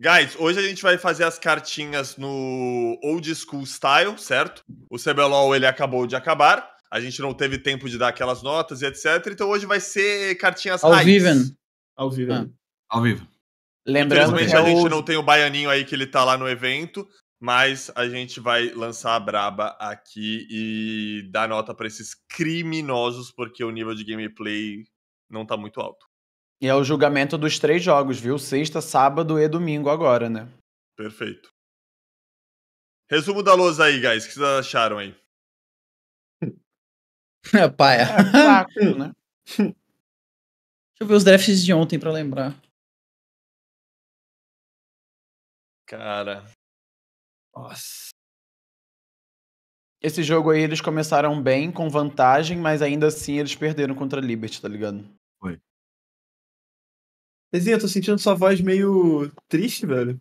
Guys, hoje a gente vai fazer as cartinhas no Old School Style, certo? O CBLOL ele acabou de acabar. A gente não teve tempo de dar aquelas notas e etc. Então hoje vai ser cartinhas Ao vivo. Ao vivo. Ah. Ao vivo. Lembrando que é a gente não tem o Baianinho aí que ele tá lá no evento, mas a gente vai lançar a braba aqui e dar nota para esses criminosos, porque o nível de gameplay não tá muito alto. E é o julgamento dos três jogos, viu? Sexta, sábado e domingo agora, né? Perfeito. Resumo da lousa aí, guys. O que vocês acharam aí? É, paia. É, saco, né? Deixa eu ver os drafts de ontem pra lembrar. Cara. Nossa. Esse jogo aí eles começaram bem, com vantagem, mas ainda assim eles perderam contra a Liberty, tá ligado? Dezinho, eu tô sentindo sua voz meio triste, velho.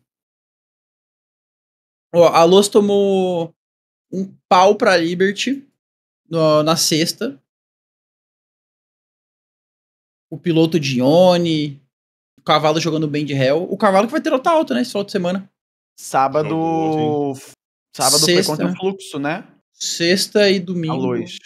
Ó, a Luz tomou um pau pra Liberty no, na sexta. O piloto Dione. O cavalo jogando bem de réu. O cavalo que vai ter nota alta, né? Esse final de semana. Sábado. Sábado, sexta, foi contra o fluxo, né? Sexta e domingo. A luz.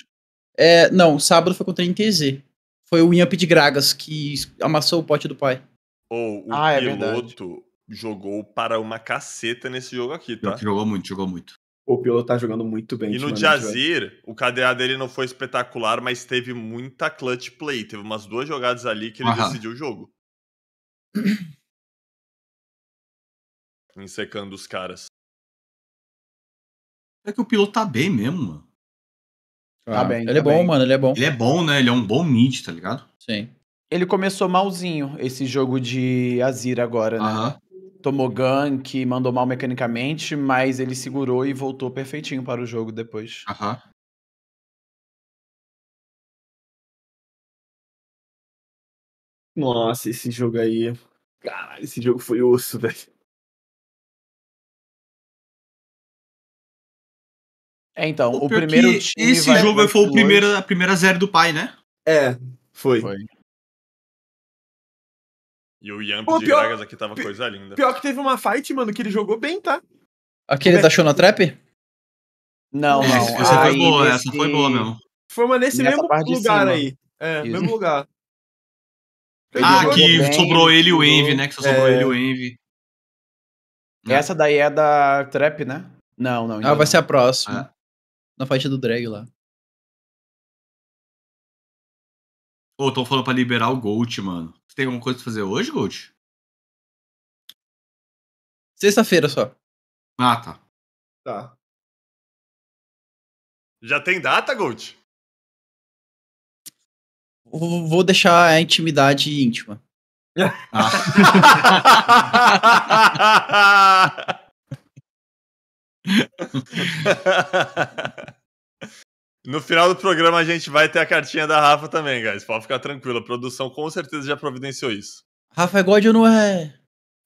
É, não, sábado foi contra a NTZ. Foi o Inup de Gragas que amassou o pote do pai. Ou o ah, é piloto é jogou para uma caceta nesse jogo aqui, tá? Jogou muito, jogou muito. O piloto tá jogando muito bem. E no Jazir, o KDA dele não foi espetacular, mas teve muita clutch play. Teve umas duas jogadas ali que ele Aham. decidiu o jogo. Ensecando os caras. É que o piloto tá bem mesmo, mano. Tá ah, bem. Ele é tá é bom, bem. mano, ele é bom. Ele é bom, né? Ele é um bom mid, tá ligado? Sim. Ele começou malzinho esse jogo de Azir agora, né? Aham. Tomou gank, mandou mal mecanicamente, mas ele segurou e voltou perfeitinho para o jogo depois. Aham. Nossa, esse jogo aí. Caralho, esse jogo foi osso, velho. É, então, o primeiro time. Esse vai jogo foi o primeiro, a primeira zero do pai, né? É, foi. Foi. E o Yamp Pô, de pior, Gragas aqui tava coisa linda. Pior que teve uma fight, mano, que ele jogou bem, tá? Aquele da Shona Trap? Não, não. Essa aí, foi boa, nesse... essa foi boa mesmo. Foi mas nesse mesmo lugar aí. É, Isso. mesmo lugar. Ah, ele ah, que bem, sobrou ele e o Envy, né? Que só sobrou é... ele e o Envy. Essa né? daí é da Trap, né? Não, não. Ah, vai não. ser a próxima. Ah. Na fight do drag lá. Pô, oh, tô falando pra liberar o Gold, mano. Você tem alguma coisa pra fazer hoje, Gold? Sexta-feira só. Ah, tá. Tá. Já tem data, Gold? Vou deixar a intimidade íntima. Ah. No final do programa a gente vai ter a cartinha da Rafa também, guys. Pode ficar tranquilo. A produção com certeza já providenciou isso. Rafa é God ou não é?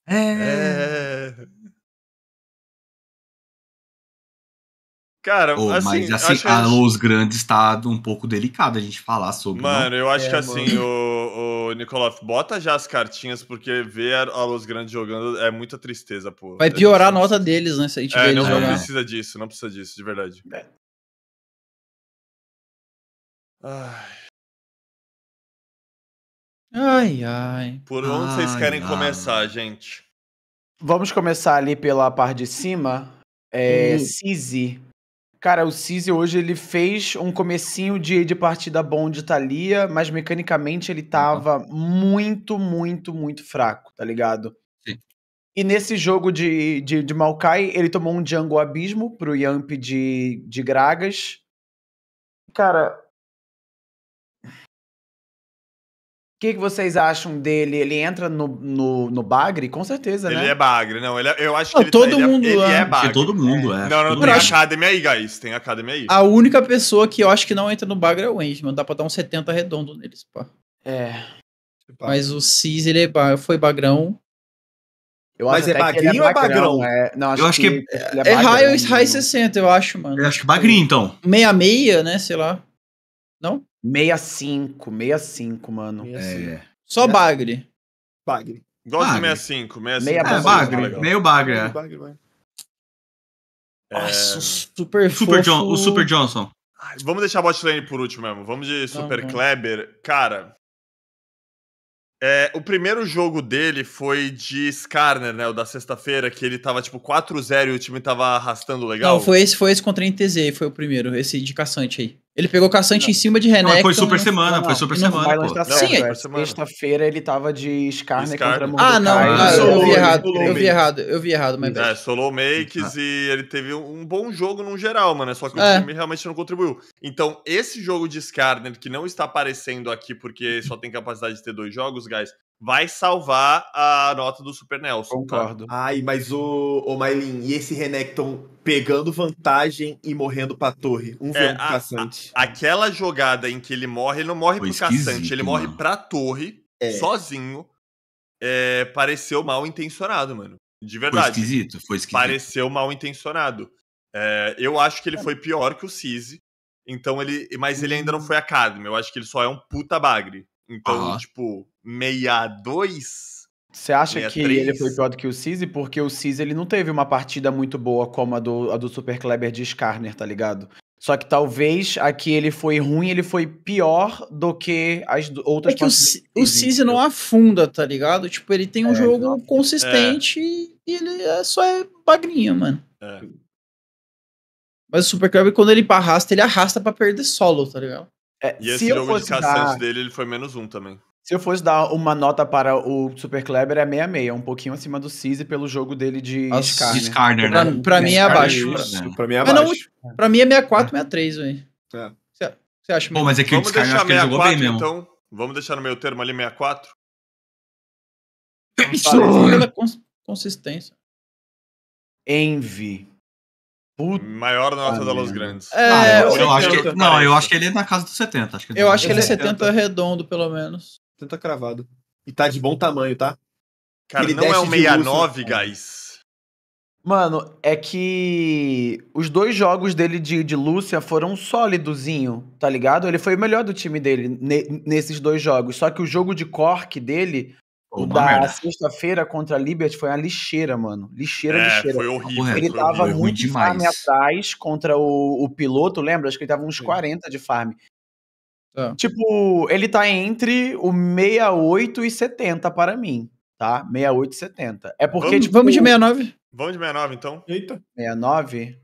É. é... Cara, oh, assim, mas assim, assim a, ah, gente... os grandes tá um pouco delicado a gente falar sobre. Mano, não? eu acho é, que assim, o, o Nikolov, bota já as cartinhas, porque ver a Luz Grande jogando é muita tristeza, pô. Vai é piorar a nota deles, né? Se a gente é, não, não precisa disso, não precisa disso, de verdade. É. Ai. Ai, ai. Por onde ai, vocês querem ai. começar, gente? Vamos começar ali pela parte de cima. É, hum. Cara, o Cizi hoje ele fez um comecinho de, de partida bom de Thalia, mas mecanicamente ele tava uhum. muito, muito, muito fraco, tá ligado? Sim. E nesse jogo de, de, de Maokai, ele tomou um Django Abismo pro Yamp de, de Gragas. Cara, O que, que, vocês acham dele? Ele entra no, no, no bagre? Com certeza, ele né? Ele é bagre, não. Ele é, eu acho que não, ele, tá- todo ele, é- mundo ele é, é bagre. Todo mundo é. é. Não, não, todo tem acho... Academy aí, guys. Tem Academy aí. A única pessoa que eu acho que não entra no bagre é o Enchman. Dá pra dar um 70 redondo neles, pá. É. Mas o Cis, ele é, foi bagrão. Eu Mas é bagrinho é, é bagrão? É, não, acho eu acho que, que é, é, high, high 60, eu acho, mano. Eu acho que é bagrinho, então. 66, né? Sei lá. Não? 65, 65, mano. 65. É. Só bagre. Bagre. Gosto bagre. de 65, 65. É, bagre, é meio bagre. É. bagre, bagre. É... Nossa, o super, super John, O Super Johnson. Ai, vamos deixar a botlane por último mesmo. Vamos de Super uhum. Kleber. Cara, é, o primeiro jogo dele foi de Skarner, né? O da sexta-feira, que ele tava tipo 4-0 e o time tava arrastando legal. Não, foi esse, foi esse contra a NTZ, foi o primeiro, esse de caçante aí. Ele pegou caçante não. em cima de Renekton. foi super semana, foi super semana. Não, Sim, sexta-feira ele tava de Skarner Scar. contra ah, Mordecai. Ah, não, ah, eu, eu, vi errado, eu vi errado, eu vi errado, mas... É, é. solo makes ah. e ele teve um bom jogo no geral, mano, só que o é. time realmente não contribuiu. Então, esse jogo de Skarner, que não está aparecendo aqui porque só tem capacidade de ter dois jogos, guys, vai salvar a nota do Super Nelson. Concordo. Tá? Ai, mas o, o Maylin, e esse Renekton pegando vantagem e morrendo pra torre? Um é, a, caçante. A, aquela jogada em que ele morre, ele não morre Foi pro caçante, ele mano. morre pra torre, é. sozinho. É, pareceu mal intencionado, mano. De verdade. Foi esquisito, foi esquisito. Pareceu mal intencionado. É, eu acho que ele é. foi pior que o Cise. Então ele. Mas ele ainda não hum. foi a Academy. Eu acho que ele só é um puta bagre. Então, uhum. tipo, 62. Você acha 63? que ele foi pior do que o Cizzy? Porque o Cizzy ele não teve uma partida muito boa como a do, a do Super Kleber de Skarner, tá ligado? Só que talvez aqui ele foi ruim, ele foi pior do que as outras É que o, o Cizzy não afunda, tá ligado? Tipo, ele tem um é, jogo não. consistente é. e ele é, só é bagrinha, mano. É. Mas o Super Kleber, quando ele arrasta, ele arrasta para perder solo, tá ligado? É, e esse jogo de Cassantes dar... dele, ele foi menos um também. Se eu fosse dar uma nota para o Super Kleber, é 66, um pouquinho acima do Cise pelo jogo dele de Skarner. Skarner né? Pra, mim é, é, né? é abaixo. Pra mim é abaixo. pra mim é 64, 63, velho. É. Você acha Bom, mas é que o Skarner acho que ele jogou bem mesmo. Então, vamos deixar no meio termo ali 64? Isso! Pela cons consistência. Envy. Puta. Maior nota da Los Grandes. É, ah, eu, eu, acho que, é não, eu acho que ele é na casa dos 70. Acho que é eu acho que ele é 70, redondo, pelo menos. 70 cravado. E tá de bom tamanho, tá? Cara, ele não é um 69, luxo, guys. Mano, é que os dois jogos dele de, de Lúcia foram sólidozinho, tá ligado? Ele foi o melhor do time dele ne, nesses dois jogos. Só que o jogo de Cork dele o da sexta-feira contra a Liberty foi uma lixeira, mano. Lixeira, é, lixeira. Foi horrível. Ele foi tava horrível. muito de farm atrás contra o, o piloto, lembra? Acho que ele tava uns Sim. 40 de farm. É. Tipo, ele tá entre o 68 e 70 para mim, tá? 68 e 70. É porque, vamos, tipo... Vamos de 69? Vamos de 69, então. Eita. 69?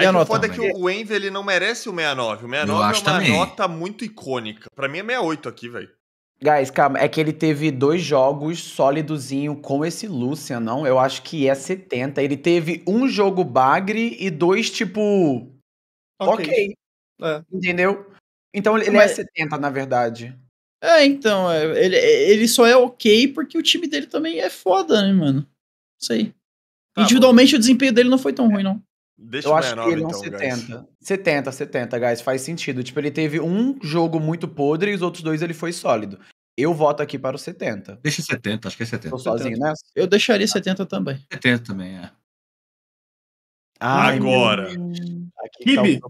É que o foda é que o Envy ele não merece o 69. O 69 é uma também. nota muito icônica. Pra mim é 68 aqui, velho. Guys, calma, é que ele teve dois jogos sólidozinho com esse Lucian, não? Eu acho que é 70. Ele teve um jogo bagre e dois, tipo. Ok. okay. É. Entendeu? Então ele é Mas... é 70, na verdade. É, então, é, ele, é, ele só é ok porque o time dele também é foda, né, mano? Isso aí. Tá Individualmente o desempenho dele não foi tão é. ruim, não. Deixa eu acho 69, que ele é um 70. Então, guys. 70, 70, guys, faz sentido. Tipo, ele teve um jogo muito podre e os outros dois ele foi sólido. Eu voto aqui para o 70. Deixa 70, acho que é 70. Tô sozinho 70. nessa? Eu deixaria 70 tá. também. 70 também, é. Ai, Agora. Tá Kibe. Tá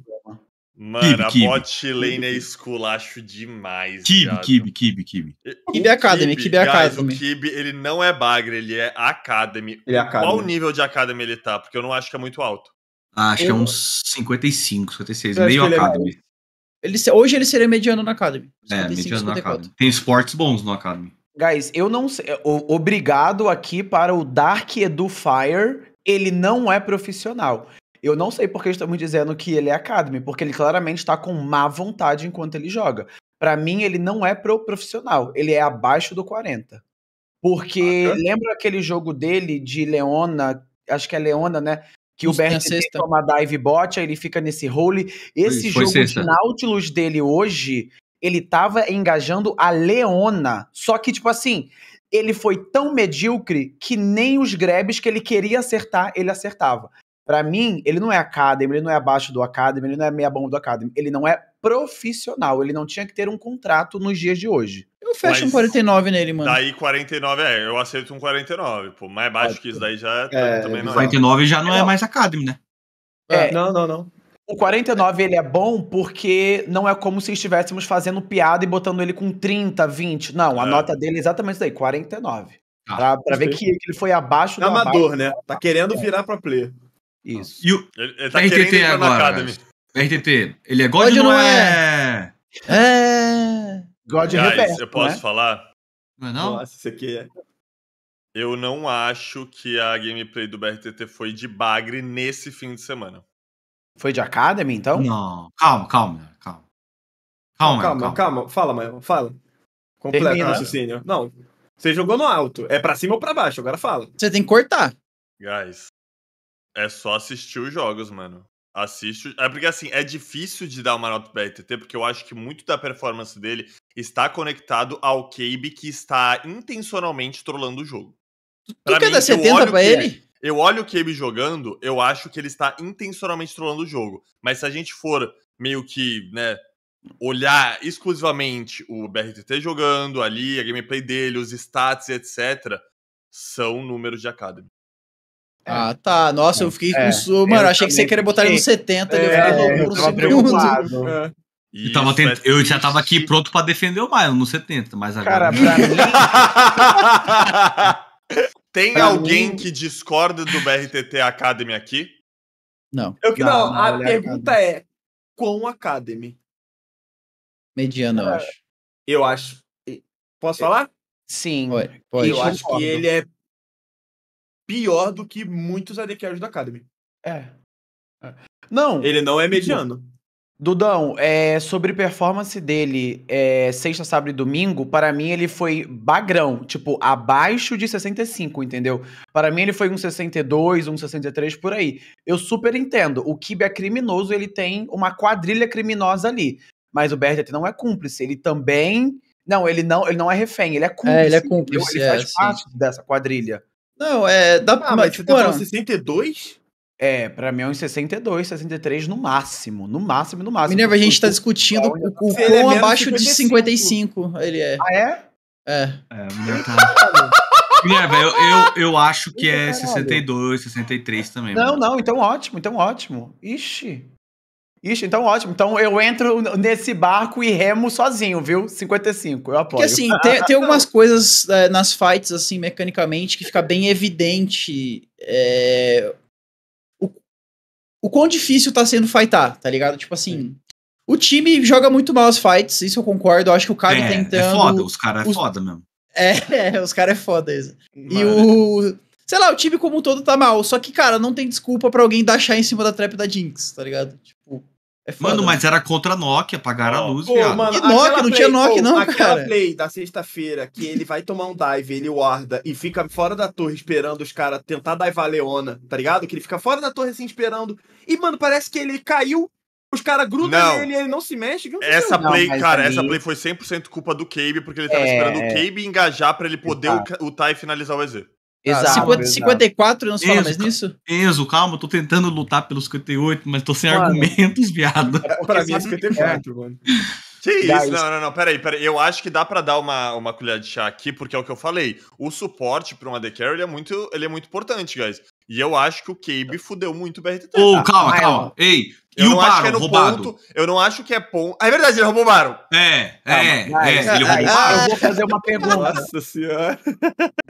Mano, Kibe, a Kibe. bot lane é esculacho demais. Kibe, Kibe, Kibe, Kibe. Kibe é Academy, Kibe é Academy. O Kibe, ele não é bagre, ele é Academy. Ele é Academy. Qual nível de Academy ele tá? Porque eu não acho que é muito alto. Acho que é uns 55, 56, meio é Academy. Ele, ele, hoje ele seria mediano na Academy. 55, é, mediano na Academy. Tem esportes bons no Academy. Guys, eu não sei. É, obrigado aqui para o Dark Edu Fire. Ele não é profissional. Eu não sei porque estamos dizendo que ele é Academy, porque ele claramente está com má vontade enquanto ele joga. Para mim, ele não é pro profissional, ele é abaixo do 40. Porque ah, tá. lembra aquele jogo dele de Leona, acho que é Leona, né? que o Bert tenta uma dive bot, aí ele fica nesse role. Esse jogo de Nautilus dele hoje, ele tava engajando a Leona. Só que, tipo assim, ele foi tão medíocre que nem os grabs que ele queria acertar, ele acertava. Para mim, ele não é Academy, ele não é abaixo do Academy, ele não é meia bomba do Academy, ele não é profissional. Ele não tinha que ter um contrato nos dias de hoje. Eu fecho mas um 49 nele, mano. Daí 49 é, eu aceito um 49, pô. Mais baixo é, que isso daí já é, é também não 49 é. já não é, é mais Academy, né? Ah, é, não, não, não. O 49 ele é bom porque não é como se estivéssemos fazendo piada e botando ele com 30, 20. Não, a nota dele é exatamente isso daí, 49. Ah, tá. pra, pra ver que, que, ele foi abaixo do amador, abaixo, né? Tá querendo virar pra play. Isso. E o ele, ele tá, tá querendo agora. Academy. RTT, ele é God, God ou não, não é? É. é... God Guys, reverso, eu posso né? falar? Não é não? Nossa, isso aqui é... Eu não acho que a gameplay do BRTT foi de bagre nesse fim de semana. Foi de Academy, então? Não, calma, calma, calma. Calma, calma, calma. calma. Fala, Maio, fala. Completa o raciocínio. Não, você jogou no alto. É pra cima ou pra baixo, agora fala. Você tem que cortar. Guys, é só assistir os jogos, mano. Assisto. É porque assim, é difícil de dar uma nota para ETT, porque eu acho que muito da performance dele está conectado ao Cabe que está intencionalmente trollando o jogo. Tu quer mim, dar 70 pra é. ele? eu olho o Cabe jogando, eu acho que ele está intencionalmente trollando o jogo. Mas se a gente for meio que, né, olhar exclusivamente o BRTT jogando ali, a gameplay dele, os stats, etc., são números de Academy. É. Ah, tá. Nossa, eu fiquei com é, isso. Mano, achei que você queria botar ele no 70. ele é, é, eu tava Isso, eu, tava tent... eu já tava aqui pronto pra defender o Milo no 70, mas agora. Cara, pra mim. Tem pra alguém mim... que discorda do BRTT Academy aqui? Não. Eu que não, não, não a pergunta Academy. é: quão Academy? Mediano, eu acho. Eu acho. Posso falar? Sim. Oi, pode. Eu acho que ele é pior do que muitos AD Carries da Academy. É. é. Não. Ele não é mediano. Dudão, é, sobre performance dele é, sexta, sábado e domingo, para mim ele foi bagrão, tipo, abaixo de 65, entendeu? Para mim ele foi um 62, um 63 por aí. Eu super entendo. O Kibe é criminoso, ele tem uma quadrilha criminosa ali. Mas o BRT não é cúmplice, ele também. Não, ele não, ele não é refém, ele é cúmplice. É, ele é cúmplice. Ele é, faz parte sim. dessa quadrilha. Não, é. Dá, ah, mas tipo, você tá 62? É, pra mim é uns 62, 63 no máximo. No máximo, no máximo. Minerva, a gente tá discutindo o, o quão é abaixo 55. de 55 ele é. Ah, é? É. É, o meu tá. Minerva, eu, eu, eu acho que é 62, 63 também. Não, mano. não, então ótimo, então ótimo. Ixi. Ixi, então ótimo. Então eu entro nesse barco e remo sozinho, viu? 55, eu apoio. Porque assim, tem, tem algumas coisas é, nas fights, assim, mecanicamente, que fica bem evidente é, o, o quão difícil tá sendo fightar, tá ligado? Tipo assim, o time joga muito mal as fights, isso eu concordo. Eu acho que o cara é, é tentando. É foda, os caras é os, foda mesmo. É, é os caras é foda isso. E o. Sei lá, o time como um todo tá mal. Só que, cara, não tem desculpa para alguém dar chá em cima da trap da Jinx, tá ligado? Tipo, é foda, mano, mas né? era contra a Nokia, apagaram a luz, pô, viado. Mano, e Nokia, não tinha Nokia, pô, não, aquela cara. Aquela play da sexta-feira que ele vai tomar um dive, ele guarda e fica fora da torre esperando os caras tentar dive a Leona, tá ligado? Que ele fica fora da torre assim esperando. E, mano, parece que ele caiu, os caras grudam não. e ele não se mexe. Não essa play, cara, essa play foi 100% culpa do Cabe, porque ele tava é... esperando o Cabe engajar para ele poder Exato. o, o Tai finalizar o EZ. Exato. 50, 54 não se fala mais nisso? Enzo, calma, tô tentando lutar pelos 58, mas tô sem mano. argumentos, viado. É, pra mim é 54, mano. Que isso? Dá, não, não, não, peraí, peraí. Eu acho que dá para dar uma, uma colher de chá aqui, porque é o que eu falei. O suporte pra um AD Carry ele é, muito, ele é muito importante, guys. E eu acho que o Cabe fudeu muito o BRTT. Ô, oh, calma, ah, é. calma. Ei, eu e não o acho que é roubado. ponto. Eu não acho que é ponto. Ah, é verdade, ele roubou o Baron. É, é, é, ele roubou o Baron. Eu vou fazer uma pergunta. Nossa senhora.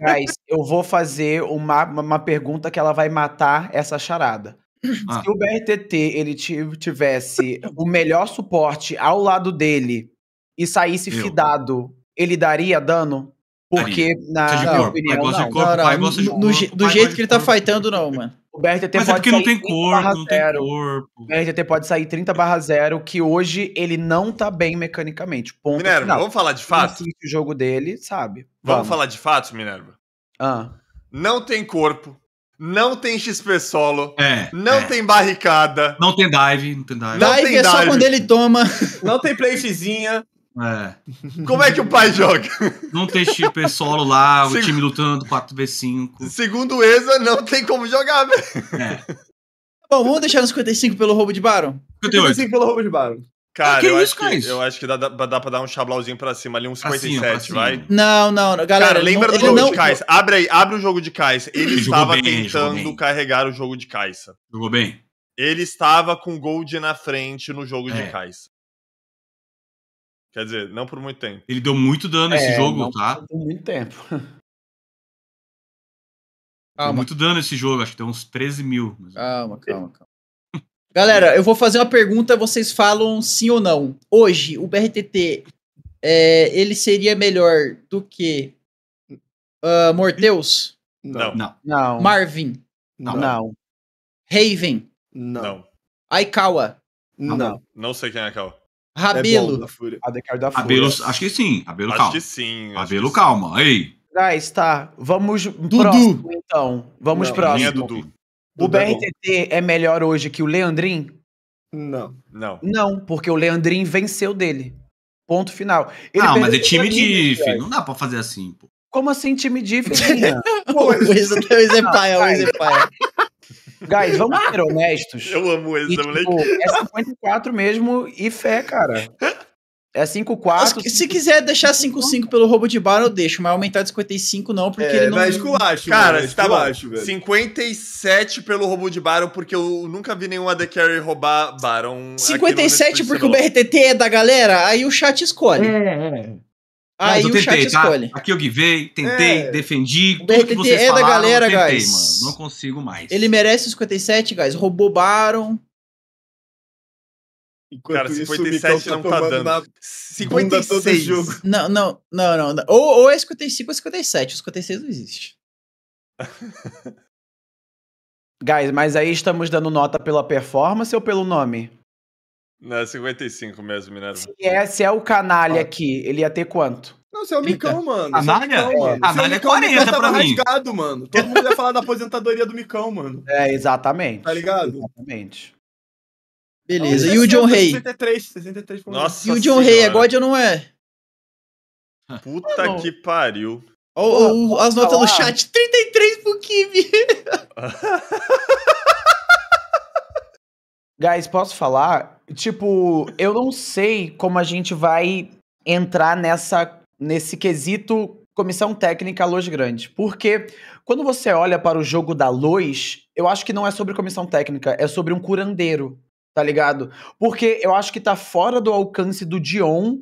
Guys, eu vou fazer uma, uma pergunta que ela vai matar essa charada. Ah. Se o BRTT ele tivesse o melhor suporte ao lado dele e saísse eu. fidado, ele daria dano? Porque, na, na opinião, Corpo, do jeito que ele tá fightando, não, mano. O até Mas é pode é porque não tem corpo, não tem corpo. O pode sair 30 barra 0, que hoje ele não tá bem mecanicamente. Ponto Minerva, final. vamos falar de fato? o jogo dele, sabe. Vamos, vamos falar de fato, Minerva? Ah. Não tem corpo, não tem XP solo. É, não é. tem barricada. Não tem dive. Não tem dive. Não dive tem é dive. só quando ele toma. Não tem playfizinha. É. Como é que o pai joga? Não tem chip é solo lá, o time lutando 4v5. Segundo o ESA, não tem como jogar, velho. É. Bom, vamos deixar no 55 pelo roubo de Baron? 58. 55 pelo roubo de Baron. Cara, ah, eu, acho que, eu acho que dá, dá, pra dar um chablauzinho pra cima ali, um 57, pra vai. Não, não, não, galera. Cara, lembra não, do jogo não... de Kai'Sa. Abre aí, abre o jogo de Kai'Sa. Ele, ele estava bem, tentando carregar o jogo de Kai'Sa. Jogou bem. Ele estava com Gold na frente no jogo é. de Kai'Sa. Quer dizer, não por muito tempo. Ele deu muito dano é, esse jogo, não tá? Por muito tempo. Calma. Deu muito dano esse jogo, acho que deu uns 13 mil. Mas... Calma, calma, calma. Galera, eu vou fazer uma pergunta, vocês falam sim ou não. Hoje, o BRTT, é, ele seria melhor do que uh, Morteus? Não. não. não. Marvin? Não. não. Raven? Não. Aikawa? Não. Não sei quem é Aikawa. É Rabelo. É Adecar da Fúria. Rabelo, acho que sim. Rabelo, acho calma. Acho que sim. Rabelo, calma. Sim. Ei. Guys, tá. Vamos Dudu. próximo, então. Vamos Não, próximo. É Dudu. O BRTT é, é, melhor hoje que o Leandrin? Não. Não. Não, porque o Leandrin venceu dele. Ponto final. Ele não, ah, mas é time diff. Né, não dá pra fazer assim, pô. Como assim time diff? É né? o Luiz é paia, o Luiz é paia. Guys, vamos ser honestos. Eu amo esse, e, tipo, É 54 mesmo e fé, cara. É 5-4. Se quiser deixar 5-5 pelo roubo de barra, eu deixo, mas aumentar de 55 não, porque é, ele não. Mas esculacho, cara, mano, tá baixo, velho. 57 pelo roubo de Baron, porque eu nunca vi nenhum AD Carry roubar Baron. 57 porque o BRTT é da galera, aí o chat escolhe. É, é. Aí eu tentei, tá? Escolhe. Aqui eu guivei, tentei, é. defendi. O tudo que é falaram, da galera, eu tentei, guys. Mano, não consigo mais. Ele merece os 57, guys. Roubou Baron. Enquanto Cara, 57 isso, tá não tá dando. 56. Jogo. Não, não, não, não. Ou, ou é 55 ou é 57. Os 56 não existe. guys, mas aí estamos dando nota pela performance ou pelo nome? Não, é 55 mesmo, Minerva. Se é, se é o canalha ah. aqui, ele ia ter quanto? Não, você é o tá. é Micão, mano. Canalha? mano. Canalha é 40 é pra mim. rasgado, mano. Todo mundo ia falar da aposentadoria do Micão, mano. É, exatamente. Tá ligado? Exatamente. Beleza, não, e o John Rey? 63, 63. Nossa E o John Rey, é God ou não é? Puta não. que pariu. Oh, oh, oh as notas no chat, 33 pro Kimi. Guys, posso falar? Tipo, eu não sei como a gente vai entrar nessa nesse quesito comissão técnica Luz Grande. Porque quando você olha para o jogo da Luz, eu acho que não é sobre comissão técnica, é sobre um curandeiro, tá ligado? Porque eu acho que tá fora do alcance do Dion.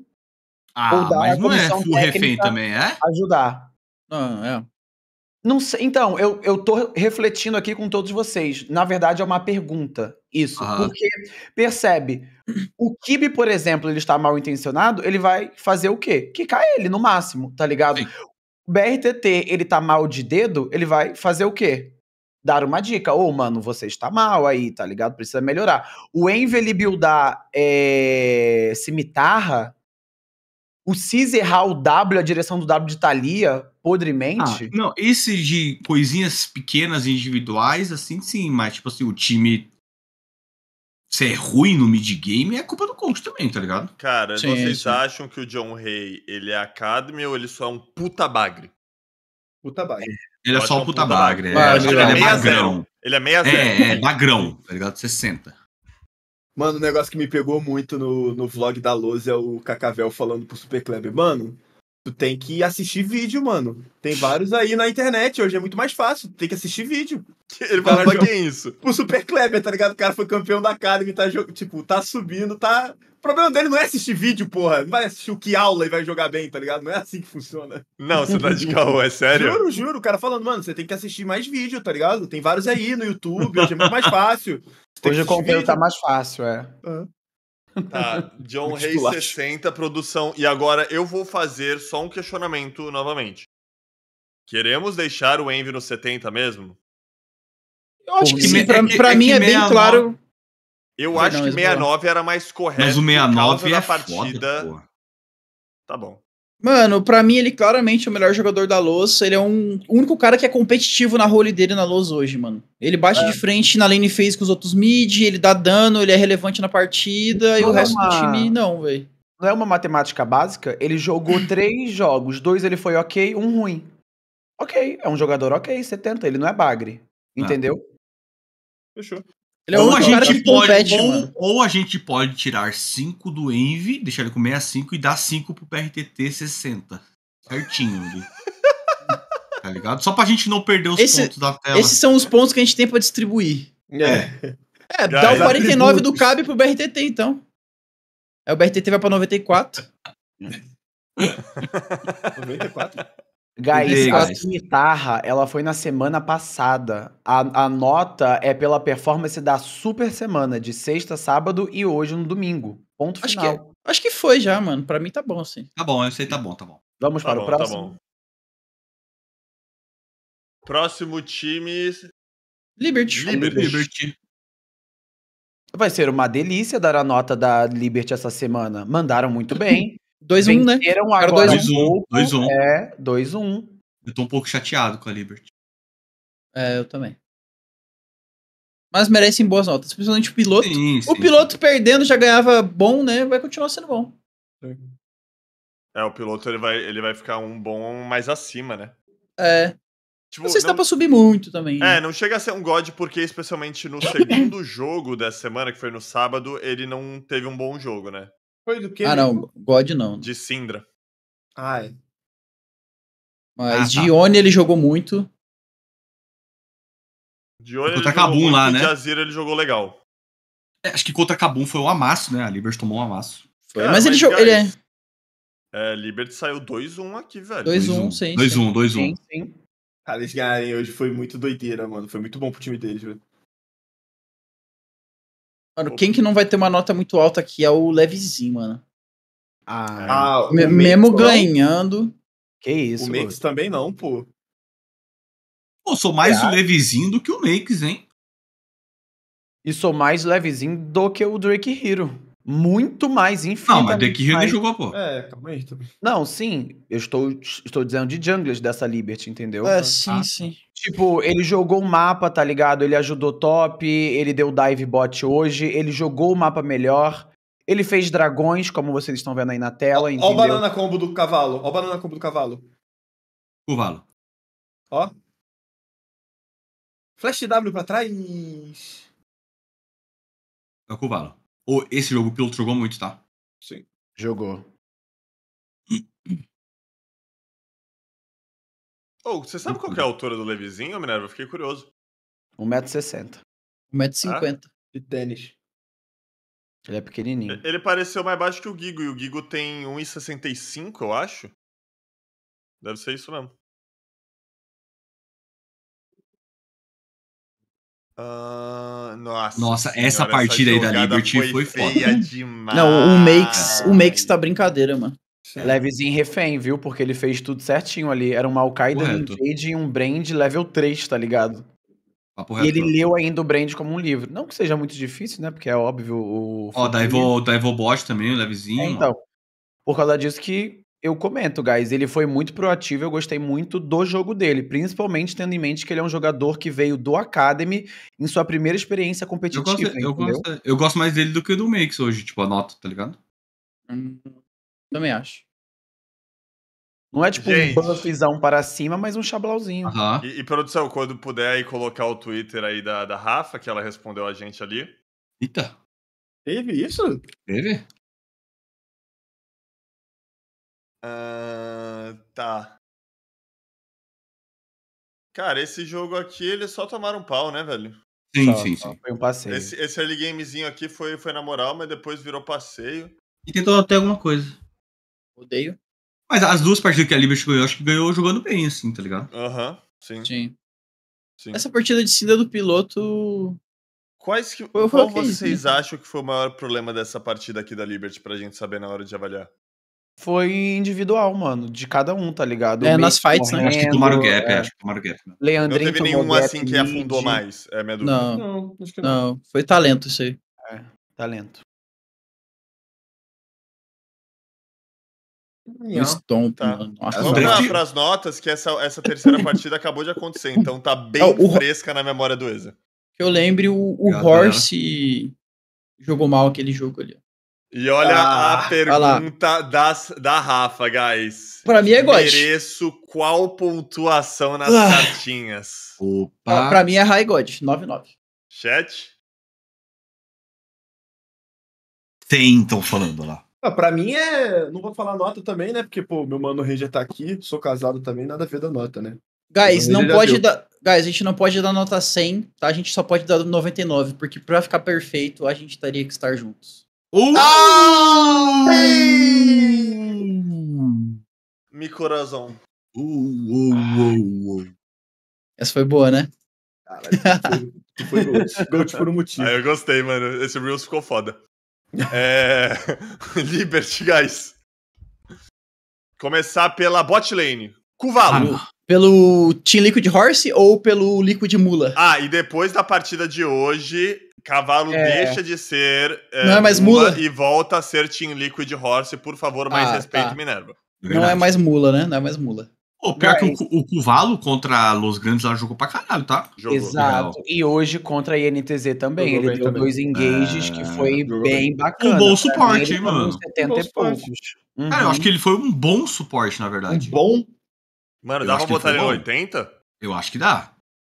Ah, mas não é o refém também, é? Ajudar. Ah, é. Não sei, então, eu, eu tô refletindo aqui com todos vocês. Na verdade, é uma pergunta, isso. Porque, percebe, o Kibe, por exemplo, ele está mal intencionado, ele vai fazer o quê? Quicar ele, no máximo, tá ligado? O BRTT, ele tá mal de dedo, ele vai fazer o quê? Dar uma dica. Ô, oh, mano, você está mal aí, tá ligado? Precisa melhorar. O Envy buildar é, cimitarra, o Cis errar o W, a direção do W de Thalia, podremente. Ah, não, esse de coisinhas pequenas individuais, assim sim, mas tipo assim, o time ser é ruim no mid-game é culpa do coach também, tá ligado? Cara, sim, vocês sim. acham que o John Ray ele é Academy ou ele só é um puta bagre? Puta bagre. Ele é só um puta, puta bagre. bagre. Ele, é, ele é magrão. Ele é meia zero. É, é, é magrão, tá ligado? 60. Mano, o um negócio que me pegou muito no, no vlog da Lose é o Cacavel falando pro Super Kleber. Mano, Tu tem que assistir vídeo, mano. Tem vários aí na internet, hoje é muito mais fácil. tem que assistir vídeo. Ele vai pra quem isso? O Super Kleber, tá ligado? O cara foi campeão da Academy, tá Tipo, tá subindo, tá. O problema dele não é assistir vídeo, porra. Não vai assistir o que aula e vai jogar bem, tá ligado? Não é assim que funciona. Não, você tá de caô, é sério? Juro, juro. O cara falando, mano, você tem que assistir mais vídeo, tá ligado? Tem vários aí no YouTube, hoje é muito mais fácil. Hoje o conteúdo tá mais fácil, é. Uhum. Tá, John Rey 60, produção. E agora eu vou fazer só um questionamento novamente. Queremos deixar o Envy no 70 mesmo? Eu acho que sim. Pra, pra é mim é, é bem 69... claro. Eu acho não, que 69 era mais correto. Mas o 69 é a partida. Foda, tá bom. Mano, para mim ele claramente é o melhor jogador da Los. Ele é um o único cara que é competitivo na role dele na Los hoje, mano. Ele bate é. de frente na lane face com os outros mid, ele dá dano, ele é relevante na partida não e o é resto uma... do time não, velho. Não é uma matemática básica? Ele jogou três jogos, dois ele foi ok, um ruim. Ok, é um jogador ok, 70, ele não é bagre. Ah. Entendeu? Ah. Fechou é ou, a gente pode, compete, ou, ou, a gente pode tirar 5 do Envy, deixar ele com 65 e dar 5 pro PRTT 60. Certinho ali. tá ligado? Só pra gente não perder os Esse, pontos da tela. Esses são os pontos que a gente tem pra distribuir. É. É, é já, dá o 49 do CAB pro BRTT, então. Aí o BRTT vai pra 94. 94? Guys, a guitarra, ela foi na semana passada. A, a nota é pela performance da super semana, de sexta, sábado e hoje no domingo. Ponto acho final. Que Acho que foi já, mano. Pra mim tá bom, assim. Tá bom, eu sei, tá bom, tá bom. Vamos tá para bom, o próximo. Tá próximo time. Liberty. Liberty. Vai ser uma delícia dar a nota da Liberty essa semana. Mandaram muito bem. 2-1, um, né? Era 2-1. 2-1. Um. Então, é, 2-1. Um. Eu tô um pouco chateado com a Liberty. É, eu também. Mas merecem boas notas, principalmente o piloto. Sim, sim. O piloto perdendo já ganhava bom, né? Vai continuar sendo bom. É, o piloto ele vai, ele vai ficar um bom mais acima, né? É. Tipo, não sei se não... dá pra subir muito também. É, né? não chega a ser um God, porque especialmente no segundo jogo dessa semana, que foi no sábado, ele não teve um bom jogo, né? Foi do que? Ah, não. God não. Né? De Sindra. Ai. Mas ah, tá. Dione ele jogou muito. Dione contra Cabum lá, né? Jazira ele jogou legal. É, acho que contra Cabum foi um amasso, né? A Liberty tomou um amasso. Foi, Cara, mas, mas, ele jogou. Ele é... é, Liberty saiu 2-1 aqui, velho. 2-1, sim. 2-1, 2-1. Sim, sim. Cara, eles ganharem hoje foi muito doideira, mano. Foi muito bom pro time deles, velho. Mano, quem que não vai ter uma nota muito alta aqui é o Levezinho, mano. Ah, ah me mesmo ganhando. Que isso, O Makes também não, pô. Pô, sou mais é. o Levezinho do que o Makes, hein? E sou mais levezinho do que o Drake Hero muito mais infinito. Não, mas The Kirby mais... jogou, pô. É, calma aí também. Não, sim, eu estou, estou dizendo de junglers dessa Liberty, entendeu? É, ah. sim, ah. sim. Tipo, ele jogou o mapa, tá ligado? Ele ajudou top, ele deu dive bot hoje, ele jogou o mapa melhor. Ele fez dragões, como vocês estão vendo aí na tela. Ó, ó o banana combo do cavalo. Ó o banana combo do cavalo. Cavalo. Ó. Flash W pra trás. É o cavalo. Ou esse jogo, o piloto jogou muito, tá? Sim. Jogou. Oh, você sabe qual é a altura do Levizinho, Minerva? Eu fiquei curioso. 1,60m. 1,50m. Ah? De tênis. Ele é pequenininho. Ele pareceu mais baixo que o Gigo, e o Gigo tem 1,65, eu acho. Deve ser isso mesmo. Uh, nossa, nossa senhora, essa partida essa aí da Liberty foi, foi foda. Demais. Não, o Makes, ah, o Makes tá brincadeira, mano. Sim. Levezinho refém, viu? Porque ele fez tudo certinho ali. Era uma Al-Qaeda, um Jade e um Brand level 3, tá ligado? Papo e ele leu ainda o Brand como um livro. Não que seja muito difícil, né? Porque é óbvio o. Ó, oh, da Evo, também, o levezinho. É, então. Por causa disso que eu comento, guys, ele foi muito proativo, eu gostei muito do jogo dele, principalmente tendo em mente que ele é um jogador que veio do Academy em sua primeira experiência competitiva. Eu gosto, eu gosto, eu gosto mais dele do que do Makes hoje, tipo, a nota, tá ligado? Hum, também acho. Não é tipo Gente. um buffzão para cima, mas um chablauzinho. E, e, produção, quando puder aí colocar o Twitter aí da, da Rafa, que ela respondeu a gente ali. Eita. Teve isso? Teve? Uh, tá. Cara, esse jogo aqui, eles só tomaram um pau, né, velho? Sim, só, sim, só. sim. Foi um passeio. Esse, esse early gamezinho aqui foi, foi na moral, mas depois virou passeio. E tentou até alguma coisa. Odeio. Mas as duas partidas que a Liberty ganhou, acho que ganhou jogando bem, assim, tá ligado? Aham, uhum, sim. sim. sim. Essa partida de cida do piloto. Quais que. qual vocês né? acham que foi o maior problema dessa partida aqui da Liberty pra gente saber na hora de avaliar? foi individual, mano, de cada um, tá ligado? É, nas fights, né? Acho que tomaram gap, é. acho que tomaram gap. Né? Leandrinho não teve nenhum assim que afundou mais, é minha dúvida. Não, não, não. não, foi talento isso aí. É, talento. Um stomp, tá. mano. Nossa, Vamos lá que... notas, que essa, essa terceira partida acabou de acontecer, então tá é, bem o, fresca na memória do Eza. Que eu lembre, o, o Horse jogou mal aquele jogo ali. E olha ah, a pergunta das, da Rafa, guys. Pra mim é God. Mereço qual pontuação nas ah. cartinhas? Opa. Ah, pra mim é High God, 99. Chat? Tem, estão falando lá. Ah, pra mim é. Não vou falar nota também, né? Porque, pô, meu mano Ranger tá aqui, sou casado também, nada a ver da nota, né? Guys, não pode dar. Guys, a gente não pode dar nota 100, tá? A gente só pode dar 99, porque pra ficar perfeito a gente teria que estar juntos. Uh! Ah! Mi coração. Uh, uh, uh, uh, Essa foi boa, né? Caralho, foi, foi Gold por um motivo. Ah, eu gostei, mano. Esse Reels ficou foda. É... Liberty, guys. Começar pela bot lane. Cuvalo. Ah, pelo Team Liquid Horse ou pelo Liquid Mula? Ah, e depois da partida de hoje, Cavalo é. deixa de ser é, não é mais mula, e volta a ser Team Liquid Horse, por favor, mais ah, respeito, tá. Minerva. Verdade. Não é mais mula, né? Não é mais mula. O pior Mas... que o, o Cuvalo contra Los Grandes lá jogou pra caralho, tá? Jogou. Exato. E hoje contra a INTZ também. Jogou Ele deu também. dois engages é... que foi jogou bem, bacana. Um bom suporte, hein, mano? Uns 70 e poucos. Uhum. Cara, eu uhum. acho que ele foi um bom suporte, na verdade. Um bom. Mano, dá pra botar ele, ele 80? Eu acho que dá.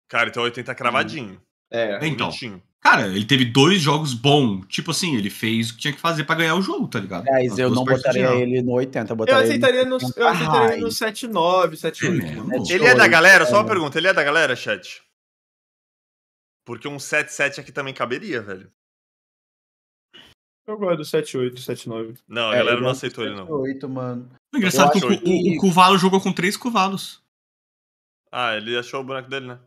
Cara, então 80 é cravadinho. É, é então. Bonitinho. Cara, ele teve dois jogos bons. Tipo assim, ele fez o que tinha que fazer pra ganhar o jogo, tá ligado? Mas eu não botaria ele no 80, eu botaria eu aceitaria no, no, eu aceitaria no 7-9, 7-8. É, é ele é da tipo, galera? Só uma é. pergunta, ele é da galera, chat? Porque um 7-7 aqui também caberia, velho. Eu gosto do 7-8, 7-9. Não, a é, galera não aceitou 7, ele, não. 8, mano. É engraçado que o, o Cuvalo jogou com três Cuvalos. Ah, ele achou o boneco dele, né?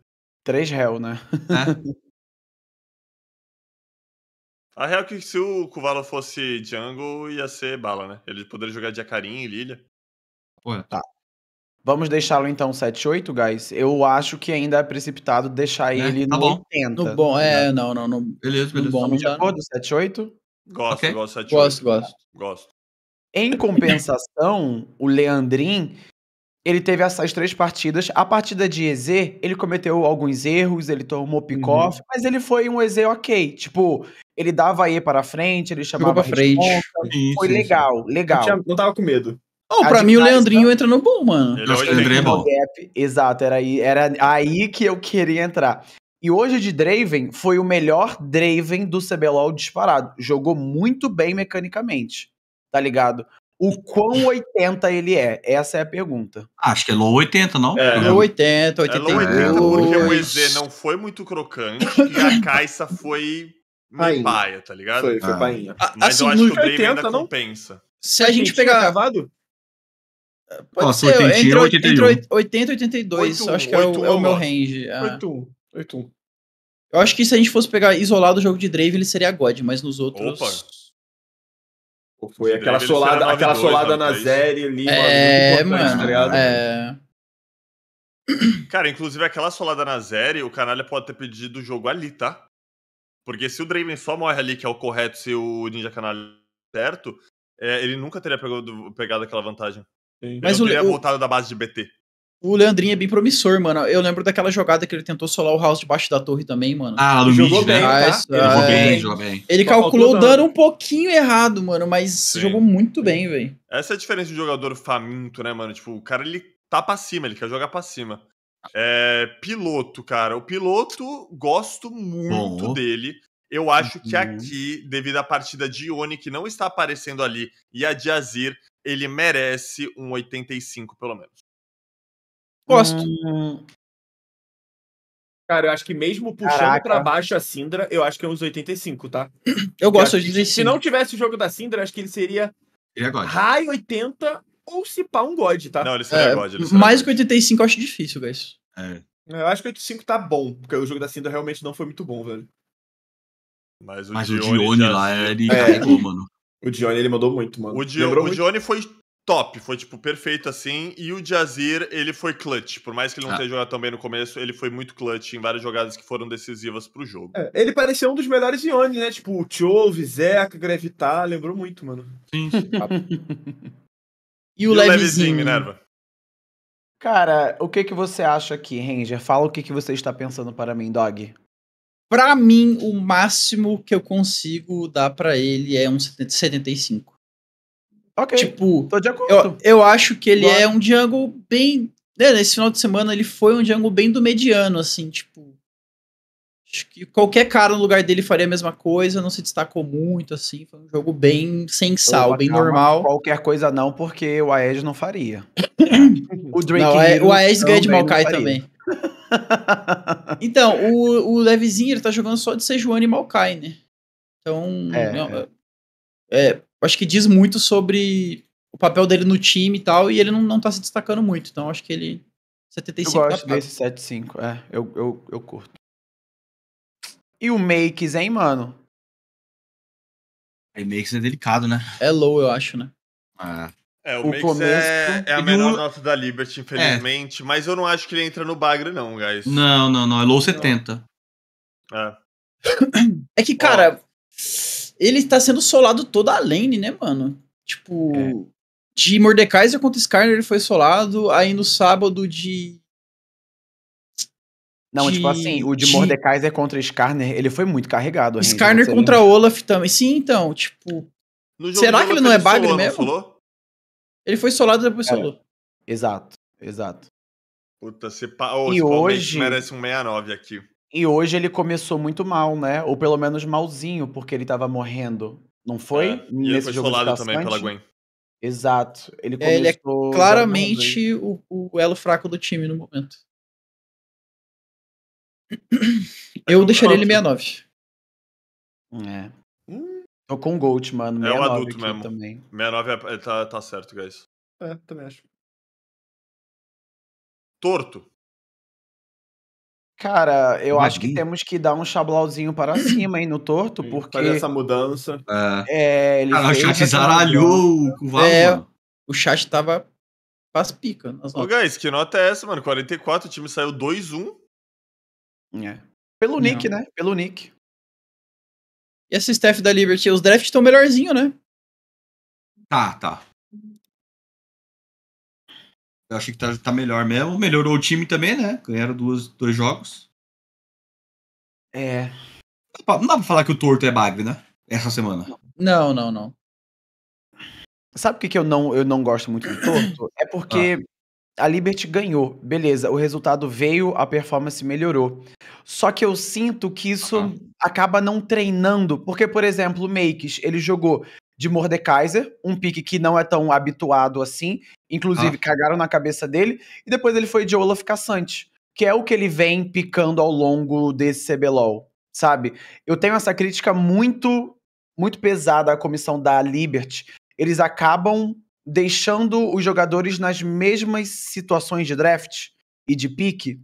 Três réu, né? É. A real é que se o Kuvalo fosse jungle, ia ser bala, né? Ele poderia jogar de Akarin e Lilia. Ué. Tá. Vamos deixá-lo então 7-8, guys? Eu acho que ainda é precipitado deixar é, ele tá no bom. 80. No bom, é, não, não. não beleza, beleza. No bom, tá de acordo, 7-8? Gosto, okay. gosto, 7-8. Gosto, gosto. Gosto. Em compensação, o Leandrin, ele teve essas três partidas. A partida de EZ, ele cometeu alguns erros, ele tomou pick-off, uhum. mas ele foi um EZ ok. Tipo, ele dava E para frente, ele chamava para frente. Isso, foi isso. legal, legal. Não, tinha, não tava com medo. Oh, pra mim o Leandrinho entra no bom, mano. Ele é Leandrinho é bom. Gap. Exato, era aí, era aí que eu queria entrar. E hoje de Draven foi o melhor Draven do CBLOL disparado. Jogou muito bem mecanicamente, tá ligado? O quão 80 ele é? Essa é a pergunta. Acho que é low 80, não? É, low 80, 82. É low 80 porque o EZ não foi muito crocante e a Caixa foi meio paia, tá ligado? Foi, foi ah. painha. Mas assim, eu acho que o 80, ainda não? pensa. Se a gente pegar... Gravado? Pode Nossa, ser, 80, entre, 81. entre 80 e 82, 81, acho que 81, é, o, é o meu range. Ah. 81, 81. Eu acho que se a gente fosse pegar isolado o jogo de Drave, ele seria God, mas nos outros. Opa, ou foi Esse aquela solada, aquela solada né, na série ali, é, tá mano, tá é... Cara, inclusive aquela solada na série, o canalha pode ter pedido o jogo ali, tá? Porque se o Draven só morre ali, que é o correto, se o Ninja Canalha certo, é, ele nunca teria pegado, pegado aquela vantagem. Sim. Ele Mas não teria o, voltado da base de BT. O Leandrinho é bem promissor, mano. Eu lembro daquela jogada que ele tentou solar o House debaixo da torre também, mano. Ah, do jogou né? bem, tá? Ele jogou é, bem, jogou bem. Ele calculou o dano um pouquinho errado, mano, mas Sim. jogou muito bem, velho. Essa é a diferença de jogador faminto, né, mano? Tipo, o cara ele tá pra cima, ele quer jogar pra cima. É, piloto, cara. O piloto, gosto muito dele. Eu acho que uhum. aqui, devido à partida de Oni que não está aparecendo ali, e a de Azir, ele merece um 85, pelo menos. Gosto. Hum... Cara, eu acho que mesmo puxando Caraca. pra baixo a Sindra, eu acho que é uns 85, tá? Eu gosto eu de que, Se não tivesse o jogo da Sindra, acho que ele seria ele é God. high 80 ou se pá um God, tá? Não, ele seria é, God. Ele seria mais God. que 85 eu acho difícil, guys. É. é eu acho que 85 tá bom, porque o jogo da Sindra realmente não foi muito bom, velho. Mas o Mas Dione, o Dione já... lá, ele é. é. carregou, mano. O Dione, ele mandou muito, mano. O, Dio, o Dione foi top, foi tipo perfeito assim. E o Jazir, ele foi clutch. Por mais que ele não ah. tenha jogado tão bem no começo, ele foi muito clutch em várias jogadas que foram decisivas pro jogo. É, ele parecia um dos melhores Iones, né? Tipo, o Chove, Zeca, Grevitar, lembrou muito, mano. Sim. e o, e o levezinho, levezinho Minerva? Cara, o que que você acha aqui, Ranger? Fala o que que você está pensando para mim, Dog. Para mim, o máximo que eu consigo dar para ele é um 75. Ok. Tipo, tô de acordo. Eu, eu acho que ele Bora. é um jungle bem. Né, nesse final de semana ele foi um jungle bem do mediano, assim, tipo. Acho que qualquer cara no lugar dele faria a mesma coisa, não se destacou muito, assim. Foi um jogo bem sem sal, bem normal. Qualquer coisa não, porque o Aed não faria. o Drake. o Aed ganha de Maokai também. então, o, o Levezinho, ele tá jogando só de Sejuani e Maokai, né? Então, é, não, é. É, acho que diz muito sobre o papel dele no time e tal, e ele não, não tá se destacando muito. Então acho que ele. 75 eu gosto tá desse 7-5, é, eu, eu, eu curto. E o Makes, hein, mano? Aí Makes é delicado, né? É low, eu acho, né? Ah. É, o, o Makes é, é, a menor nota da Liberty, infelizmente, é. mas eu não acho que ele entra no Bagre, não, guys. Não, não, não, é low 70. Não. É. É que, cara, ele tá sendo solado toda a lane, né, mano? Tipo, é. de Mordekaiser contra Skarner ele foi solado, aí no sábado de. Não, de, tipo assim, o de, de Mordekaiser é contra Skarner, ele foi muito carregado. Skarner contra Olaf também. Sim, então, tipo. Será que ele não é bagre mesmo? Falou? Ele foi solado e depois é. solou. Exato, exato. Puta, se pa... oh, e hoje merece um 69 aqui. E hoje ele começou muito mal, né? Ou pelo menos malzinho, porque ele tava morrendo. Não foi? É, e ele foi solado também pela Gwen. Exato. Ele, é, ele é claramente o, o, elo fraco do time no momento. É Eu deixaria ele 69. É. Hum. Tô com o Gold, mano. é um adulto mesmo. Também. 69 é, é, tá, tá certo, guys. É, também acho. Torto. Cara, eu Imagina. acho que temos que dar um chablauzinho para cima, hein, no torto, porque. Fazer essa mudança. É, é ele Cara, o chat zaralhou com o é, O chat tava faz pica. Ô, guys, que nota é essa, mano? 44, o time saiu 2-1. É. Pelo Não. Nick, né? Pelo Nick. E essa staff da Liberty, os drafts estão melhorzinho, né? Tá, tá. Eu acho que tá, tá melhor mesmo. Melhorou o time também, né? Ganharam duas, dois jogos. É. Não dá pra falar que o Torto é bagre, né? Essa semana. Não, não, não. Sabe por que, que eu, não, eu não gosto muito do Torto? É porque ah. a Liberty ganhou. Beleza, o resultado veio, a performance melhorou. Só que eu sinto que isso ah. acaba não treinando. Porque, por exemplo, o Makes, ele jogou de Mordekaiser, um pique que não é tão habituado assim. Inclusive, ah. cagaram na cabeça dele. E depois ele foi de Olaf Cassante, que é o que ele vem picando ao longo desse CBLOL, sabe? Eu tenho essa crítica muito, muito pesada à comissão da Liberty. Eles acabam deixando os jogadores nas mesmas situações de draft e de pique.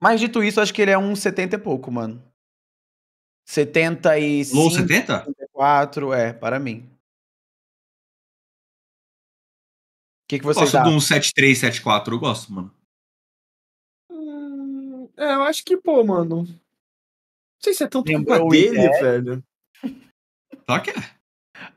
Mas dito isso, acho que ele é um 70 e pouco, mano. 75. Low 70? Quatro, é, para mim. O que, que vocês Gosto de um 7, 3, 7, 4, eu gosto, mano. Hum, é, eu acho que, pô, mano. Não sei se é tanto Lembrou culpa dele, ideia? É? velho. Só que é.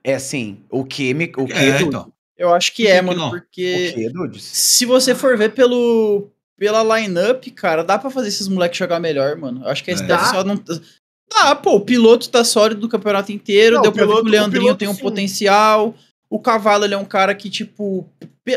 É sim, o que me. O é, que é, então. Eu acho que, que é, que mano, não? porque. O que, é Se você for ver pelo, pela lineup, cara, dá pra fazer esses moleques jogar melhor, mano. Eu acho que a é. deve só não. Ah, pô, o piloto tá sólido do campeonato inteiro, não, deu pra piloto, ver que o Leandrinho o piloto, tem um sim. potencial. O Cavalo, ele é um cara que, tipo,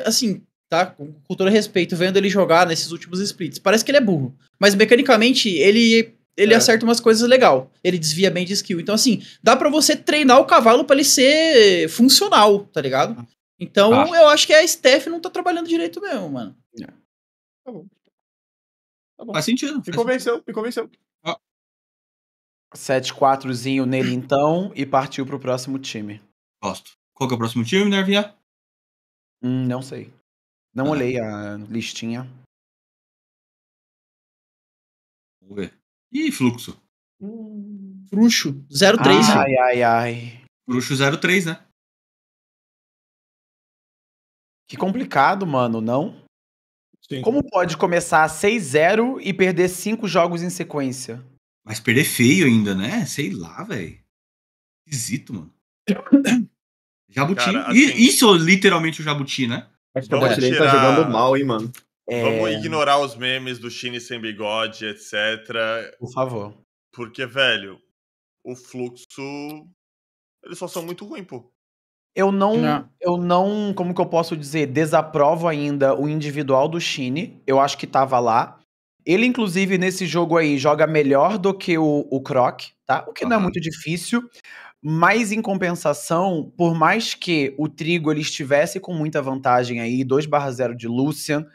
assim, tá? Com, todo respeito, vendo ele jogar nesses últimos splits. Parece que ele é burro. Mas mecanicamente, ele ele é. acerta umas coisas legal. Ele desvia bem de skill. Então, assim, dá para você treinar o cavalo para ele ser funcional, tá ligado? Então, ah. eu acho que a Steph não tá trabalhando direito mesmo, mano. É. Tá bom. Tá bom. Faz sentido. Me convenceu, sentido. me convenceu. 7-4zinho nele então e partiu pro próximo time. Gosto. Qual que é o próximo time, Nervinha? Hum, não sei. Não ah. olhei a listinha. Vamos ver. Ih, fluxo. Hum. Fruxo. 03, Ai, né? ai, ai. Fruxo 03, né? Que complicado, mano, não? Sim. Como pode começar 6-0 e perder 5 jogos em sequência? Mas perder feio ainda, né? Sei lá, velho. Esquisito, mano. Jabuti. Cara, assim, Isso literalmente o Jabuti, né? Acho que o Jabuti tá tirar... tá jogando mal, hein, mano. É... Vamos ignorar os memes do Shine sem bigode, etc. Por favor. Porque, velho, o fluxo. Eles só são muito ruins, pô. Eu não, não, Eu não, como que eu posso dizer, desaprovo ainda o individual do Shine Eu acho que tava lá. Ele, inclusive, nesse jogo aí, joga melhor do que o, o Croc, tá? O que uhum. não é muito difícil. Mas, em compensação, por mais que o Trigo ele estivesse com muita vantagem aí, 2/0 de Lucian,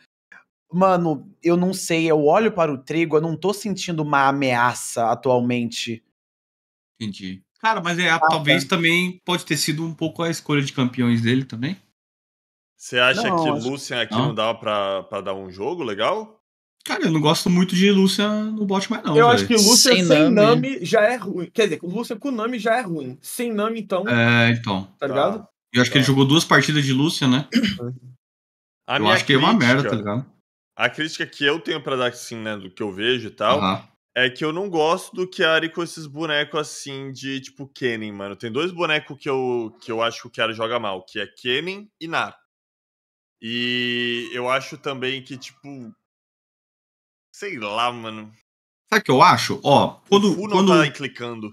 mano, eu não sei, eu olho para o Trigo, eu não tô sentindo uma ameaça atualmente. Entendi. Cara, mas é, ah, talvez também pode ter sido um pouco a escolha de campeões dele também. Você acha não, que acho... Lucian aqui não, não dava para dar um jogo legal? Cara, eu não gosto muito de Lúcia no bot mais, não. Eu véio. acho que Lúcia sem, sem Nami. já é ruim. Quer dizer, Lúcia com Nami já é ruim. Sem Nami, então. É, então. Tá ligado? eu acho tá. que ele tá. jogou duas partidas de Lúcia, né? A eu acho que crítica, é uma merda, tá ligado? A crítica que eu tenho pra dar, assim, né, do que eu vejo e tal, uh -huh. é que eu não gosto do Kiari com esses bonecos, assim, de tipo Kennen, mano. Tem dois bonecos que eu, que eu acho que o Kiari joga mal, que é Kennen e Nar. E eu acho também que, tipo, Sei lá, mano. Sabe o que eu acho? Ó, quando. O não quando, tá clicando.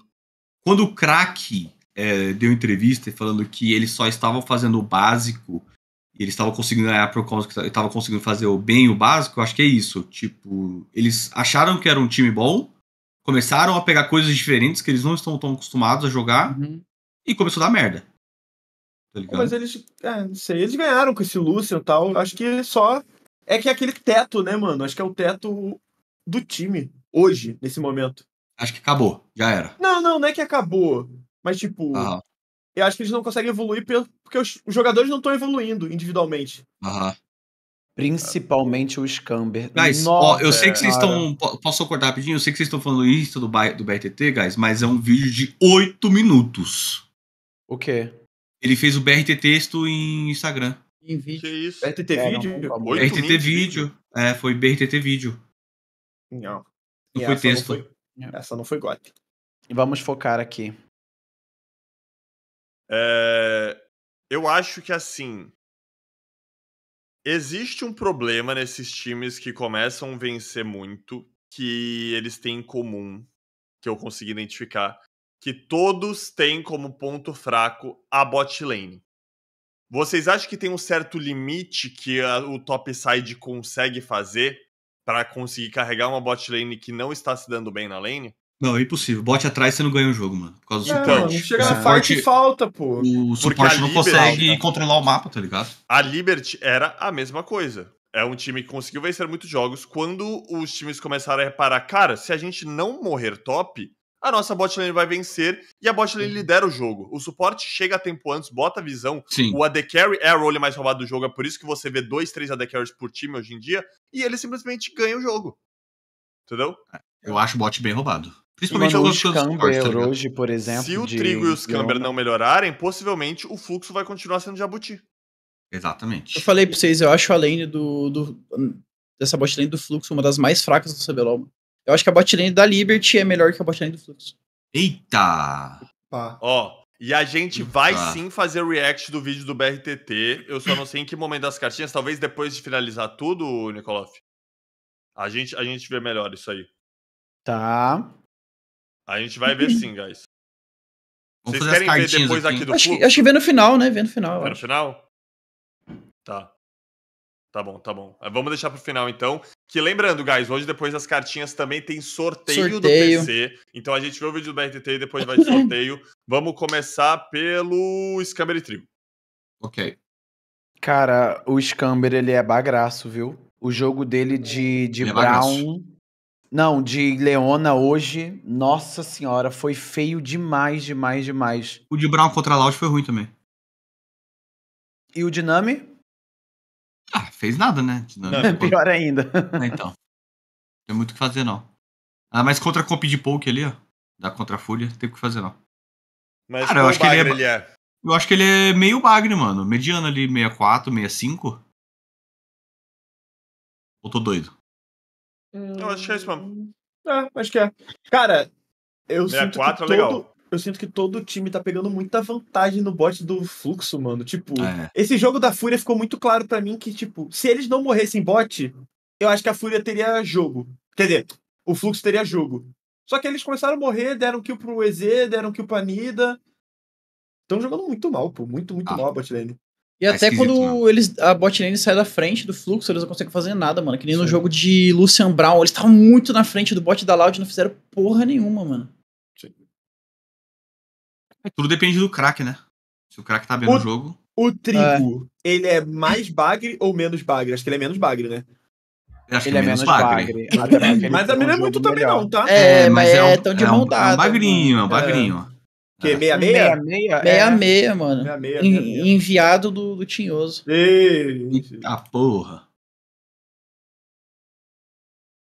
Quando o crack é, deu entrevista falando que eles só estavam fazendo o básico e eles estavam conseguindo ganhar pro Cons, que estavam conseguindo fazer o bem e o básico, eu acho que é isso. Tipo, eles acharam que era um time bom, começaram a pegar coisas diferentes que eles não estão tão acostumados a jogar uhum. e começou a dar merda. Tá Mas eles, é, não sei, eles ganharam com esse Lucian e tal. Acho que só é que é aquele teto, né, mano? Acho que é o teto do time hoje, nesse momento. Acho que acabou, já era. Não, não, não é que acabou. Mas, tipo, eu acho que eles não conseguem evoluir porque os jogadores não estão evoluindo individualmente. Aham. Principalmente o Scamber. Guys, Nossa, ó, eu sei que vocês estão. Posso cortar rapidinho? Eu sei que vocês estão falando isso do, do BRTT, guys, mas é um vídeo de 8 minutos. O quê? Ele fez o BRT texto em Instagram. Em vídeo. Que isso? RTT é, é vídeo? Não, RTT é vídeo. É, foi BRTT vídeo. Não. Não e foi texto. Não foi... É. Essa não foi GOT. E vamos focar aqui. É... Eu acho que assim. Existe um problema nesses times que começam a vencer muito, que eles têm em comum, que eu consegui identificar, que todos têm como ponto fraco a bot lane. Vocês acham que tem um certo limite que a, o topside consegue fazer para conseguir carregar uma bot lane que não está se dando bem na lane? Não, é impossível. Bot atrás você não ganha o jogo, mano. Por causa do não, suporte. Não chega na parte e falta, pô. O suporte não consegue controlar o mapa, tá ligado? A Liberty era a mesma coisa. É um time que conseguiu vencer muitos jogos. Quando os times começaram a reparar, cara, se a gente não morrer top, a nossa botlane vai vencer e a botlane uhum. lidera o jogo. O suporte chega a tempo antes, bota a visão. Sim. O AD Carry é a role mais roubada do jogo, é por isso que você vê dois, três AD Carries por time hoje em dia e ele simplesmente ganha o jogo. Entendeu? É, eu acho o bot bem roubado. Principalmente o Scamber, tá hoje, por exemplo. Se o Trigo e o Scamber não melhorarem, possivelmente o fluxo vai continuar sendo Jabuti. Exatamente. Eu falei pra vocês, eu acho a lane do, do dessa botlane do fluxo uma das mais fracas do CBLOL. Eu acho que a botlane da Liberty é melhor que a botlane do Fluxo. Eita! Opa. Ó, e a gente Opa. vai sim fazer o react do vídeo do BRTT. Eu só não sei em que momento das cartinhas, talvez depois de finalizar tudo, Nikoloff. A gente, a gente vê melhor isso aí. Tá. A gente vai ver sim, guys. Vocês querem ver depois aqui, aqui do acho, que, acho que vê no final, né? Vê no final. Vê no final? Tá. Tá bom, tá bom. Eh, vamos deixar pro final então. Que lembrando, guys, hoje depois das cartinhas também tem sorteio, sorteio. do PC. Então a gente vê o vídeo do BRTT e depois vai de sorteio. Vamos começar pelo Scamber e Trio. Ok. Cara, o Scamber ele é bagraço, viu? O jogo dele de, de é Brown. não, de Leona hoje, nossa senhora, foi feio demais, demais, demais. O de Brown contra a Loud foi ruim também. E o Dinami? Ah, fez nada, né? Não, não, pior ainda. É, então. Tem muito o que fazer, não. Ah, mas contra a comp de poke ali, ó. Da contra a tem o que fazer, não. Mas Cara, eu acho que ele é... ele é... Eu acho que ele é meio bagre, mano. Mediano ali, 64, 65. Ou tô doido? Hum... Eu acho que é isso mesmo. É, acho que é. Cara, eu 64 sinto que é todo... legal eu sinto que todo o time tá pegando muita vantagem no bot do fluxo, mano. Tipo, é. esse jogo da Fúria ficou muito claro para mim que, tipo, se eles não morressem bot, eu acho que a Fúria teria jogo. Quer dizer, o fluxo teria jogo. Só que eles começaram a morrer, deram kill pro EZ, deram kill pra Nida. Estão jogando muito mal, pô. Muito, muito ah. mal a bot lane. E tá até é quando não. Né? eles, a bot lane sai da frente do fluxo, eles não conseguem fazer nada, mano. Que nem Sim. no jogo de Lucian Brown. Eles estavam muito na frente do bot da Loud e não fizeram porra nenhuma, mano. É, tudo depende do craque, né? Se o craque tá bem o, no jogo. O trigo, é. ele é mais bagre ou menos bagre? Acho que ele é menos bagre, né? acho ele que é, é menos bagre. bagre. É mas a mina é, é muito também melhor. não, tá? É, é mas, mas é, é tão de é um, É um bagrinho, é um bagrinho. Que? Meia meia? Meia meia? mano. Meia meia, Enviado do, do Tinhoso. a porra.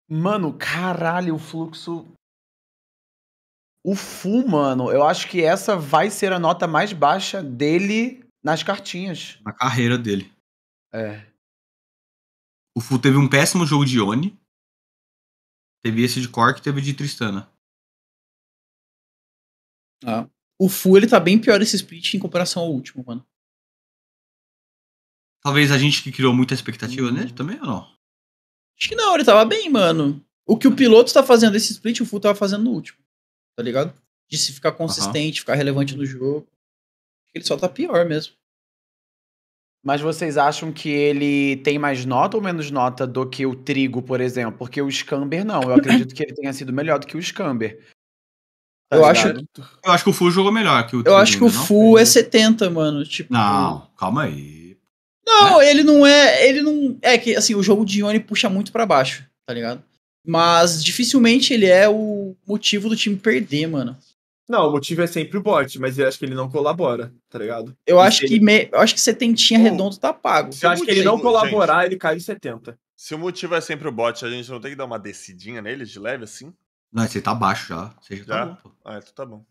Mano, caralho, o fluxo o Fu, mano, eu acho que essa vai ser a nota mais baixa dele nas cartinhas. Na carreira dele. É. O Fu teve um péssimo jogo de Oni. Teve esse de Cork e teve de Tristana. Ah. O Fu, ele tá bem pior esse split em comparação ao último, mano. Talvez a gente que criou muita expectativa uhum. nele também ou não? Acho que não, ele tava bem, mano. O que o piloto tá fazendo esse split, o Fu tava fazendo no último tá ligado? De se ficar consistente, uhum. ficar relevante no jogo. Ele só tá pior mesmo. Mas vocês acham que ele tem mais nota ou menos nota do que o Trigo, por exemplo? Porque o Scamber não. Eu acredito que ele tenha sido melhor do que o Scamber. Tá eu, acho, eu acho que o Fu jogou melhor que o Trigo. Eu acho que o né, Fu é 70, mano. Tipo... Não, calma aí. Não, é. ele não é. Ele não. É que assim, o jogo de Ione puxa muito para baixo, tá ligado? Mas dificilmente ele é o motivo do time perder, mano. Não, o motivo é sempre o bot, mas eu acho que ele não colabora, tá ligado? Eu e acho ele... que me... eu acho que setentinha redondo tá pago. Se eu acho que ele não colaborar, gente, ele cai em 70. Se o motivo é sempre o bot, a gente não tem que dar uma descidinha nele de leve assim? Não, você tá baixo já. Você já, já? tá bom. Pô. Ah, então tá bom.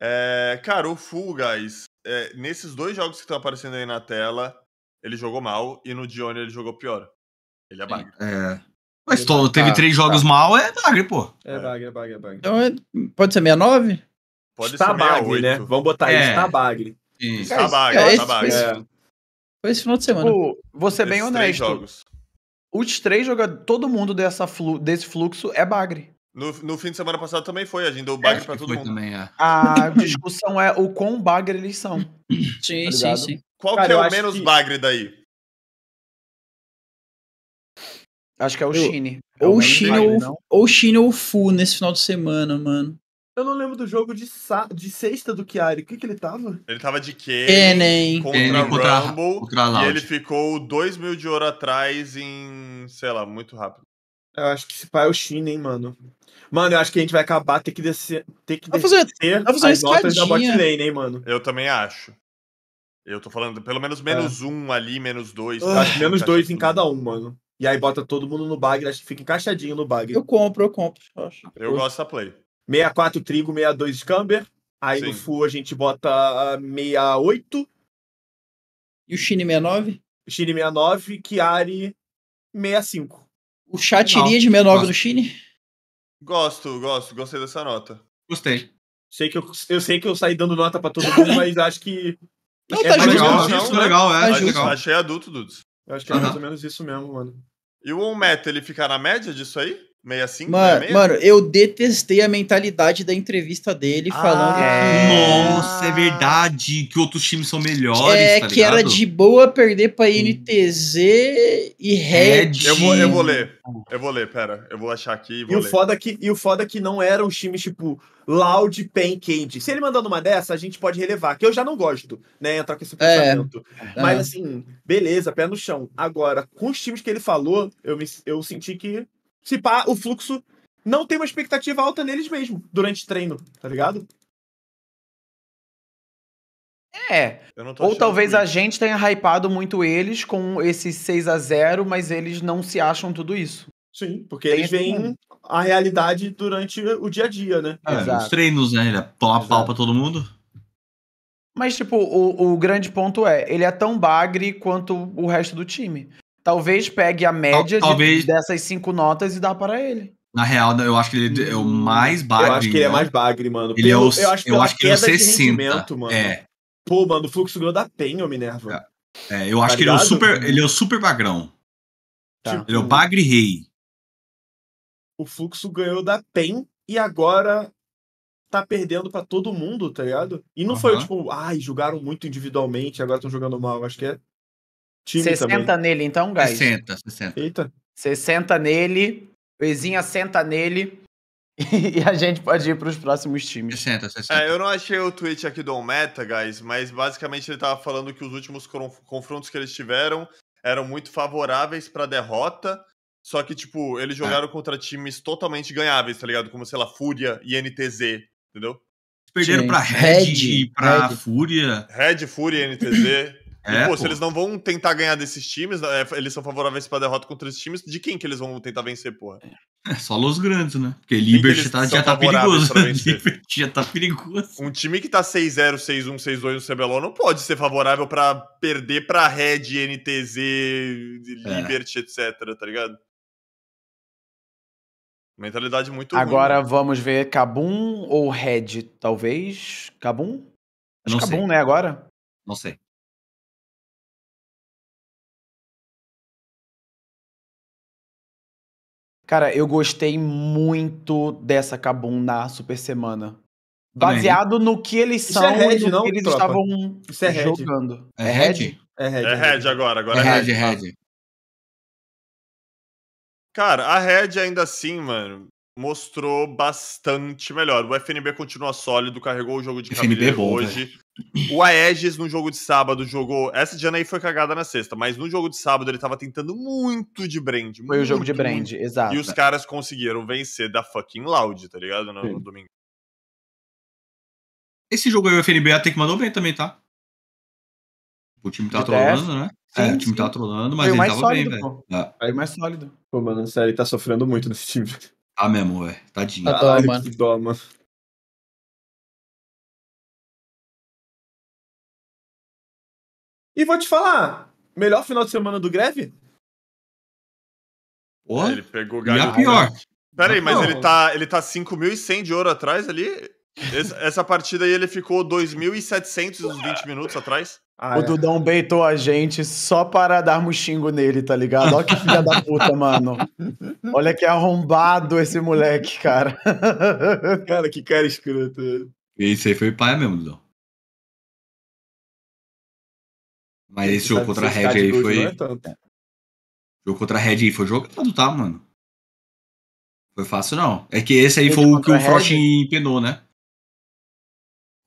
É, cara, o Full Guys, é, nesses dois jogos que estão aparecendo aí na tela, ele jogou mal e no Dione ele jogou pior. Ele é baixo. É. Mas tô, teve tá, três jogos tá. mal, é bagre, pô. É bagre, é bagre, é bagre. Então é, pode ser 69? Pode está ser bagre, né? Vamos botar é. aí, está bagre. Isso. está bagre, é, está bagre. Foi esse, é. foi esse final de semana. Tipo, vou ser bem honesto. Três jogos. Os três jogadores, todo mundo dessa flu, desse fluxo é bagre. No, no fim de semana passado também foi, a gente deu é, bagre é, pra todo mundo. Também, é. A discussão é o quão bagre eles são. sim, tá sim, sim. Qual Cara, que é o menos que... bagre daí? Acho que é o Shine. É ou o Shine ou, Shine ou o Fu nesse final de semana, mano. Eu não lembro do jogo de, sa de sexta do Chiari. O que, que ele tava? Ele tava de Kennen contra Kennen contra Rumble. Contra e ele ficou 2 mil de ouro atrás em, sei lá, muito rápido. Eu acho que esse pai é o Shine, hein, mano. Mano, eu acho que a gente vai acabar ter que descer, ter que descer fazer, fazer as notas da bot lane, hein, mano. Eu também acho. Eu tô falando pelo menos é. menos é. um ali, menos dois. Uh, tá menos tá dois em tudo. cada um, mano. E aí bota todo mundo no bag, acho que fica encaixadinho no bag. Eu compro, eu compro. Eu, acho. eu gosto dessa Play. 64 trigo, 62 camber. Aí Sim. no full a gente bota 68. E o Shine 69? Shine 69, Kiari 65. O chat iria de 69 no Shine? Gosto, gosto, gostei dessa nota. Gostei. Sei que eu, eu sei que eu saí dando nota pra todo mundo, mas acho que. Não, é tá justo. Legal, tá não, né? legal, é. Tá, tá legal. Achei adulto, Dudes. Eu acho que é uhum. mais ou menos isso mesmo, mano. E o One um metro, ele fica na média disso aí? 65? Mano, é mano, eu detestei a mentalidade da entrevista dele falando ah, que. É. Nossa, é verdade. Que outros times são melhores. É, tá que era de boa perder pra NTZ hum. e Red. Eu vou, eu vou ler. Eu vou ler, pera. Eu vou achar aqui. Vou e, ler. O foda é que, e o foda é que não eram os times tipo Loud, Pen, Candy. Se ele mandando uma dessa, a gente pode relevar, que eu já não gosto, né? Entrar com esse pensamento. É, Mas assim, beleza, pé no chão. Agora, com os times que ele falou, eu, me, eu senti que se pá, o fluxo não tem uma expectativa alta neles mesmo durante treino, tá ligado? É. Ou talvez a gente tenha hypado muito eles com esse 6 a 0 mas eles não se acham tudo isso. Sim, porque Tem eles veem a realidade durante o dia a dia, né? É, os treinos, né? Ele é pau a pau pra todo mundo. Mas, tipo, o, o grande ponto é, ele é tão bagre quanto o resto do time. Talvez pegue a média talvez... de, dessas cinco notas e dá para ele. Na real, eu acho que ele é o hum, mais bagre. Eu acho que ele é né? mais bagre, mano. Ele Pelo, é o, eu acho, eu acho que ele é o 60. Mano. É. Pô, mano, o fluxo ganhou da penha, Minerva. É, é eu acho tá que ele é o super, ele é o super bagrão. Tá. Ele é o bagre rei. O fluxo ganhou da PEN e agora tá perdendo para todo mundo, tá ligado? E não foi tipo, ai, jogaram muito individualmente, agora estão jogando mal. Acho que é Time 60 também. nele, então, guys. 60, 60. Eita. 60 nele, o Ezinha senta nele. e a gente pode ir para os próximos times. 60, 60. É, eu não achei o tweet aqui do Meta, guys, mas basicamente ele tava falando que os últimos confrontos que eles tiveram eram muito favoráveis para derrota, só que, tipo, eles é. jogaram é. contra times totalmente ganháveis, tá ligado? Como, sei lá, Fúria e NTZ, entendeu? Perderam Sim. pra Red, Red e pra Red. Fúria. Red, Fúria e NTZ. É, e, pô, pô, se eles não vão tentar ganhar desses times, é, eles são favoráveis pra derrota contra esses times, de quem que eles vão tentar vencer, porra? É, só Los grandes, né? Porque Liberty tá, já tá perigoso. Né? Liberty já tá perigoso. Um time que tá 6-0, 6-1, 6-2 no CBLOL não pode ser favorável pra perder pra Red, NTZ, é. Liberty, é. etc, tá ligado? Mentalidade muito Agora ruim, né? vamos ver Cabum ou Red, talvez. Cabum? Acho Cabum, sei. né, agora? Não sei. Cara, eu gostei muito dessa Kabum na Super Semana. Baseado no que eles é são é red, não, eles tropa. estavam Isso é jogando. É Red? É Red, é red agora, agora é, é Red. É Red. Cara, a Red ainda assim, mano, mostrou bastante melhor. O FNB continua sólido, carregou o jogo de FNB é hoje. O Aegis, no jogo de sábado, jogou. Essa Diana aí foi cagada na sexta, mas no jogo de sábado ele tava tentando muito de brand. Foi muito, o jogo de brand, muito. exato. E os caras conseguiram vencer da fucking Loud, tá ligado? No, no domingo. Esse jogo aí, o FNB até que mandou bem também, tá? O time tá trolando, né? Sim, é, o time sim. tá trolando, mas ele tava sólido, bem, velho. Aí é. mais sólido. Pô, mano, sério, ele tá sofrendo muito nesse time. Tá mesmo, velho. Tadinho. Tá dó, mano. Que dó, mano. E vou te falar, melhor final de semana do greve? Oh, é, ele pegou E a pior. Pera aí, mas ele tá, ele tá 5.100 de ouro atrás ali? Essa, essa partida aí ele ficou 2.720 minutos atrás. Ah, o é. Dudão beitou a gente só para dar xingo nele, tá ligado? Olha que filha da puta, mano. Olha que arrombado esse moleque, cara. cara, que cara escroto. Isso aí foi pai mesmo, Dudão. Mas esse jogo contra a Red aí foi. É, é jogo contra a Red aí foi jogado, tá, mano? Foi fácil, não. É que esse aí foi o que o Frost empenou, né?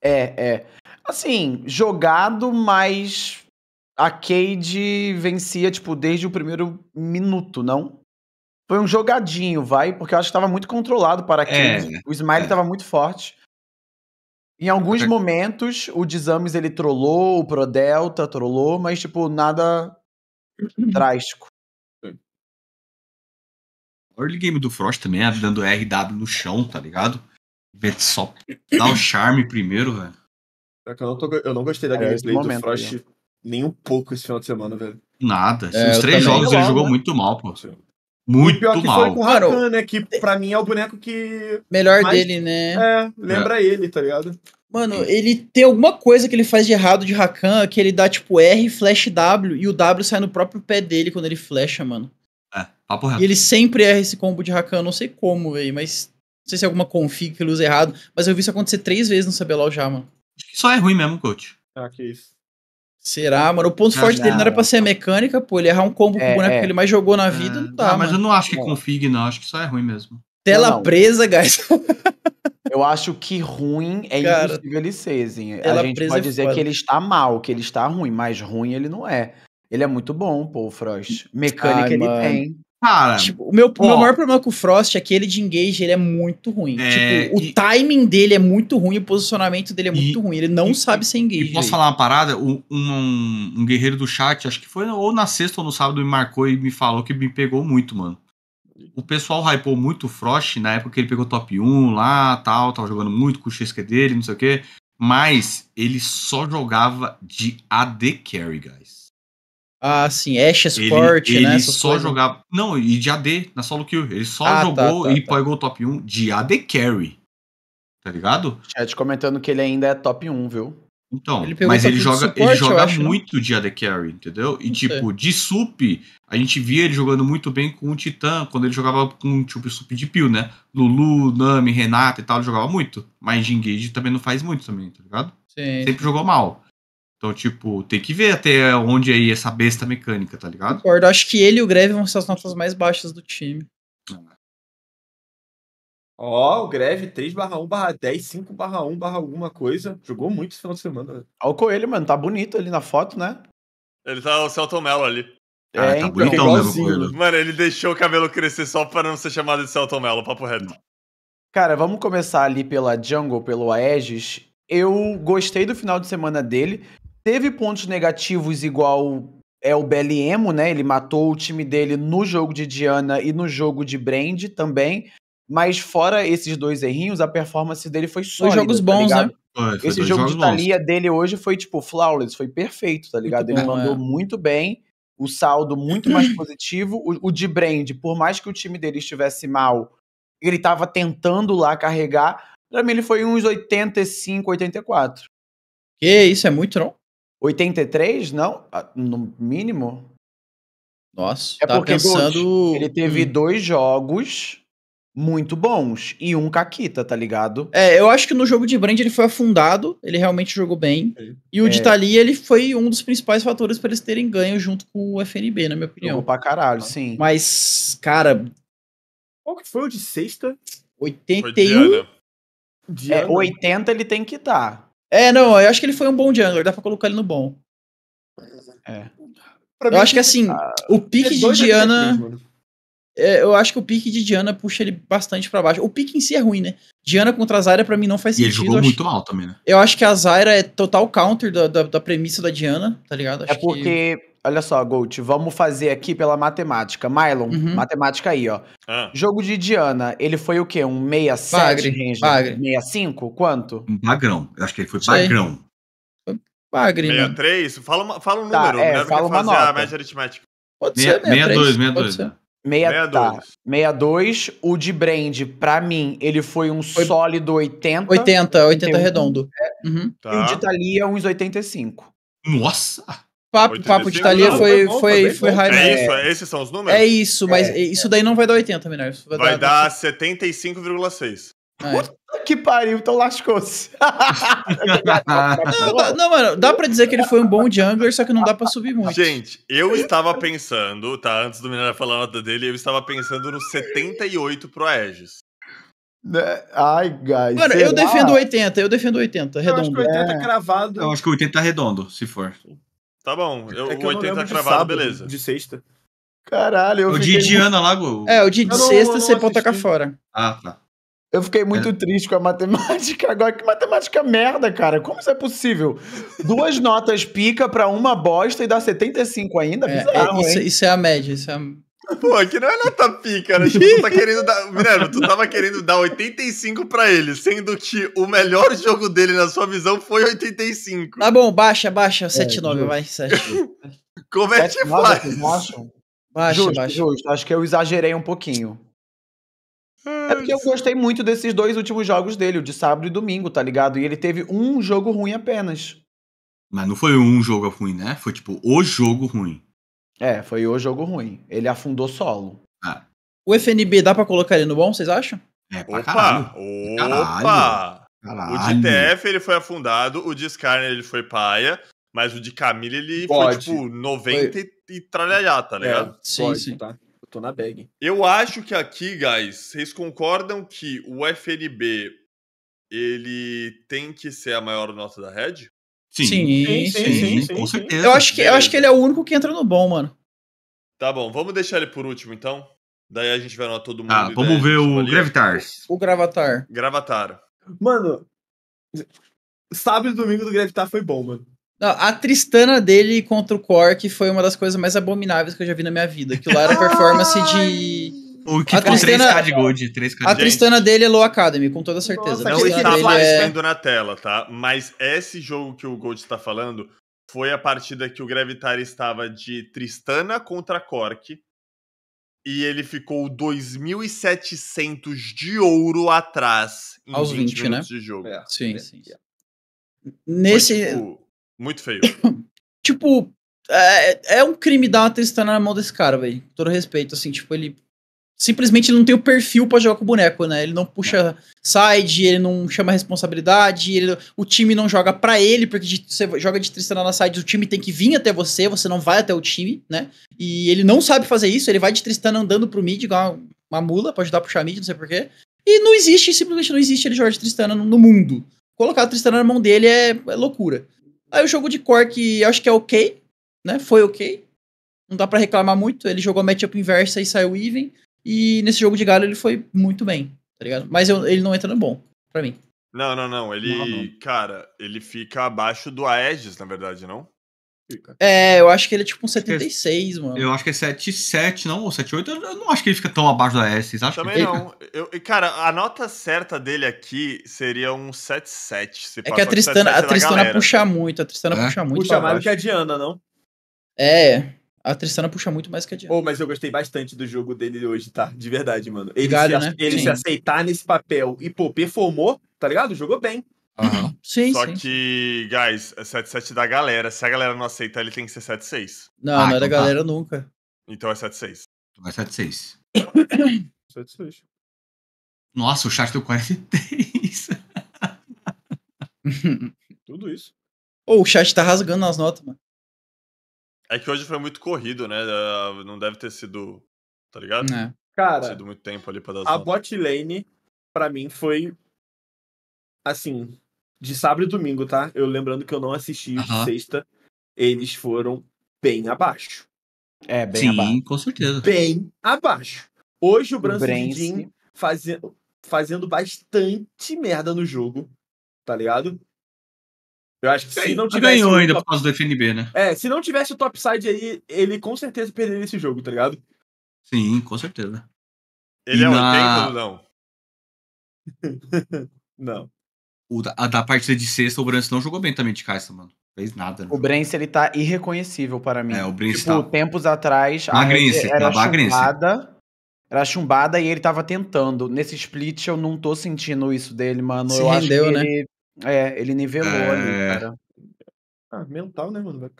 É, é. Assim, jogado, mas a Cade vencia, tipo, desde o primeiro minuto, não? Foi um jogadinho, vai, porque eu acho que tava muito controlado para a é, Cade. É, o Smile é. tava muito forte. Em alguns é. momentos, o Dizames ele trollou, o Prodelta trollou, mas, tipo, nada drástico. early game do Frost também é dando RW no chão, tá ligado? Só dá o charme primeiro, velho. Eu não, tô, eu não gostei da é, gameplay do Frost nem um pouco esse final de semana, velho. Nada. É, Os três jogos ele jogou né? muito mal, pô. Muito pior que mal. foi com o Hakan, né? Que pra mim é o boneco que. Melhor mais, dele, né? É, lembra é. ele, tá ligado? Mano, ele tem alguma coisa que ele faz de errado de Rakan, que ele dá tipo R, flash W, e o W sai no próprio pé dele quando ele flecha, mano. É, papo reto. E ele sempre erra esse combo de Rakan, não sei como, velho, mas. Não sei se é alguma config que ele usa errado, mas eu vi isso acontecer três vezes no CBLOL já, mano. Acho que só é ruim mesmo, coach. Ah, que isso. Será, mano? O ponto forte não. dele não era pra ser a mecânica, pô. Ele errar um combo é, com o é, boneco é. que ele mais jogou na ah, vida, é. não mas mano. eu não acho que config, não. Acho que só é ruim mesmo. Tela não, presa, guys. eu acho que ruim é Cara, impossível ele ser, assim. A gente pode é dizer foda. que ele está mal, que ele está ruim, mas ruim ele não é. Ele é muito bom, pô, o Frost. Mecânica Ai, ele mano. tem. Cara. Tipo, o meu, meu maior problema com o Frost é que ele de engage ele é muito ruim. É, tipo, o e, timing dele é muito ruim, o posicionamento dele é muito e, ruim. Ele não e, sabe ser engage. E posso falar uma parada? Um, um, um, guerreiro do chat, acho que foi ou na sexta ou no sábado, me marcou e me falou que me pegou muito, mano. O pessoal hypou muito o Frost na época que ele pegou top 1 lá, tal, tava jogando muito com o XQ dele, não sei o quê. Mas ele só jogava de AD Carry, guys. Ah, sim, Ash é Sport, ele, né? Ele só coisas. jogava. Não, e de AD, na solo kill. Ele só ah, tá, jogou tá, tá, e tá. pegou o top 1 de AD Carry. Tá ligado? Chat comentando que ele ainda é top 1, viu? Então, ele mas ele joga, suporte, ele joga acho, muito não? de AD Carry, entendeu? E não tipo, sei. de sup, a gente via ele jogando muito bem com o Titã, quando ele jogava com tipo sup de peel, né? Lulu, Nami, Renata e tal, ele jogava muito. Mas de engage também não faz muito também, tá ligado? Sim. Sempre jogou mal. Então, tipo, tem que ver até onde aí é essa besta mecânica, tá ligado? Concordo. Acho que ele e o Greve vão ser as notas mais baixas do time. Ó, oh, o Greve 3 barra 1 barra 10, 5 barra 1 barra alguma coisa. Jogou muito esse final de semana. Olha o Coelho, mano. Tá bonito ali na foto, né? Ele tá o Celton Mello ali. É, ah, tá é, então, bonitão mesmo, Coelho. Né? Mano, ele deixou o cabelo crescer só pra não ser chamado de Celton Mello, papo reto. Cara, vamos começar ali pela Jungle, pelo Aegis. Eu gostei do final de semana dele, Teve pontos negativos igual é o Beliemo, né? Ele matou o time dele no jogo de Diana e no jogo de Brand também. Mas fora esses dois errinhos, a performance dele foi sólida. Os jogos tá bons, tá né? Esse jogo de Thalia bons. dele hoje foi tipo flawless, foi perfeito, tá ligado? Ele mandou é. muito bem, o saldo muito mais positivo. O, o de Brand, por mais que o time dele estivesse mal, ele tava tentando lá carregar. Pra mim ele foi uns 85, 84. Que isso, é muito não? 83, não? Ah, no mínimo? Nossa, é tá porque pensando... ele teve hum. dois jogos muito bons e um caquita, tá ligado? É, eu acho que no jogo de Brand ele foi afundado, ele realmente jogou bem. E o de é. Thalia, ele foi um dos principais fatores para eles terem ganho junto com o FNB, na minha opinião. Jogou pra caralho, tá. sim. Mas, cara... Qual que foi o de sexta? 81? Diana. Diana. É, 80 ele tem que estar. É, não, eu acho que ele foi um bom jungler, dá pra colocar ele no bom. É. Mim, eu acho que assim, ah, o pique é de Diana. É, eu acho que o pique de Diana puxa ele bastante para baixo. O pique em si é ruim, né? Diana contra a Zyra pra mim não faz e sentido. E ele jogou muito mal também, né? Eu acho que a Zyra é total counter da, da, da premissa da Diana, tá ligado? Acho é porque. Que Olha só, Gold, vamos fazer aqui pela matemática. Mylon, uhum. matemática aí, ó. Ah. Jogo de Diana, ele foi o quê? Um 67 Bagre, range? Bagre. 65? Quanto? Um bagrão. Eu acho que ele foi Isso bagrão. Bagre. 63? Né? Fala, fala um tá, número, é, não né? fala uma nota. a média aritmética. Pode ser, 62, 62. 62. Tá. o de Brand, pra mim, ele foi um foi... sólido 80. 80, 80 redondo. É. Uhum. Tá. E o de tá. Thalia, uns 85. Nossa! Papo, papo de Thalia foi, foi, foi, raio. É né? isso, é, esses são os números? É isso, mas é, isso daí não vai dar 80, Minerva. Vai, vai dar, dar 75,6. É. Puta que pariu, então lascou-se. não, não, mano, dá pra dizer que ele foi um bom jungler, só que não dá pra subir muito. Gente, eu estava pensando, tá? Antes do Minerva falar nota dele, eu estava pensando no 78 pro Aegis. Né, ai, guys. Mano, eu defendo 80, eu defendo 80, redondo. Eu acho que 80 é. cravado. Eu acho que 80 é redondo, se for. Tá bom, eu, é que o 80 cravado, sábado, beleza. De sexta. Caralho, eu O dia de Ana lá, go... É, o dia de não, sexta não, você pode tacar fora. Ah, tá. Eu fiquei muito é. triste com a matemática agora. Que matemática merda, cara. Como isso é possível? Duas notas pica pra uma bosta e dá 75 ainda? É, Bizarro, é, isso, isso, é a média. Isso é a... Pô, aqui não é nota pica, né? Tipo, tu tá querendo dar. Minerva, tu tava querendo dar 85 pra ele, sendo que o melhor jogo dele, na sua visão, foi 85. Tá bom, baixa, baixa. 7,9, é, vai. 7. Como é que faz? Baixa, justo, baixa. Justo. Acho que eu exagerei um pouquinho. É ah, porque eu gostei muito desses dois últimos jogos dele, o de sábado e domingo, tá ligado? E ele teve um jogo ruim apenas. Mas não foi um jogo ruim, né? Foi tipo o jogo ruim. É, foi o jogo ruim. Ele afundou solo. Ah. O FNB dá pra colocar ele no bom, vocês acham? É, pra opa, caralho. Opa! Caralho. O de TF ele foi afundado, o de Skarner ele foi paia, mas o de Camille ele Pode. foi tipo 90 foi... e tralhar, tá é, ligado? É, sim, Pode, sim. Tá. Eu tô na bag. Eu acho que aqui, guys, vocês concordam que o FNB ele tem que ser a maior nota da Red? Sim, sim, sim, sim, com certeza. Eu acho, que, eu acho que ele é o único que entra no bom, mano. Tá bom, vamos deixar ele por último então. Daí a gente vai lá todo mundo. Ah, vamos ver o Gravitar. O Gravatar. Gravatar. Mano, sábado e domingo do Gravitar foi bom, mano. a Tristana dele contra o Cork foi uma das coisas mais abomináveis que eu já vi na minha vida. Que lá era performance de o que a ficou Tristana, 3K de Gold. 3K gente. dele é Low Academy, com toda certeza. Nossa, não está é é- aparecendo é... na tela, tá? Mas esse jogo que o Gold está falando foi a partida que o Gravitar estava de Tristana contra Cork. E ele ficou 2.700 de ouro atrás em Aos 20, 20 né? de jogo. É, sim, sim. Nesse. tipo, muito feio. tipo, é, é, um crime dar uma Tristana na mão desse cara, velho. Todo respeito, assim, tipo, ele simplesmente ele não tem o perfil para jogar com o boneco, né? Ele não puxa é. side, ele não chama responsabilidade, ele, o time não joga para ele, porque de, você joga de Tristana na side, o time tem que vir até você, você não vai até o time, né? E ele não sabe fazer isso, ele vai de Tristana andando pro mid, igual uma, uma mula, pra ajudar a puxar mid, não sei porquê. E não existe, simplesmente não existe ele jogar de Tristana no, no mundo. Colocar o Tristana na mão dele é, é loucura. Aí o jogo de Cork eu acho que é ok, né? Foi ok. Não dá para reclamar muito. Ele jogou matchup inversa e saiu even. E nesse jogo de galho ele foi muito bem, tá ligado? Mas eu, ele não entra no bom, pra mim. Não, não, não. Ele, não, não. cara, ele fica abaixo do Aegis, na verdade, não? É, eu acho que ele é tipo um 76, é mano. Eu acho que é 77, não, ou 78. Eu não acho que ele fica tão abaixo da S, vocês acham? Também que não. Eu, cara, a nota certa dele aqui seria um 77. Se é que a Tristana, a Tristana puxa muito, a Tristana é? puxa muito. Puxa mais do que a Diana, não? É. A Tristana puxa muito mais que a Diana. Oh, mas eu gostei bastante do jogo dele hoje, tá? De verdade, mano. Ele, Galho, se, né? ele se aceitar nesse papel e, pô, performou, tá ligado? Jogou bem. Uhum. Sim, Só sim. que, guys, é 7-7 da galera. Se a galera não aceitar, ele tem que ser 7-6. Não, ah, não é então da então galera nunca. Então é 7-6. Então é 7-6. 7-6. Nossa, o chat deu 43. Tudo isso. oh, o chat tá rasgando as notas, mano. É que hoje foi muito corrido, né? Não deve ter sido, tá ligado? É. Cara, sido muito tempo ali pra dar a Botlane bot lane, pra mim, foi assim, de sábado e domingo, tá? Eu lembrando que eu não assisti uh -huh. sexta, eles foram bem abaixo. É, bem Sim, abaixo. Sim, com certeza. Bem abaixo. Hoje o Branson fazendo, fazendo bastante merda no jogo, tá ligado? Eu acho que se não tivesse. Ganhou ainda top... por causa do FNB, né? É, se não tivesse o topside aí, ele com certeza perderia esse jogo, tá ligado? Sim, com certeza. Ele e é na... ou não? não. O da, a da partida de sexta, o Brance não jogou bem também de caixa, mano. Fez nada. Né? O Brance, ele tá irreconhecível para mim. É, o Brance tipo, tá... tempos atrás, Magrense, a tá era chumbada, era chumbada e ele tava tentando. Nesse split, eu não tô sentindo isso dele, mano. Se eu rendeu, acho que né? ele é, ele nivelou é... ali, cara. Ah, mental, né, mano? Vai...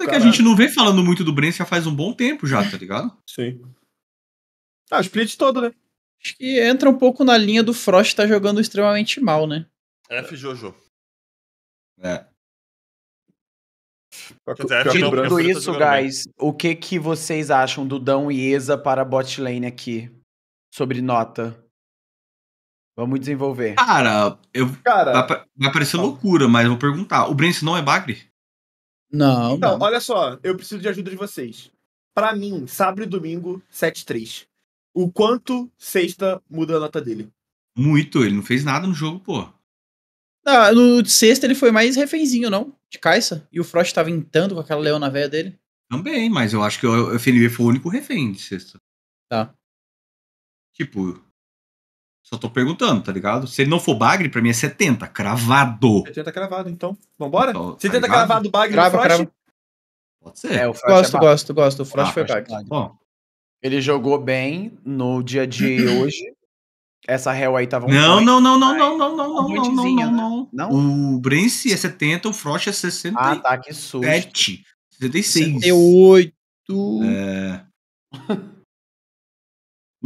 É que a gente não vem falando muito do Brent já faz um bom tempo já, tá ligado? Sim. Ah, o split todo, né? Acho que entra um pouco na linha do Frost tá jogando extremamente mal, né? F Jojo. É. Dito é isso, guys, o que que vocês acham do Dão e Eza para bot lane aqui? Sobre nota. Vamos desenvolver. Cara, eu. Cara, vai, vai parecer tá. loucura, mas eu vou perguntar. O Brent não é Bagre? Não. Então, não. olha só, eu preciso de ajuda de vocês. Para mim, sábado e domingo, 7-3. O quanto sexta muda a nota dele? Muito, ele não fez nada no jogo, pô. Ah, no sexta ele foi mais refenzinho, não? De caixa. E o Frost tava entrando com aquela leão na dele. Também, mas eu acho que o FNB foi o único refém de sexta. Tá. Tipo, só tô perguntando, tá ligado? Se ele não for bagre, pra mim é 70, cravado. 70 cravado, então. Vambora? Então, 70 tá cravado, bagre cravo, cravo. Pode ser. É, o Frost é gosto, é gosto, gosto. O Frost ah, foi é bagre. bagre. Bom. Ele jogou bem no dia de hoje. Essa réu aí tava um não, não, não, não, ah, é. não, não, não, não, não, não, né? não, não, não. O Brence é 70, o Frost é 60. Ah, tá, que susto. 76. 68. É.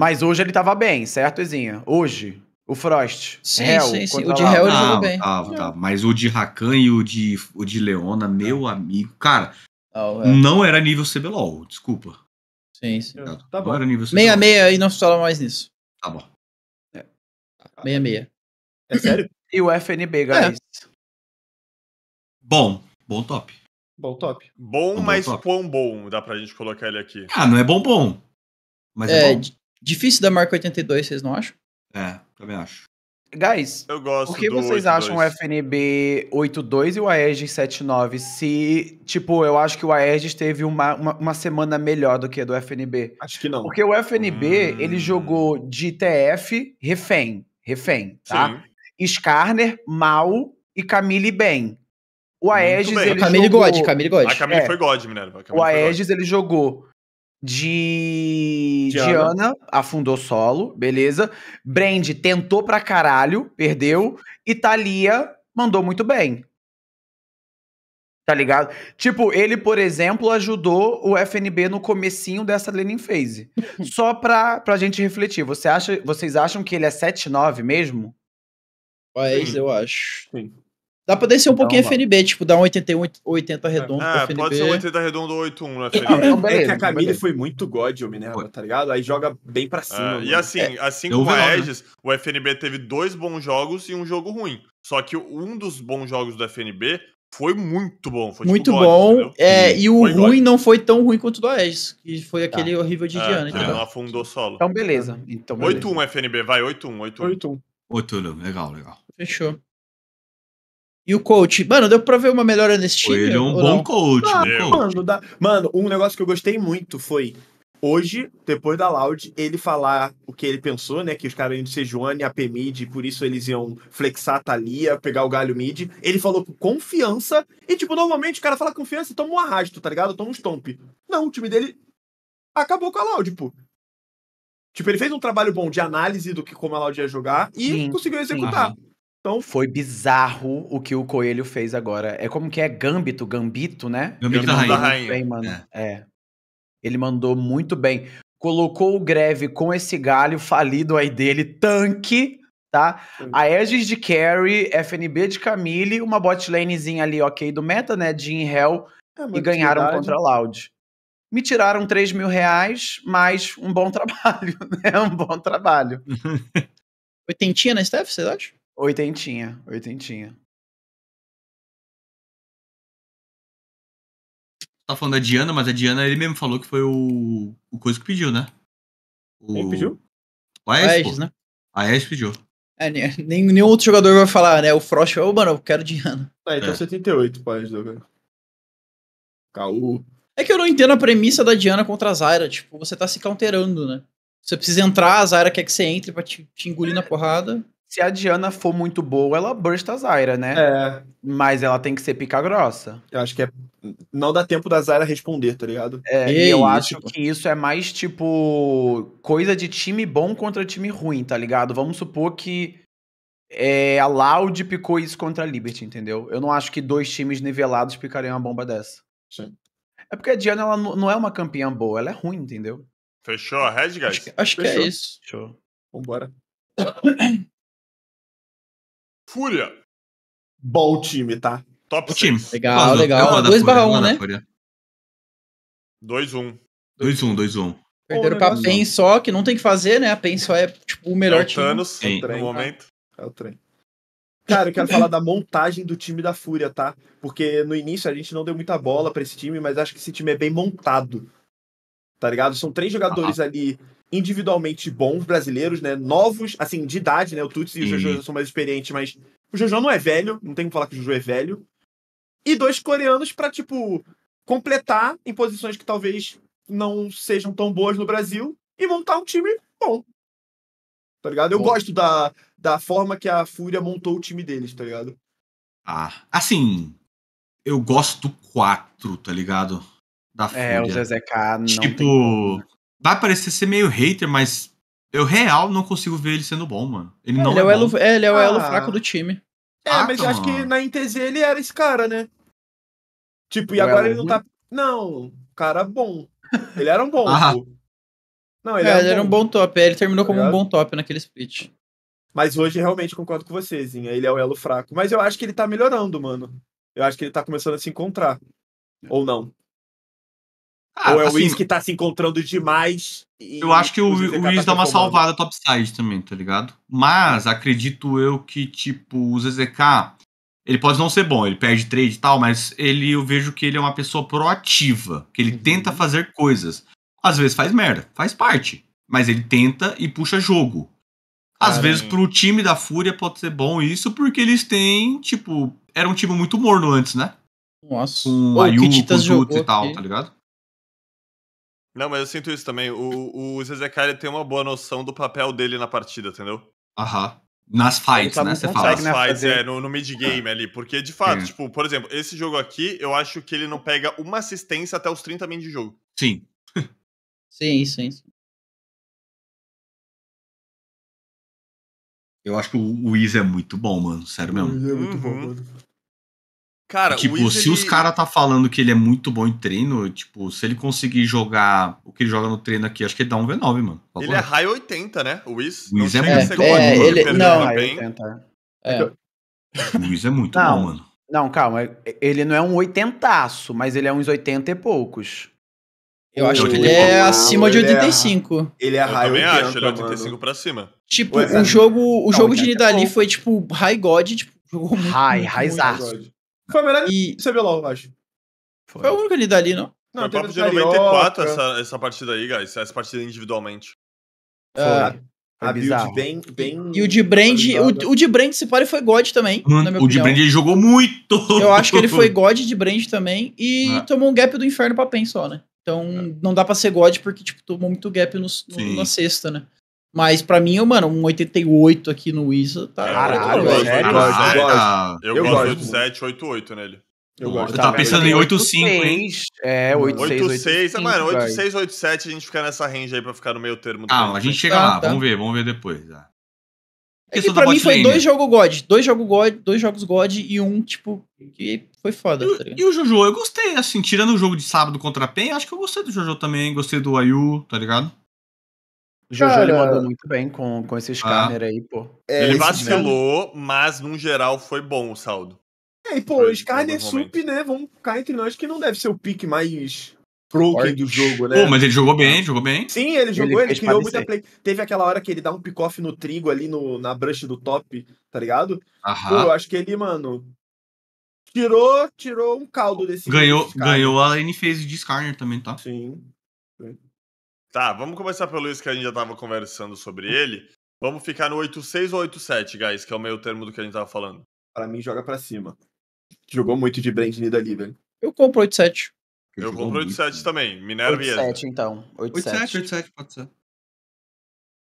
Mas hoje ele tava bem, certo, Ezinha? Hoje. O Frost. Sim, sim, sim. O de Hell ele jogou bem. Tava, tava. Mas o de Rakan e o de, o de Leona, meu amigo. Cara, oh, não era nível CBLOL, desculpa. Sim, sim. Tá, tá bom. Não era nível CBLOL. Meia, meia e não se fala mais nisso. Tá bom. É. Meia, meia. É sério? e o FNB, é. guys. É. Bom, bom top. Bom top. Bom, bom mas bom quão bom dá pra gente colocar ele aqui? Ah, não é bom bom. Mas é, é bom. Difícil da marca 82, vocês não acham? É, também acho. Guys, eu gosto por que vocês acham o FNB 82 e o Aegis 79? Se, tipo, eu acho que o Aegis teve uma, uma, uma semana melhor do que a do FNB. Acho que não. Porque o FNB, hum... ele jogou de TF, refém, refém, tá? Sim. Skarner, mal e Camille bem. O Aegis, ele a Camille jogou... God, Camille God. A Camille é. foi God, Minerva. O Aegis, ele jogou de Diana. Diana. afundou solo, beleza. Brand tentou pra caralho, perdeu. E Thalia mandou muito bem. Tá ligado? Tipo, ele, por exemplo, ajudou o FNB no comecinho dessa laning phase. Só pra, pra gente refletir. Você acha, vocês acham que ele é 7-9 mesmo? Ah, é isso, eu acho. Sim. Dá pra descer um então, pouquinho FNB, tipo, dar um 81, 80 redondo é, ah, FNB. pode ser um 80 redondo ou 81 no FNB. É, então, beleza, é que a Camille foi muito god, o Minerva, tá ligado? Aí joga bem pra é, cima. É, e assim, é, assim como a Aegis, né? o FNB teve dois bons jogos e um jogo ruim. Só que um dos bons jogos do FNB foi muito bom. Foi tipo muito tipo god, bom. É, e o foi ruim god. não foi tão ruim quanto o do Aegis, que foi tá. aquele horrível de é, Diana. Ele não afundou solo. Então, beleza. Então, beleza. 8-1 FNB, vai, 8-1. 8-1. 8-1, legal, legal. Fechou. E o coach, mano, deu pra ver uma melhora nesse time? Ele é um bom não? coach, ah, meu. Né, mano, mano, um negócio que eu gostei muito foi hoje, depois da Loud, ele falar o que ele pensou, né? Que os caras iam de Sejuani, AP mid, por isso eles iam flexar a Thalia, pegar o galho mid. Ele falou com confiança. E, tipo, normalmente o cara fala confiança e toma um arrasto, tá ligado? Toma um stomp. Não, o time dele acabou com a Loud, pô. Tipo, ele fez um trabalho bom de análise do que como a Loud ia jogar e sim, conseguiu executar. Sim. Então, foi bizarro o que o Coelho fez agora. É como que é Gambito, Gambito, né? Gambito da Rainha. Muito bem, mano. É. é. Ele mandou muito bem. Colocou o greve com esse galho falido aí dele, tanque, tá? A Aegis de Carrie, FNB de Camille, uma botlanezinha ali ok do meta, né? De Hell, é e ganharam verdade. contra a Loud. Me tiraram 3 mil reais, mas um bom trabalho, né? Um bom trabalho. Oitentinha na Steph, vocês acham? Oitentinha, oitentinha. Tá falando da Diana, mas a Diana ele mesmo falou que foi o, o coisa que pediu, né? O... Quem pediu? O Aes, Aes né? A Aes pediu. É, nem, nenhum outro jogador vai falar, né? O Frost, ô, oh, mano, eu quero Diana. Tá, então é. 78 pra Aes, cara. Caô. É que eu não entendo a premissa da Diana contra a Zyra. Tipo, você tá se counterando, né? Você precisa entrar, a Zyra quer que você entre pra te, te engolir na é. porrada. Se a Diana for muito boa, ela bursta a Zaira, né? É. Mas ela tem que ser pica grossa. Eu acho que é... não dá tempo da Zaira responder, tá ligado? É, e eu isso, acho que isso é mais tipo coisa de time bom contra time ruim, tá ligado? Vamos supor que é, a Loud picou isso contra a Liberty, entendeu? Eu não acho que dois times nivelados picariam uma bomba dessa. Sim. É porque a Diana ela não é uma campeã boa, ela é ruim, entendeu? Fechou a Red, guys? Acho, acho que é isso. Fechou. Vambora. Fúria. Bom time, tá? Top time. Legal, Mas, legal. 2 barra 1, né? 2-1. 2-1, 2-1. Perderam pra PEN só, que não tem que fazer, né? A PEN só é, tipo, o melhor é o time. Thanos, É o trem, no tá? momento. É o trem. Cara, eu quero falar da montagem do time da Fúria, tá? Porque no início a gente não deu muita bola pra esse time, mas acho que esse time é bem montado. Tá ligado? São três jogadores ah. ali individualmente bons brasileiros, né? Novos, assim, de idade, né? O Tuts e o Jojo já são mais experientes, mas o Jojo não é velho, não tem como falar que o Jojo é velho. E dois coreanos para tipo, completar em posições que talvez não sejam tão boas no Brasil e montar um time bom. Tá ligado? Eu bom. gosto da, da forma que a Fúria montou o time deles, tá ligado? Ah, assim, eu gosto do tá ligado? Da Fúria. É, o Zezé não Tipo, né? Vai parecer ser meio hater, mas eu real não consigo ver ele sendo bom, mano. Ele é, não ele é, é, o elo, é, ele é o elo ah. fraco do time. É, ah, mas acho que na NTZ ele era esse cara, né? Tipo, e o agora ele não tá. Não, cara bom. Ele era um bom. ah. Não, é, ele, é, era, ele um era, um bom top. É, ele terminou como um bom top naquele split. Mas hoje realmente concordo com você, Zinha. Ele é o elo fraco. Mas eu acho que ele tá melhorando, mano. Eu acho que ele tá começando a se encontrar. Ou não. Ah, Ou é assim, o Wiz que tá se encontrando demais. E, eu acho que o Wiz dá uma salvada topside também, tá ligado? Mas acredito eu que, tipo, o ZZK, ele pode não ser bom, ele perde trade e tal, mas ele eu vejo que ele é uma pessoa proativa, que ele uhum. tenta fazer coisas. Às vezes faz merda, faz parte. Mas ele tenta e puxa jogo. Às Caramba. vezes, pro time da Fúria pode ser bom isso, porque eles têm, tipo, era um time muito morno antes, né? Nossa. Com o Ayuko, com Tuto e tal, tá ligado? Não, mas eu sinto isso também. O, o Zezekari tem uma boa noção do papel dele na partida, entendeu? Aham. Nas fights, né? Você fala. Né, Nas fights, é, no, no mid-game é. ah. ali. Porque, de fato, Sim. É. tipo, por exemplo, esse jogo aqui, eu acho que ele não pega uma assistência até os 30 min de jogo. Sim. sim, sim, sim. Eu acho que o Wiz é muito bom, mano. Sério mesmo. O uhum. Wiz é muito uhum. bom, mano. Cara, tipo, Wiz, se ele... os caras tá falando que ele é muito bom em treino, tipo, se ele conseguir jogar o que ele joga no treino aqui, acho que ele dá um V9, mano. Falou. Tá ele é high 80, né? O Wiz. O Wiz é muito bom. É, ele... ele não, 80. É. é o Wiz é muito bom, mano. Não, calma. Ele não é um oitentaço, mas ele é uns 80 e poucos. Eu acho que ele é, é acima de 85. Ele é, ele é Eu também acho, ele é 85 pra cima. Tipo, o é. jogo, o jogo não, de Nidali foi, tipo, high god, tipo, Jogou muito, high, muito, foi a melhor e... do CBLOL, eu acho. Foi. Foi a única ali dali, não? Não, foi papo de 94 essa, essa partida aí, guys. Essa partida individualmente. É. Foi. Ah, a build bem, bem. E o de Brand. O, o de Brand, se pare, foi God também. Hum, o de Brand ele jogou muito. Eu acho que ele foi God de Brand também. E ah. tomou um gap do inferno pra Pen só, né? Então é. não dá pra ser God porque, tipo, tomou muito gap no, no na sexta, né? Mas pra mim, mano, um 88 aqui no Wizard tá. Caralho, eu, Eu, eu gosto do 788 nele. Eu, gosto. eu tava tá, pensando em 8,5, hein? É, 8,6. Ah, mano, 8, 6, 8, 7, a gente fica nessa range aí pra ficar no meio termo. Ah, a gente chega tá, lá, tá. vamos ver, vamos ver depois. Ah. É que pra mim foi dois jogos God, dois jogos God, dois jogos God e um, tipo, que foi foda. E, tá e o Jojo, eu gostei, assim, tirando o jogo de sábado contra a PEN, acho que eu gostei do Jojo também, gostei do Ayu, tá ligado? O Jojo Cara... ele mandou muito bem com, com esse Skarner ah. aí, pô. É, ele vacilou, é mesmo. mas no geral foi bom o saldo. É, e pô, foi, o Scarner Sup, né? Vamos ficar entre nós que não deve ser o pique mais broken do jogo, né? Pô, mas ele jogou bem, jogou bem. Sim, ele jogou, ele, ele criou muita play. Teve aquela hora que ele dá um pick-off no trigo ali no, na brush do top, tá ligado? Aham. Pô, eu acho que ele, mano, tirou, tirou um caldo desse. Ganhou, ganhou a N-Phase de Skarner também, tá? Sim. Tá, vamos começar pelo Luiz, que a gente já tava conversando sobre ele. Vamos ficar no 8-6 ou 8-7, guys, que é o meio termo do que a gente tava falando. Para mim, joga para cima. Jogou muito de Brand Brandon dali, velho. Eu compro 8-7. Eu compro 8-7 também. Minerva 8-7, então. 8-7, 8-7, pode ser.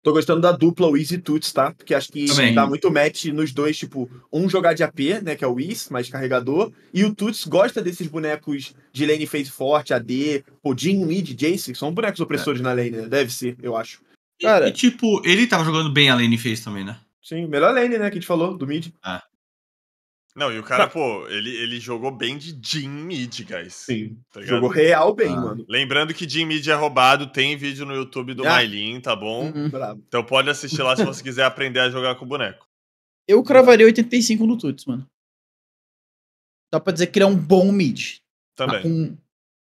Tô gostando da dupla Wiz e Tuts, tá? Porque acho que Também. dá muito match nos dois, tipo, um jogar de AP, né, que é o Wiz, mais carregador, e o Tuts gosta desses bonecos de lane face forte, AD, Odin, Mid, Jace, que são bonecos opressores é. na lane, né? Deve ser, eu acho. Cara, e, tipo, ele tava jogando bem a lane face também, né? Sim, melhor lane, né, que a gente falou, do mid. Ah. Não, e o cara, pô, ele, ele jogou bem de Jim Mid, guys. Sim. Tá jogou real bem, ah. mano. Lembrando que Jim Mid é roubado, tem vídeo no YouTube do ah. Mailin, tá bom? Uhum. Então pode assistir lá se você quiser aprender a jogar com o boneco. Eu cravaria 85 no Tuts, mano. Dá pra dizer que ele é um bom mid. Também. Ah, com,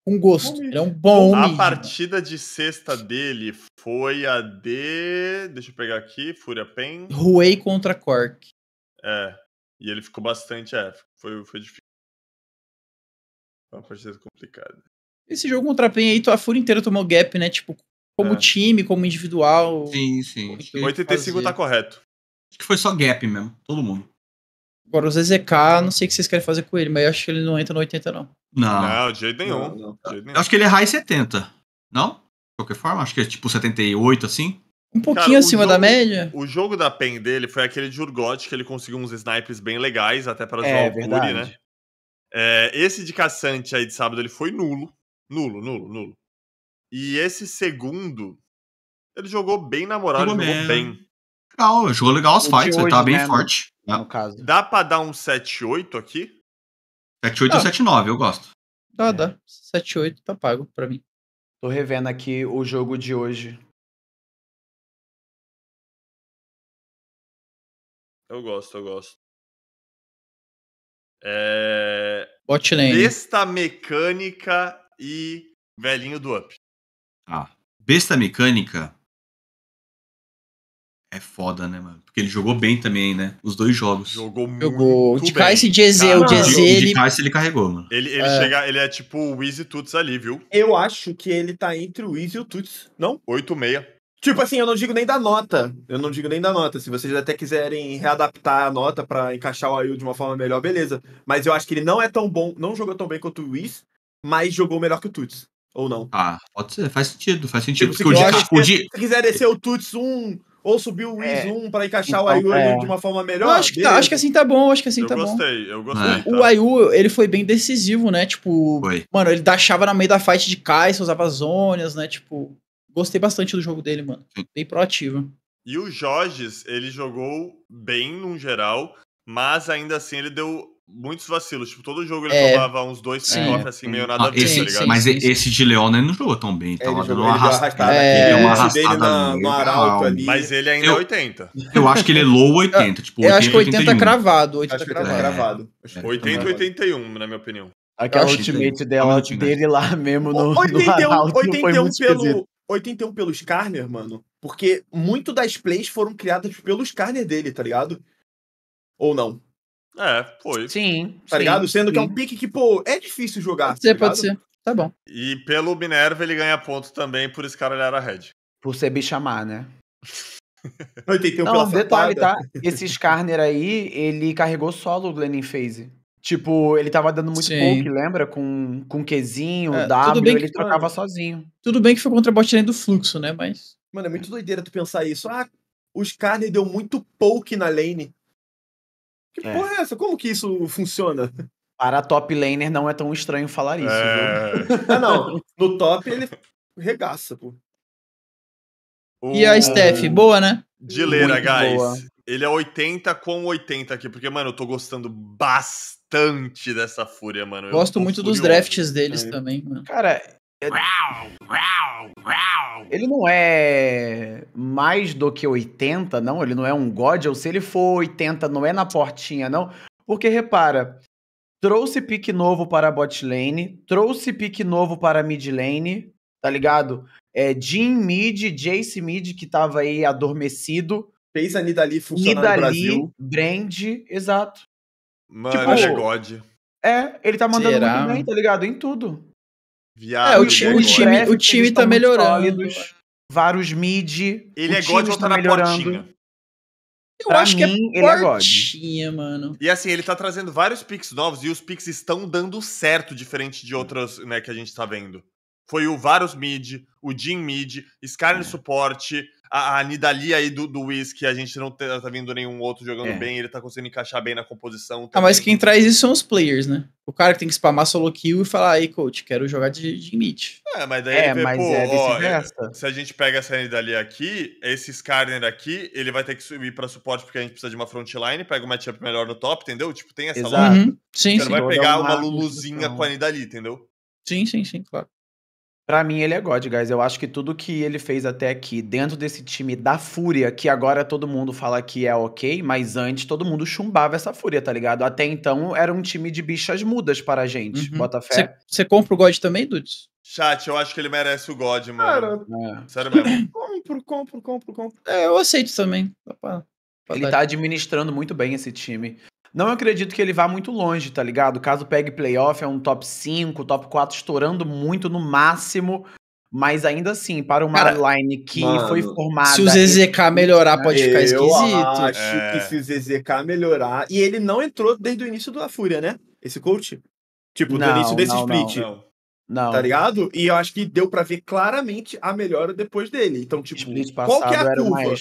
com gosto. ele é um bom a mid. A partida mano. de sexta dele foi a de. Deixa eu pegar aqui, Fúria Pen. Ruei contra Cork. É. E ele ficou bastante. É, foi, foi difícil. Foi uma partida complicada. Esse jogo contra a Penha aí, a fura inteira tomou gap, né? Tipo, como é. time, como individual. Sim, sim. 85 tá correto. Acho que foi só gap mesmo, todo mundo. Agora, o ZZK, não sei o que vocês querem fazer com ele, mas eu acho que ele não entra no 80, não. Não, não de jeito nenhum. Não, não. De tá. jeito nenhum. acho que ele é high 70, não? De qualquer forma, acho que é tipo 78, assim. Um pouquinho Cara, acima jogo, da média. O jogo da PEN dele foi aquele de Urgot, que ele conseguiu uns snipes bem legais, até para é, jogar o Fury, né? É, esse de caçante aí de sábado, ele foi nulo. Nulo, nulo, nulo. E esse segundo, ele jogou bem na moral, jogou, ele jogou bem. Legal, jogou legal as o fights, ele tava tá bem né, forte. No, no caso. Dá pra dar um 7-8 aqui? 7-8 ou 7-9, eu gosto. Dá, é. dá. 7-8 tá pago pra mim. Tô revendo aqui o jogo de hoje Eu gosto, eu gosto. É... Besta mecânica e velhinho do up. Ah, besta mecânica é foda, né, mano? Porque ele jogou bem também, né? Os dois jogos. Jogou, jogou. muito. De Kaice e DZ. O DZ ele. De Kaice ele carregou, mano. Ele, ele é. chega, ele é tipo o Easy Tuts ali, viu? Eu acho que ele tá entre o Easy e o Toots. Não? 8-6. Tipo assim, eu não digo nem da nota. Eu não digo nem da nota. Se vocês até quiserem readaptar a nota para encaixar o Ayu de uma forma melhor, beleza. Mas eu acho que ele não é tão bom, não jogou tão bem quanto o Wiz, mas jogou melhor que o Tuts. Ou não? Ah, pode ser, faz sentido, faz sentido. Tipo, se, o se, quiser descer o Tuts 1 ou subir o Wiz é. 1 pra encaixar então, o Ayu é. de uma forma melhor. acho, que tá, acho que assim tá bom, acho que assim eu tá gostei, bom. Eu gostei, eu gostei. É. Tá. O, tá. Ayu, ele foi bem decisivo, né? Tipo, foi. mano, ele dachava na meio da fight de Kai, usava zonas, né? Tipo. Gostei bastante do jogo dele, mano. Bem proativo. E o Jorges, ele jogou bem no geral, mas ainda assim ele deu muitos vacilos. Tipo, todo jogo ele é. tomava uns dois kickoffs é. assim, meio nada ah, tá ligado? Mas esse de Leona não jogou tão bem, então. ele jogou, uma arrastada. É, ele deu uma arrastada dele no Arauto ali. Mas ele ainda é 80. Eu acho que ele é low 80, tipo 80, Eu acho que 80 81. cravado, 80 acho que 80 cravado. 80 81, é, na minha opinião. Aquela é ultimate dela, dele lá mesmo no, 81, no Arauto, 81 pelo, 81 pelo Skarner, mano. Porque muito das plays foram criadas pelo Skarner dele, tá ligado? Ou não? É, foi. Sim. Tá sim, ligado? Sendo sim. que é um pique que, pô, é difícil jogar. Pode ser, tá pode ser. Tá bom. E pelo Minerva ele ganha ponto também por esse cara olhar a red. Por ser bichamar, né? 81 Não, pela detalhe, tá? Esse Skarner aí, ele carregou solo o Glenn Phase. Tipo, ele tava dando muito Sim. lembra? Com, com Qzinho, é, W, ele que, trocava mano, sozinho. Tudo bem que foi contra a botinha do fluxo, né? Mas. Mano, é muito doideira tu pensar isso. Ah, os Carne deu muito poke na lane. Que é. porra é essa? Como que isso funciona? Para top laner não é tão estranho falar isso, é... viu? ah, não. No top ele regaça, pô. Um... E a Steph, boa, né? De leira, guys. Boa. Ele é 80 com 80 aqui, porque, mano, eu tô gostando bastante bastante dessa fúria, mano. Gosto muito furioso. dos drafts deles é. também, mano. Cara. É ele não é mais do que 80, não. Ele não é um God. Ou se ele for 80, não é na portinha, não. Porque repara, trouxe pique novo para a bot lane, trouxe pique novo para a mid lane, tá ligado? É, Jean mid, Jace mid, que tava aí adormecido. Fez a Nidali funcionar Nidali, no Brasil. Brand, exato. Mano, tipo, ele é God. É, ele tá mandando Será? muito bem, tá ligado? Em tudo. Viado, é, o, é time, o, time, o time tá melhorando. Sólidos, vários mid. Ele é God ou tá, tá na melhorando. portinha? Eu pra acho mim, que é, é portinha, é mano. E assim, ele tá trazendo vários picks novos e os picks estão dando certo, diferente de outros né, que a gente tá vendo. Foi o Varus mid, o Jin mid, Scar no é. suporte, a, a Nidali aí do, do que a gente tá, não tá vendo nenhum outro jogando é. bem, ele tá conseguindo encaixar bem na composição. Também. Ah, mas quem traz isso são os players, né? O cara que tem que spamar solo kill e falar, aí, coach, quero jogar de, de mid. É, mas daí é, vê, mas pô, é ó, é, se a gente pega essa Nidali aqui, esse Skarner aqui, ele vai ter que subir pra suporte porque a gente precisa de uma frontline, pega um matchup melhor no top, entendeu? Tipo, tem essa lá. Uhum. Sim, Você sim, não vai pegar uma Luluzinha então. com a Nidali, entendeu? Sim, sim, sim, claro. Pra mim, ele é God, guys. Eu acho que tudo que ele fez até aqui, dentro desse time da Fúria, que agora todo mundo fala que é ok, mas antes todo mundo chumbava essa Fúria, tá ligado? Até então era um time de bichas mudas para a gente, uhum. Botafé. Você compra o God também, Dudes? Chat, eu acho que ele merece o God, mano. Cara, é. Sério mesmo. compro, compro, compro, compro. É, eu aceito também. Opa. Ele tá administrando muito bem esse time. Não acredito que ele vá muito longe, tá ligado? Caso pegue playoff, é um top 5, top 4, estourando muito no máximo. Mas ainda assim, para uma Cara, line que mano, foi formada. Se o ZZK melhorar, pode ficar esquisito. Acho é. que se o ZZK melhorar. E ele não entrou desde o início da Fúria, né? Esse coach. Tipo, não, do início desse não, split. Não, tá não, Tá ligado? E eu acho que deu para ver claramente a melhora depois dele. Então, tipo, qual que é a curva?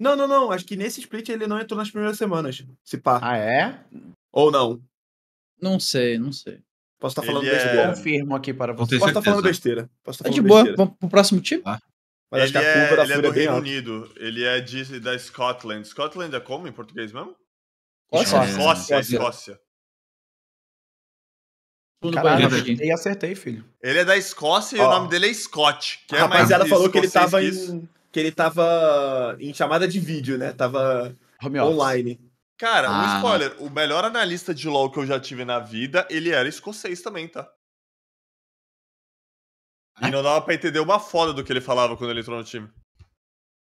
Não, não, não. Acho que nesse split ele não entrou nas primeiras semanas. Se pá. Ah, é? Ou não. Não sei, não sei. Posso estar tá falando ele é besteira. É... Confirmo aqui para você. Posso estar tá falando besteira. Posso tá falando é de boa. Vamos pro próximo time? Ah. Mas ele acho que a curva é, da ele é do é Reino Unido. Ele é de, da Scotland. Scotland é como em português mesmo? Escócia. Escócia, é. Escócia. Caralho, acertei, acertei, filho. Ele é da Escócia Ó. e o nome dele é Scott. Que a é rapaziada falou que ele tava em que ele tava em chamada de vídeo, né? Tava online. Cara, ah. um spoiler. O melhor analista de LoL que eu já tive na vida, ele era escocês também, tá? E não dava pra entender uma foda do que ele falava quando ele entrou no time.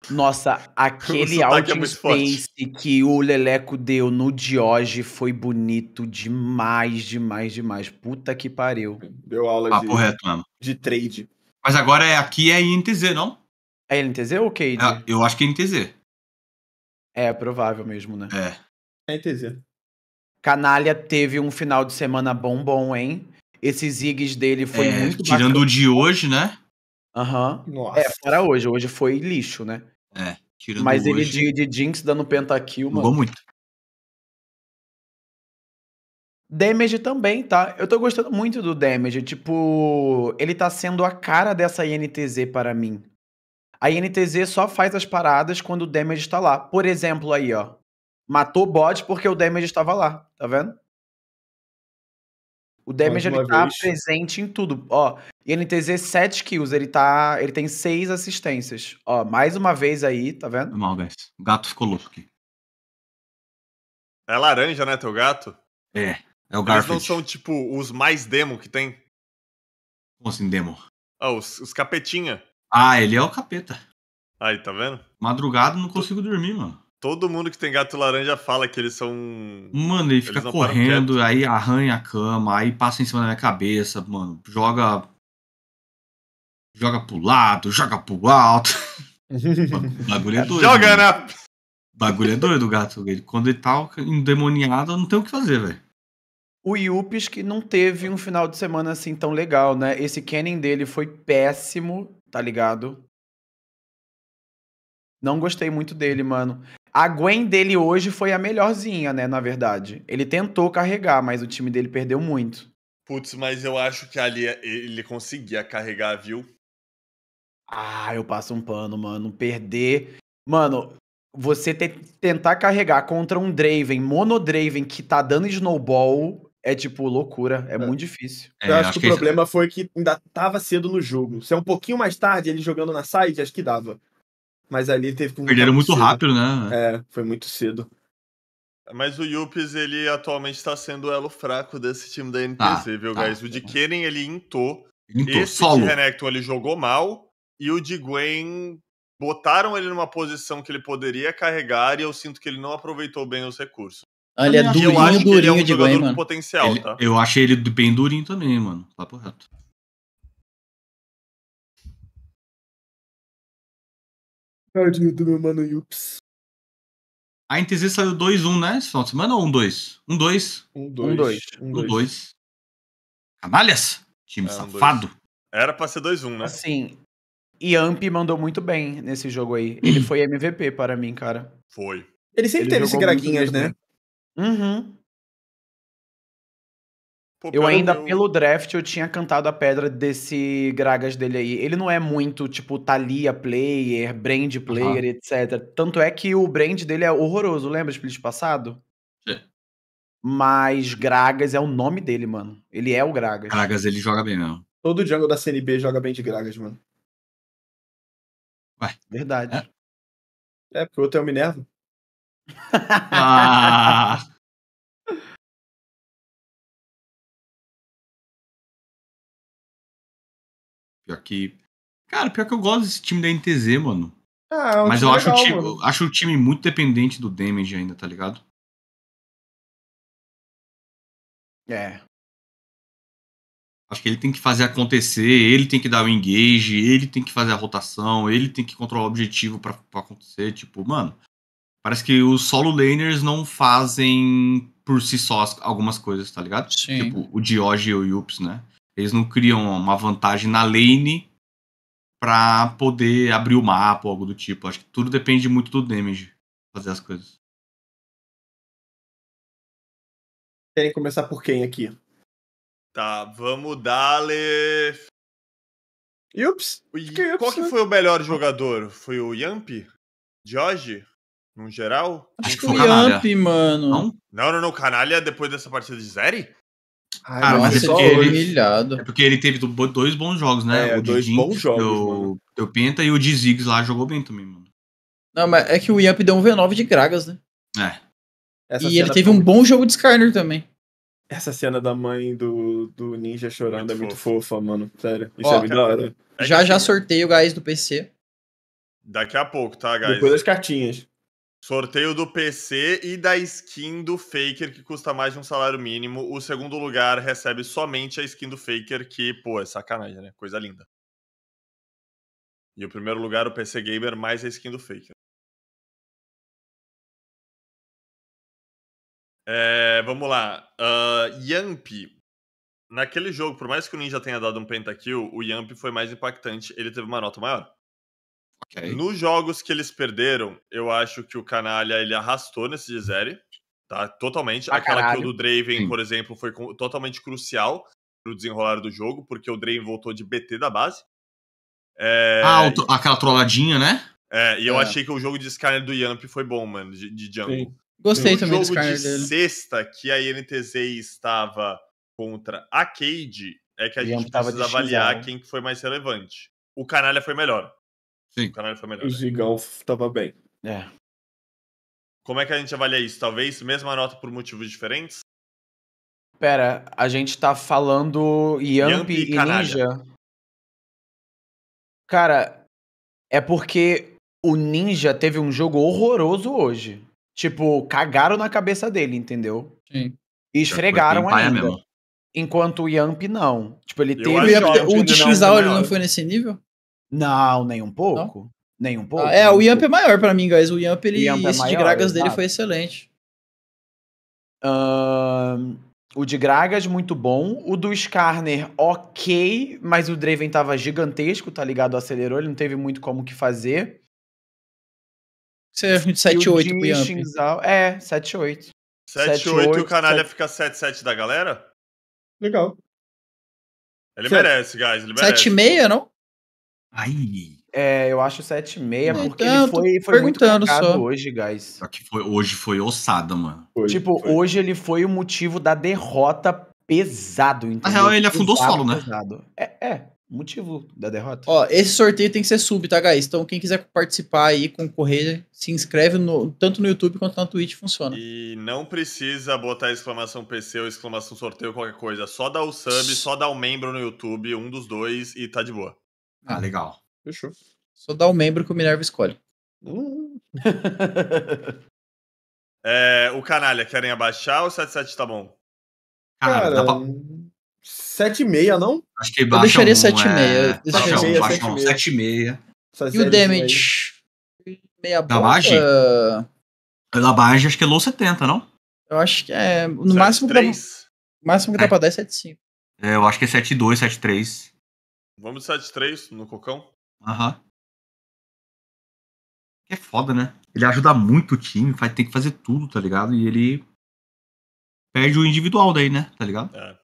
Nossa, aquele outing é space que o Leleco deu no Dioge foi bonito demais, demais, demais. Puta que pariu. Deu aula ah, de, correto, mano. de trade. Mas agora é aqui é INTZ, não? É NTZ ou Cade? Ah, eu acho que é NTZ. É, provável mesmo, né? É. É NTZ. Canalha teve um final de semana bom, bom, hein? Esses zigs dele foi é, muito Tirando bacana. o de hoje, né? Aham. Uhum. Nossa. É, fora hoje. Hoje foi lixo, né? É, tirando Mas hoje. ele de, de Jinx dando pentakill, mano. Jogou muito. Damage também, tá? Eu tô gostando muito do Damage. Tipo, ele tá sendo a cara dessa INTZ para mim. A INTZ só faz as paradas quando o damage está lá. Por exemplo, aí, ó. Matou o bot porque o damage estava lá, tá vendo? O damage ele tá presente em tudo. Ó, INTZ 7 kills, ele tá, ele tem 6 assistências. Ó, mais uma vez aí, tá vendo? Mal, guys. O gato ficou louco aqui. É laranja, né, teu gato? É. É o Garfield. Eles não são, tipo, os mais demo que tem? Como assim, demo? Ah, os, os capetinha. Ah, ele é o capeta. Aí, tá vendo? Madrugada não consigo dormir, mano. Todo mundo que tem gato laranja fala que eles são. Mano, ele fica correndo, aí arranha a cama, aí passa em cima da minha cabeça, mano. Joga. Joga pro lado, joga pro alto. Bagulho é doido. Joga, né? Bagulho é doido o gato. quando ele tá endemoniado, não tem o que fazer, velho. O Yupis que não teve um final de semana assim tão legal, né? Esse Kennen dele foi péssimo tá ligado? Não gostei muito dele, mano. A Gwen dele hoje foi a melhorzinha, né, na verdade. Ele tentou carregar, mas o time dele perdeu muito. Putz, mas eu acho que ali é, ele conseguia carregar, viu? Ah, eu passo um pano, mano. Perder. Mano, você te tentar carregar contra um Draven, mono Draven, que tá dando snowball, é tipo loucura, é, é. muito difícil. É, eu acho, acho que, que, o problema foi que ainda tava cedo no jogo. Se é um pouquinho mais tarde ele jogando na side, acho que dava. Mas ali teve que. Perderam muito cedo. rápido, né? É, foi muito cedo. Mas o Yuppies, ele atualmente está sendo o elo fraco desse time da NPC, ah, tá, viu, tá. guys? O tá. de Keren, ele intou. intou Esse solo. de Renekton, ele jogou mal. E o de Gwen, botaram ele numa posição que ele poderia carregar e eu sinto que ele não aproveitou bem os recursos. Ele é durinho, eu acho durinho que ele é um jogador bem, com potencial, ele, tá? Eu achei ele bem durinho também, mano. Papo reto. Tadinho do meu mano Yups. A NTZ saiu 2-1, né? Esse final de semana ou 1-2? 1-2. 1-2. 1-2. Canalhas? Time é, safado. Um Era pra ser 2-1, né? Assim, Yamp mandou muito bem nesse jogo aí. Ele foi MVP para mim, cara. Foi. Ele sempre ele teve esse graguinhas, né? Bem. Uhum. Pô, eu é ainda, meu... pelo draft, eu tinha cantado a pedra desse Gragas dele aí. Ele não é muito, tipo, Thalia player, Brand player, uhum. etc. Tanto é que o Brand dele é horroroso, lembra de split passado? É. Mas Gragas é o nome dele, mano. Ele é o Gragas. Gragas, ele joga bem mesmo. Todo jungle da CNB joga bem de Gragas, mano. Ué. Verdade. É, é porque o outro é o Minerva. Ah. Pior que. Cara, pior que eu gosto desse time da NTZ, mano. Ah, é um Mas eu acho, o time, eu acho o time muito dependente do damage ainda, tá ligado? É. Acho que ele tem que fazer acontecer, ele tem que dar o engage, ele tem que fazer a rotação, ele tem que controlar o objetivo para acontecer. Tipo, mano, Parece que os solo laners não fazem por si só algumas coisas, tá ligado? Sim. Tipo, o Dioge e o Yups, né? Eles não criam uma vantagem na lane pra poder abrir o mapa ou algo do tipo. Acho que tudo depende muito do damage fazer as coisas. Querem começar por quem aqui? Tá, vamos dar Ups. É Yups! Qual que né? foi o melhor jogador? Foi o Yamp? Dioge? No geral? Acho que o Yamp, mano. Não? não, não, Canalha é depois dessa partida de série? ah Cara, mas é porque, ele, é porque ele teve dois bons jogos, né? É, o dois Didin, bons jogos. O, o Penta e o Dizigs lá jogou bem também, mano. Não, mas é que o Yamp deu um V9 de Gragas, né? É. Essa e ele teve tá um bom jogo de Skarner também. Essa cena da mãe do, do ninja chorando muito é muito fofa. fofa, mano. Sério. Isso Ó, é muito da hora. É já já assim, sorteio o gás do PC. Daqui a pouco, tá, guys? Depois das cartinhas. Sorteio do PC e da skin do Faker, que custa mais de um salário mínimo. O segundo lugar recebe somente a skin do Faker, que, pô, é sacanagem, né? Coisa linda. E o primeiro lugar, o PC Gamer, mais a skin do Faker. É, vamos lá. Uh, Yamp. Naquele jogo, por mais que o Ninja tenha dado um pentakill, o Yamp foi mais impactante, ele teve uma nota maior. Okay. Nos jogos que eles perderam, eu acho que o Canalha ele arrastou nesse Gizere, tá? Totalmente. Ah, Aquela caralho. que o do Draven, Sim. por exemplo, foi totalmente crucial pro desenrolar do jogo, porque o Draven voltou de BT da base. É... Ah, aquela trolladinha, né? É, e eu é. achei que o jogo de Skyrim do Yamp foi bom, mano, de, de Jungle. Sim. Gostei no também jogo do de dele. sexta, que a INTZ estava contra a Cade, é que a Yamp gente precisa avaliar quem que quem foi mais relevante. O Canalha foi melhor. Sim. O Canário foi melhor. O né? tava bem. É. Como é que a gente avalia isso? Talvez mesma nota por motivos diferentes? Pera, a gente tá falando Yamp, Yamp e, e Ninja. Cara, é porque o Ninja teve um jogo horroroso hoje. Tipo, cagaram na cabeça dele, entendeu? Sim. E esfregaram ainda. Enquanto o Yamp não. Tipo, ele teve. Eu o, o é de ele não foi nesse nível? Não, nem um pouco. Não? Nem um ah, pouco. Ah, é, o Yamp é maior para mim, guys. O Yamp, ele, Yamp é esse maior, de Gragas dele foi excelente. Uh, o de Gragas, muito bom. O do Skarner, ok. Mas o Draven tava gigantesco, tá ligado? Acelerou, ele não teve muito como que fazer. Você é 7-8 Yamp. é, 7-8. 7-8 e o canalha 7... fica 7-7 da galera? Legal. Ele 7... merece, guys. Ele merece. não? Aí. É, eu acho e meia porque então, ele foi, foi muito cagado hoje, guys. Só que foi, hoje foi ossada, mano. Foi, tipo, foi. hoje ele foi o motivo da derrota pesado, entendeu? Na real, ele afundou pesado, solo, né? Pesado. É, é, motivo da derrota. Ó, esse sorteio tem que ser sub, tá, guys? Então, quem quiser participar aí, concorrer, se inscreve no, tanto no YouTube quanto na Twitch, funciona. E não precisa botar exclamação PC ou exclamação sorteio, qualquer coisa. Só dá o sub, só dá o membro no YouTube, um dos dois, e tá de boa. Ah, hum. legal. Fechou. Só dá o um membro que o Minerva escolhe. Hum. é, o canalha, querem abaixar ou 77 tá bom? Cara, Cara pra... 7,5, não? Acho que é, baixa Eu deixaria 7,5. Um, 7,5. E o damage? Meia boca. Lavage? Lavage acho que é low 70, não? Eu acho que é. No 7, máximo que, 3. dá, máximo que é. dá pra dar é 7,5. É, eu acho que é 7,2, 7,3. Vamos de 7-3 no Cocão? Aham. Uhum. É foda, né? Ele ajuda muito o time, faz, tem que fazer tudo, tá ligado? E ele perde o individual daí, né? Tá ligado? É.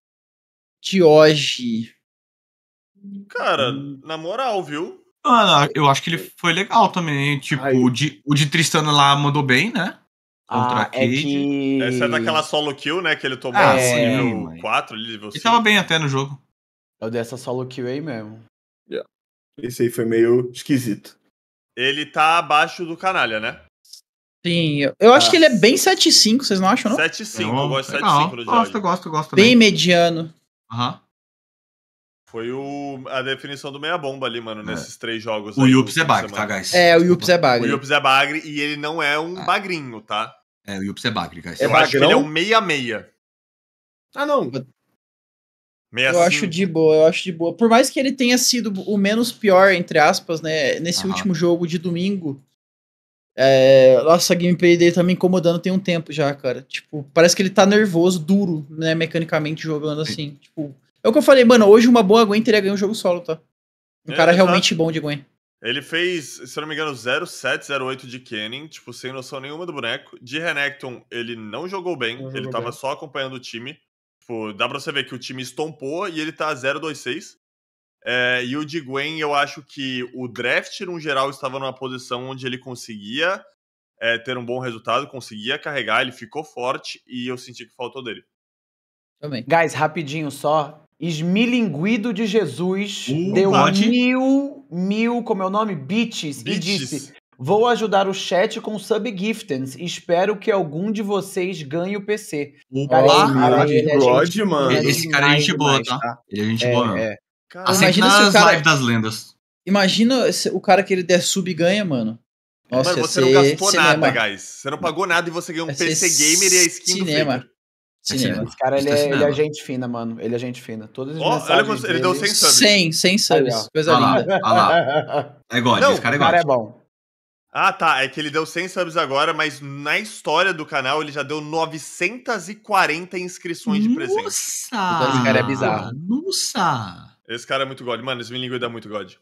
Tioji. Cara, hum. na moral, viu? Mano, eu acho que ele foi legal também. Tipo, o de, o de Tristana lá mandou bem, né? Contra ah, a Cade. É que... Essa é daquela solo kill, né? Que ele tomou ah, assim, nível mas... 4, nível Ele tava bem até no jogo. É o dessa solo QA mesmo. Yeah. Esse aí foi meio esquisito. Ele tá abaixo do canalha, né? Sim, eu, eu acho que ele é ah. bem 7.5, vocês não acham, não? 7.5, eu gosto de 7.5 do Jorge. Gosto, gosto, gosto. Bem mediano. Aham. Uhum. Foi o, a definição do meia-bomba ali, mano, é. nesses três jogos. O é Yups é tá, bagre, tá, guys? É, o Yups é bagre. O Yups é bagre e ele não é um ah. bagrinho, tá? É, o Yups é bagre, guys. É eu bagre, acho que ele é um meia-meia. Ah, não eu acho assim. de boa, eu acho de boa. Por mais que ele tenha sido o menos pior, entre aspas, né? Nesse último jogo de domingo. É, nossa, a gameplay dele tá me incomodando tem um tempo já, cara. Tipo, parece que ele tá nervoso, duro, né? Mecanicamente jogando assim. Sim. Tipo, é o que eu falei, mano. Hoje uma boa Gwen teria ganho um jogo solo, tá? Um é, cara realmente bom de Gwen. Ele fez, se eu não me engano, 0708 de Kennen, tipo, sem noção nenhuma do boneco. De Renekton, ele não jogou bem, não ele tava bem. só acompanhando o time. Tipo, dá pra você ver que o time estompou e ele tá 0-2-6. É, eh, e o de Gwen, eu acho que o draft, no geral, estava numa posição onde ele conseguia é, ter um bom resultado, conseguia carregar, ele ficou forte e eu senti que faltou dele. Também. Guys, rapidinho só. Esmilinguido de Jesus uh, deu mil, mil, como é o nome? Bits. e disse: Vou ajudar o chat com sub e espero que algum de vocês ganhe o PC. É Olá, é God, mano. É esse cara é gente boa, tá? tá? Ele é gente boa, mano. É. Aceita as assim, cara... lives das lendas. Imagina o cara que ele der sub e ganha, mano. Nossa, mano, você não gastou cinema. nada, guys. Você não pagou nada e você ganhou um PC Gamer e a skin cinema. do Faker. Cinema. Esse cara, ele é, ele é, gente fina, mano. Ele é gente fina. Todas as oh, olha, ele dele... deu 100 subs. 100, 100 subs. Coisa ah, linda. Olha ah, lá, É God, não, esse cara é God. O cara é bom. Ah, tá. É que ele deu 100 subs agora, mas na história do canal ele já deu 940 inscrições nossa! de presente. Nossa! Então esse cara é bizarro. Nossa! Esse cara é muito god. Mano, esse Minlingue dá muito god.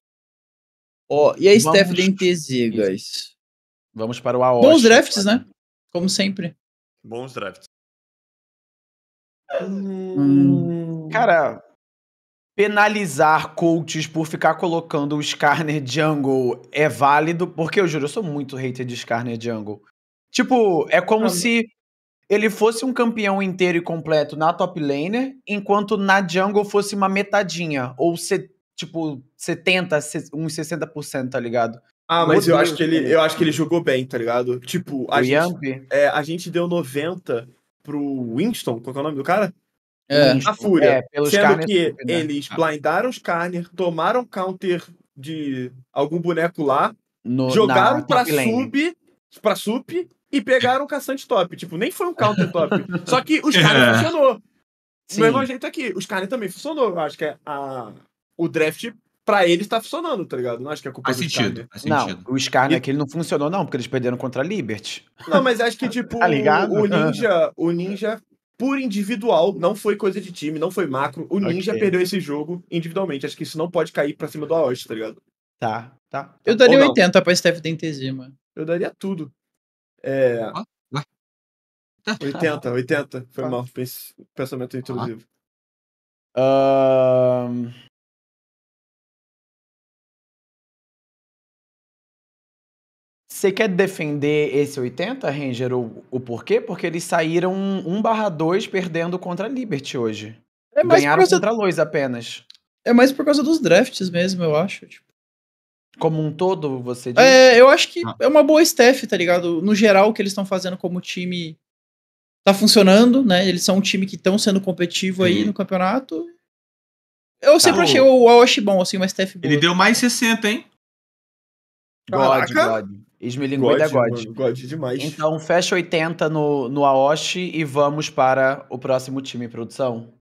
Ó, oh, e a Vamos... de Tezigas? Vamos para o AOS. Bons drafts, né? Como sempre. Bons drafts. Hum... Cara, penalizar coaches por ficar colocando o Skarner Jungle é válido, porque eu juro, eu sou muito hater de Skarner Jungle. Tipo, é como se ele fosse um campeão inteiro e completo na top laner, enquanto na jungle fosse uma metadinha, ou se, tipo 70, uns 60%, tá ligado? Ah, mas eu acho que ele, eu acho que ele jogou bem, tá ligado? Tipo, a, gente, é, a gente deu 90 pro Winston, qual é o nome do cara? É. A Fúria. É, pelos sendo que né? eles blindaram os Carner, tomaram counter de algum boneco lá, no, jogaram para sub, para sup e pegaram o caçante top. Tipo, nem foi um counter top. Só que os caras é. funcionou. Sim. Do mesmo jeito aqui, os caras também funcionou. Eu acho que é a, o draft pra eles tá funcionando, tá ligado? Não acho que é culpa do sentido, Não, o Skarner aqui ele não funcionou não, porque eles perderam contra a Liberty. Não, mas acho que tipo, tá o Ninja, o Ninja por individual, não foi coisa de time, não foi macro. O okay. Ninja perdeu esse jogo individualmente. Acho que isso não pode cair pra cima do Aoshi, tá ligado? Tá, tá. Eu daria 80 não. pra Steph Dentezima. Eu daria tudo. É... Ah, ah. 80, 80. Foi ah. mal. Pensamento intrusivo. Um... Você quer defender esse 80, Ranger, o, o porquê? Porque eles saíram 1/2 perdendo contra a Liberty hoje. É mais Ganharam contra a Lois apenas. É mais por causa dos drafts mesmo, eu acho. Tipo. Como um todo, você é, diz? É, eu acho que ah. é uma boa staff, tá ligado? No geral, o que eles estão fazendo como time tá funcionando, né? Eles são um time que estão sendo competitivo aí uhum. no campeonato. Eu tá sempre louco. achei o Aoshi bom, assim, uma staff boa. Ele deu mais 60, hein? God, God. Esmilinguida da God. God demais. Então, fecha 80 no, no Aoshi e vamos para o próximo time, produção.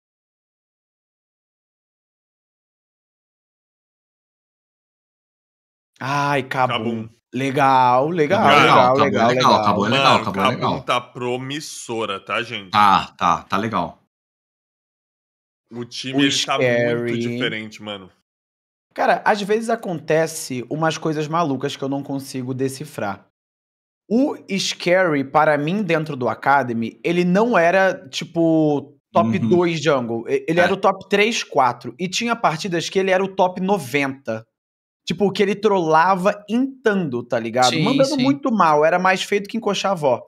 Ai, acabou. Legal, legal, legal, legal, é legal. legal, Cabum legal, Cabum é é legal. tá promissora, tá, gente? Tá, tá, tá legal. O time, o tá muito diferente, mano. Cara, às vezes acontece umas coisas malucas que eu não consigo decifrar. O Scary, para mim, dentro do Academy, ele não era, tipo, top uhum. 2 jungle. Ele é. era o top 3, 4. E tinha partidas que ele era o top 90. Tipo, que ele trollava intando, tá ligado? Sim, Mandando sim. muito mal. Era mais feito que encoxar a avó.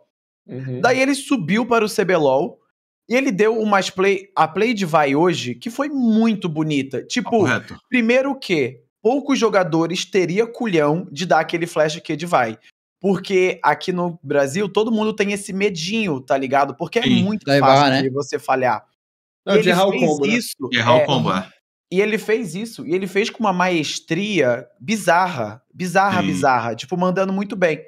Uhum. Daí ele subiu para o CBLOL e ele deu uma play, a play de vai hoje, que foi muito bonita. Tipo, ah, primeiro que poucos jogadores teria culhão de dar aquele flash que de vai. Porque aqui no Brasil, todo mundo tem esse medinho, tá ligado? Porque é Sim, é muito fácil barra, né? de você falhar. Não, de errar o combo. Né? Isso, né? De errar é, o combo, é. E ele fez isso, e ele fez com uma maestria bizarra, bizarra, Sim. bizarra, tipo, mandando muito bem.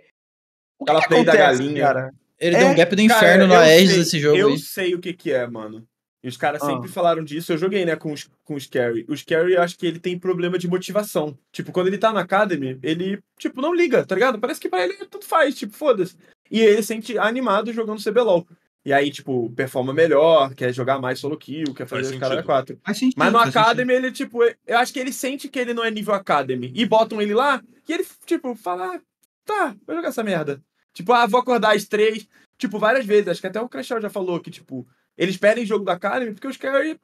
O Aquela que, que acontece, da galinha. cara? Ele é, deu um é, gap do inferno cara, na Edge desse jogo. Eu aí. sei o que que é, mano. E os caras ah. sempre falaram disso. Eu joguei, né, com os, com os Carry. Os Carry, eu acho que ele tem problema de motivação. Tipo, quando ele tá na Academy, ele, tipo, não liga, tá ligado? Parece que pra ele é tudo faz, tipo, foda-se. E ele sente animado jogando CBLOL. E aí, tipo, performa melhor, quer jogar mais solo kill, quer fazer faz os caras quatro. Sentido, Mas no Academy, sentido. ele, tipo, eu acho que ele sente que ele não é nível Academy. E botam ele lá, e ele, tipo, fala, ah, tá, vou jogar essa merda. Tipo, ah, vou acordar às três. Tipo, várias vezes. Acho que até o Crashel já falou que, tipo, eles pedem jogo da Academy porque os caras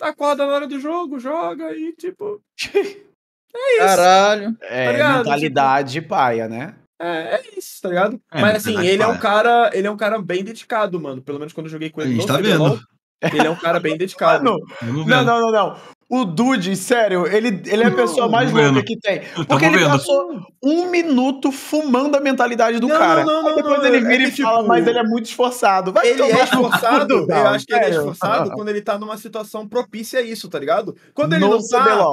acordam na hora do jogo, joga e, tipo. é isso. Caralho. É, tá mentalidade tipo... paia, né? É, é isso, tá ligado? É, Mas assim, ele é um cara, ele é um cara bem dedicado, mano. Pelo menos quando eu joguei com ele. A gente tá vendo. Ele é um cara bem dedicado. Mano, não, não, não, não. O Dude, sério, ele, ele é a pessoa mais louca que tem. Porque ele passou um minuto fumando a mentalidade do não, cara. Não, não, Aí depois não, ele é vira é e tipo, fala, tipo... mas ele é muito esforçado. Vai ele é esforçado. Não, eu acho que ele é, é. esforçado não, quando ele tá numa situação propícia a isso, tá ligado? Quando ele no não tá...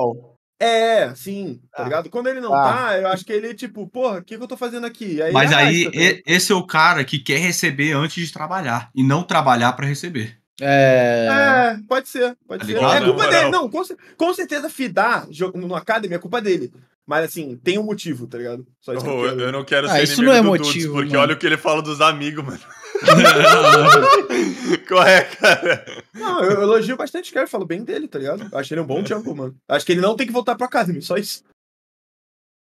É, sim, tá ah. ligado? Quando ele não ah. tá, eu acho que ele, tipo, porra, o que, que eu tô fazendo aqui? Aí, Mas é aí, tá esse é o cara que quer receber antes de trabalhar e não trabalhar para receber. É... é... pode ser, pode tá Ligado, é culpa não, dele, não, não com, com, certeza Fidar no Academy é culpa dele. Mas assim, tem um motivo, tá ligado? Só isso oh, eu, eu, não quero ah, ser isso inimigo não é do motivo, Dudes, porque mano. olha o que ele fala dos amigos, mano. Qual é, cara? Não, eu elogio bastante o cara, falo bem dele, tá ligado? acho ele um bom é. tempo, mano. Acho que ele não tem que voltar pro Academy, só isso.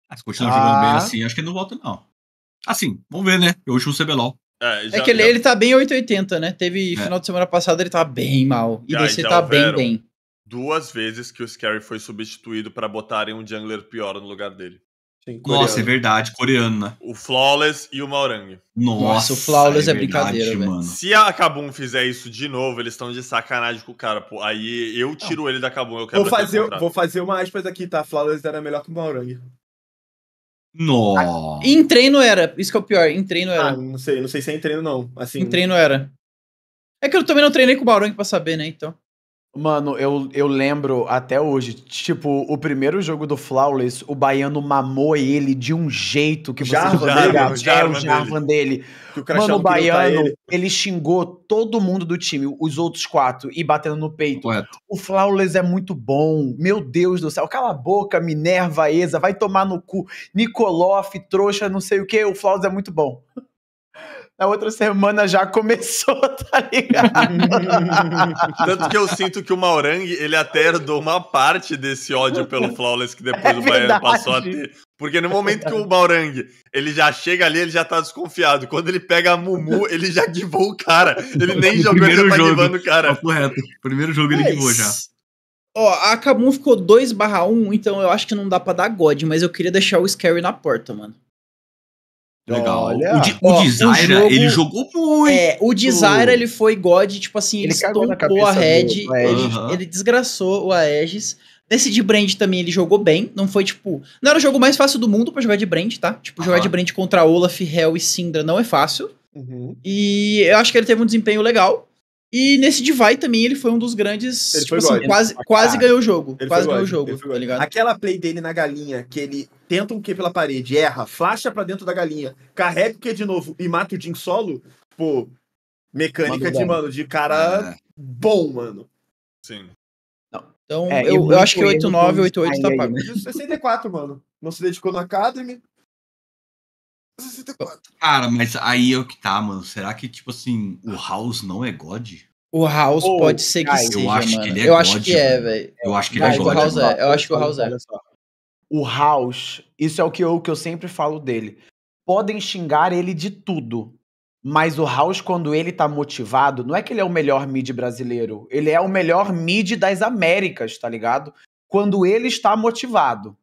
Ah, se continuar ah. jogando bem ah. assim, acho que ele não volta, não. Assim, vamos ver, né? Eu o CBLOL. É, é, já, é que ele, já... ele tá bem 880, né? Teve é. final de semana passada ele tá bem mal. E já, desse já então, tá bem bem. Duas vezes que o Scary foi substituído para botarem um jungler pior no lugar dele. Sim, Nossa, é verdade, coreano, né? O Flawless e o Maurang. Nossa, Nossa o Flawless é, é brincadeira, mano. Se a Kabum fizer isso de novo, eles estão de sacanagem com o cara, pô. Aí eu tiro Não. ele da Kabum, eu quero vou fazer, vou fazer uma aspas aqui, tá? Flawless era melhor que o Maurang. Nossa. Em treino era. Isso que é o pior. Em treino era. Ah, não sei, não sei se é em treino, não. Assim, em treino era. É que eu também não treinei com o Baronk pra saber, né? Então. Mano, eu, eu lembro até hoje, tipo, o primeiro jogo do Flawless, o baiano mamou ele de um jeito que você Jarvan dele, é, o Jarvan, dele. dele. Mano, o baiano, ele. ele. xingou todo mundo do time, os outros quatro, e batendo no peito. Correto. O Flawless é muito bom, meu Deus do céu, cala a boca, Minerva, Eza, vai tomar no cu, Nikoloff, trouxa, não sei o que, o Flawless é muito bom na outra semana já começou, tá ligado? Tanto que eu sinto que o Maurang, ele até herdou uma parte desse ódio pelo é Flawless que depois é o Baiano passou a ter. Porque no momento que o Maurang, ele já chega ali, ele já tá desconfiado. Quando ele pega a Mumu, ele já guivou o cara. Ele nem jogou, ele já tá jogo, o cara. correto. Primeiro jogo ele guivou já. Ó, a Kabum ficou 2 barra 1, então eu acho que não dá pra dar God, mas eu queria deixar o Scary na porta, mano. Legal. Olha, o, de, ó, Desire, o jogo, ele jogou muito. É, o Desire, ele foi God, tipo assim, ele, ele estompou a Red, do, ele, uhum. ele desgraçou o Aegis. Nesse de Brand também ele jogou bem, não foi tipo. Não era o jogo mais fácil do mundo para jogar de Brand, tá? Tipo, uhum. jogar de Brand contra Olaf, Hell e Syndra não é fácil. Uhum. E eu acho que ele teve um desempenho legal. E nesse Divide também ele foi um dos grandes. Ele tipo assim, quase, quase ganhou o jogo. Ele quase ganhou o jogo, tá ligado? Aquela play dele na galinha, que ele tenta um Q pela parede, erra, flasha para dentro da galinha, carrega o Q de novo e mata o Jim solo, pô. Mecânica mano, de, mano, de cara é. bom, mano. Sim. Não. Então, é, eu, eu, eu acho que 89 tá né? e 88 aí, tá pago. 64, mano. Não se dedicou na Academy, 64. Cara, mas aí é o que tá, mano. Será que, tipo assim, o House não é God? O House oh, pode ser que cara, seja, eu acho mano. Que ele é eu God, acho que é, velho. Eu acho que ele é, é God. House é. Eu acho que o House é. O House, isso é o que eu, que eu sempre falo dele. Podem xingar ele de tudo. Mas o House, quando ele tá motivado, não é que ele é o melhor mid brasileiro. Ele é o melhor mid das Américas, tá ligado? Quando ele está motivado.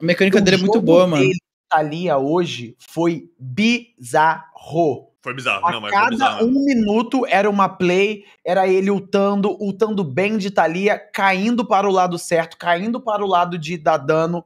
A mecânica dele é muito boa, dele, mano. Thalia hoje foi bizarro. Foi bizarro, a não, mas cada bizarro, um minuto era uma play, era ele lutando, lutando bem de Thalia, caindo para o lado certo, caindo para o lado de dar dano.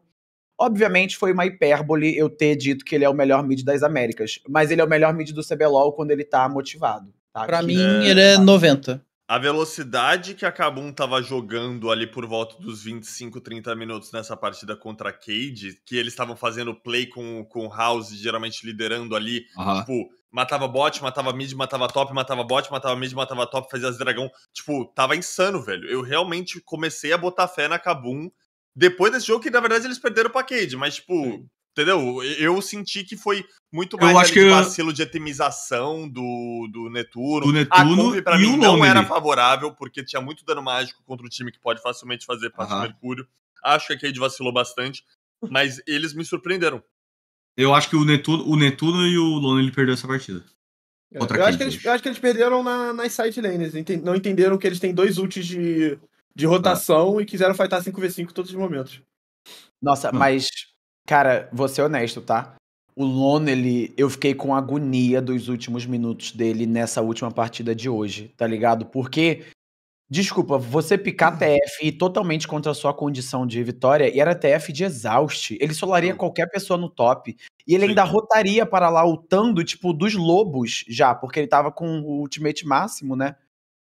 Obviamente foi uma hipérbole eu ter dito que ele é o melhor mid das Américas, mas ele é o melhor mid do CBLOL quando ele tá motivado. Tá? Pra que mim, é... ele é 90 a velocidade que a Kabum tava jogando ali por volta dos 25, 30 minutos nessa partida contra a Cade, que eles estavam fazendo play com, com House, geralmente liderando ali, tipo, matava bot, matava mid, matava top, matava bot, matava mid, matava top, fazia as dragão. Tipo, tava insano, velho. Eu realmente comecei a botar fé na Kabum depois desse jogo, que na verdade eles perderam pra Cade, mas, tipo, Sim. entendeu? Eu senti que foi muito mais eu acho que de vacilo de etimização do, do Netuno. Do Netuno a Kombi, pra mim, não era favorável, porque tinha muito dano mágico contra o time que pode facilmente fazer parte uhum. do Mercúrio. Acho que a Cade vacilou bastante, mas eles me surpreenderam. Eu acho que o Netuno, o Netuno e o Lone ele perdeu essa partida. É, eu, acho eles, eu, acho que eles, perderam na, nas side lanes. não entenderam que eles têm dois ults de, de rotação ah. e quiseram fightar 5v5 em todos os momentos. Nossa, ah. mas, cara, vou ser honesto, tá? O Lono ele, eu fiquei com agonia dos últimos minutos dele nessa última partida de hoje, tá ligado? Porque, desculpa, você picar uhum. TF totalmente contra a sua condição de vitória, e era TF de exauste. Ele solaria qualquer pessoa no top. E ele Sim. ainda rotaria para lá lutando, tipo, dos lobos já, porque ele tava com o ultimate máximo, né?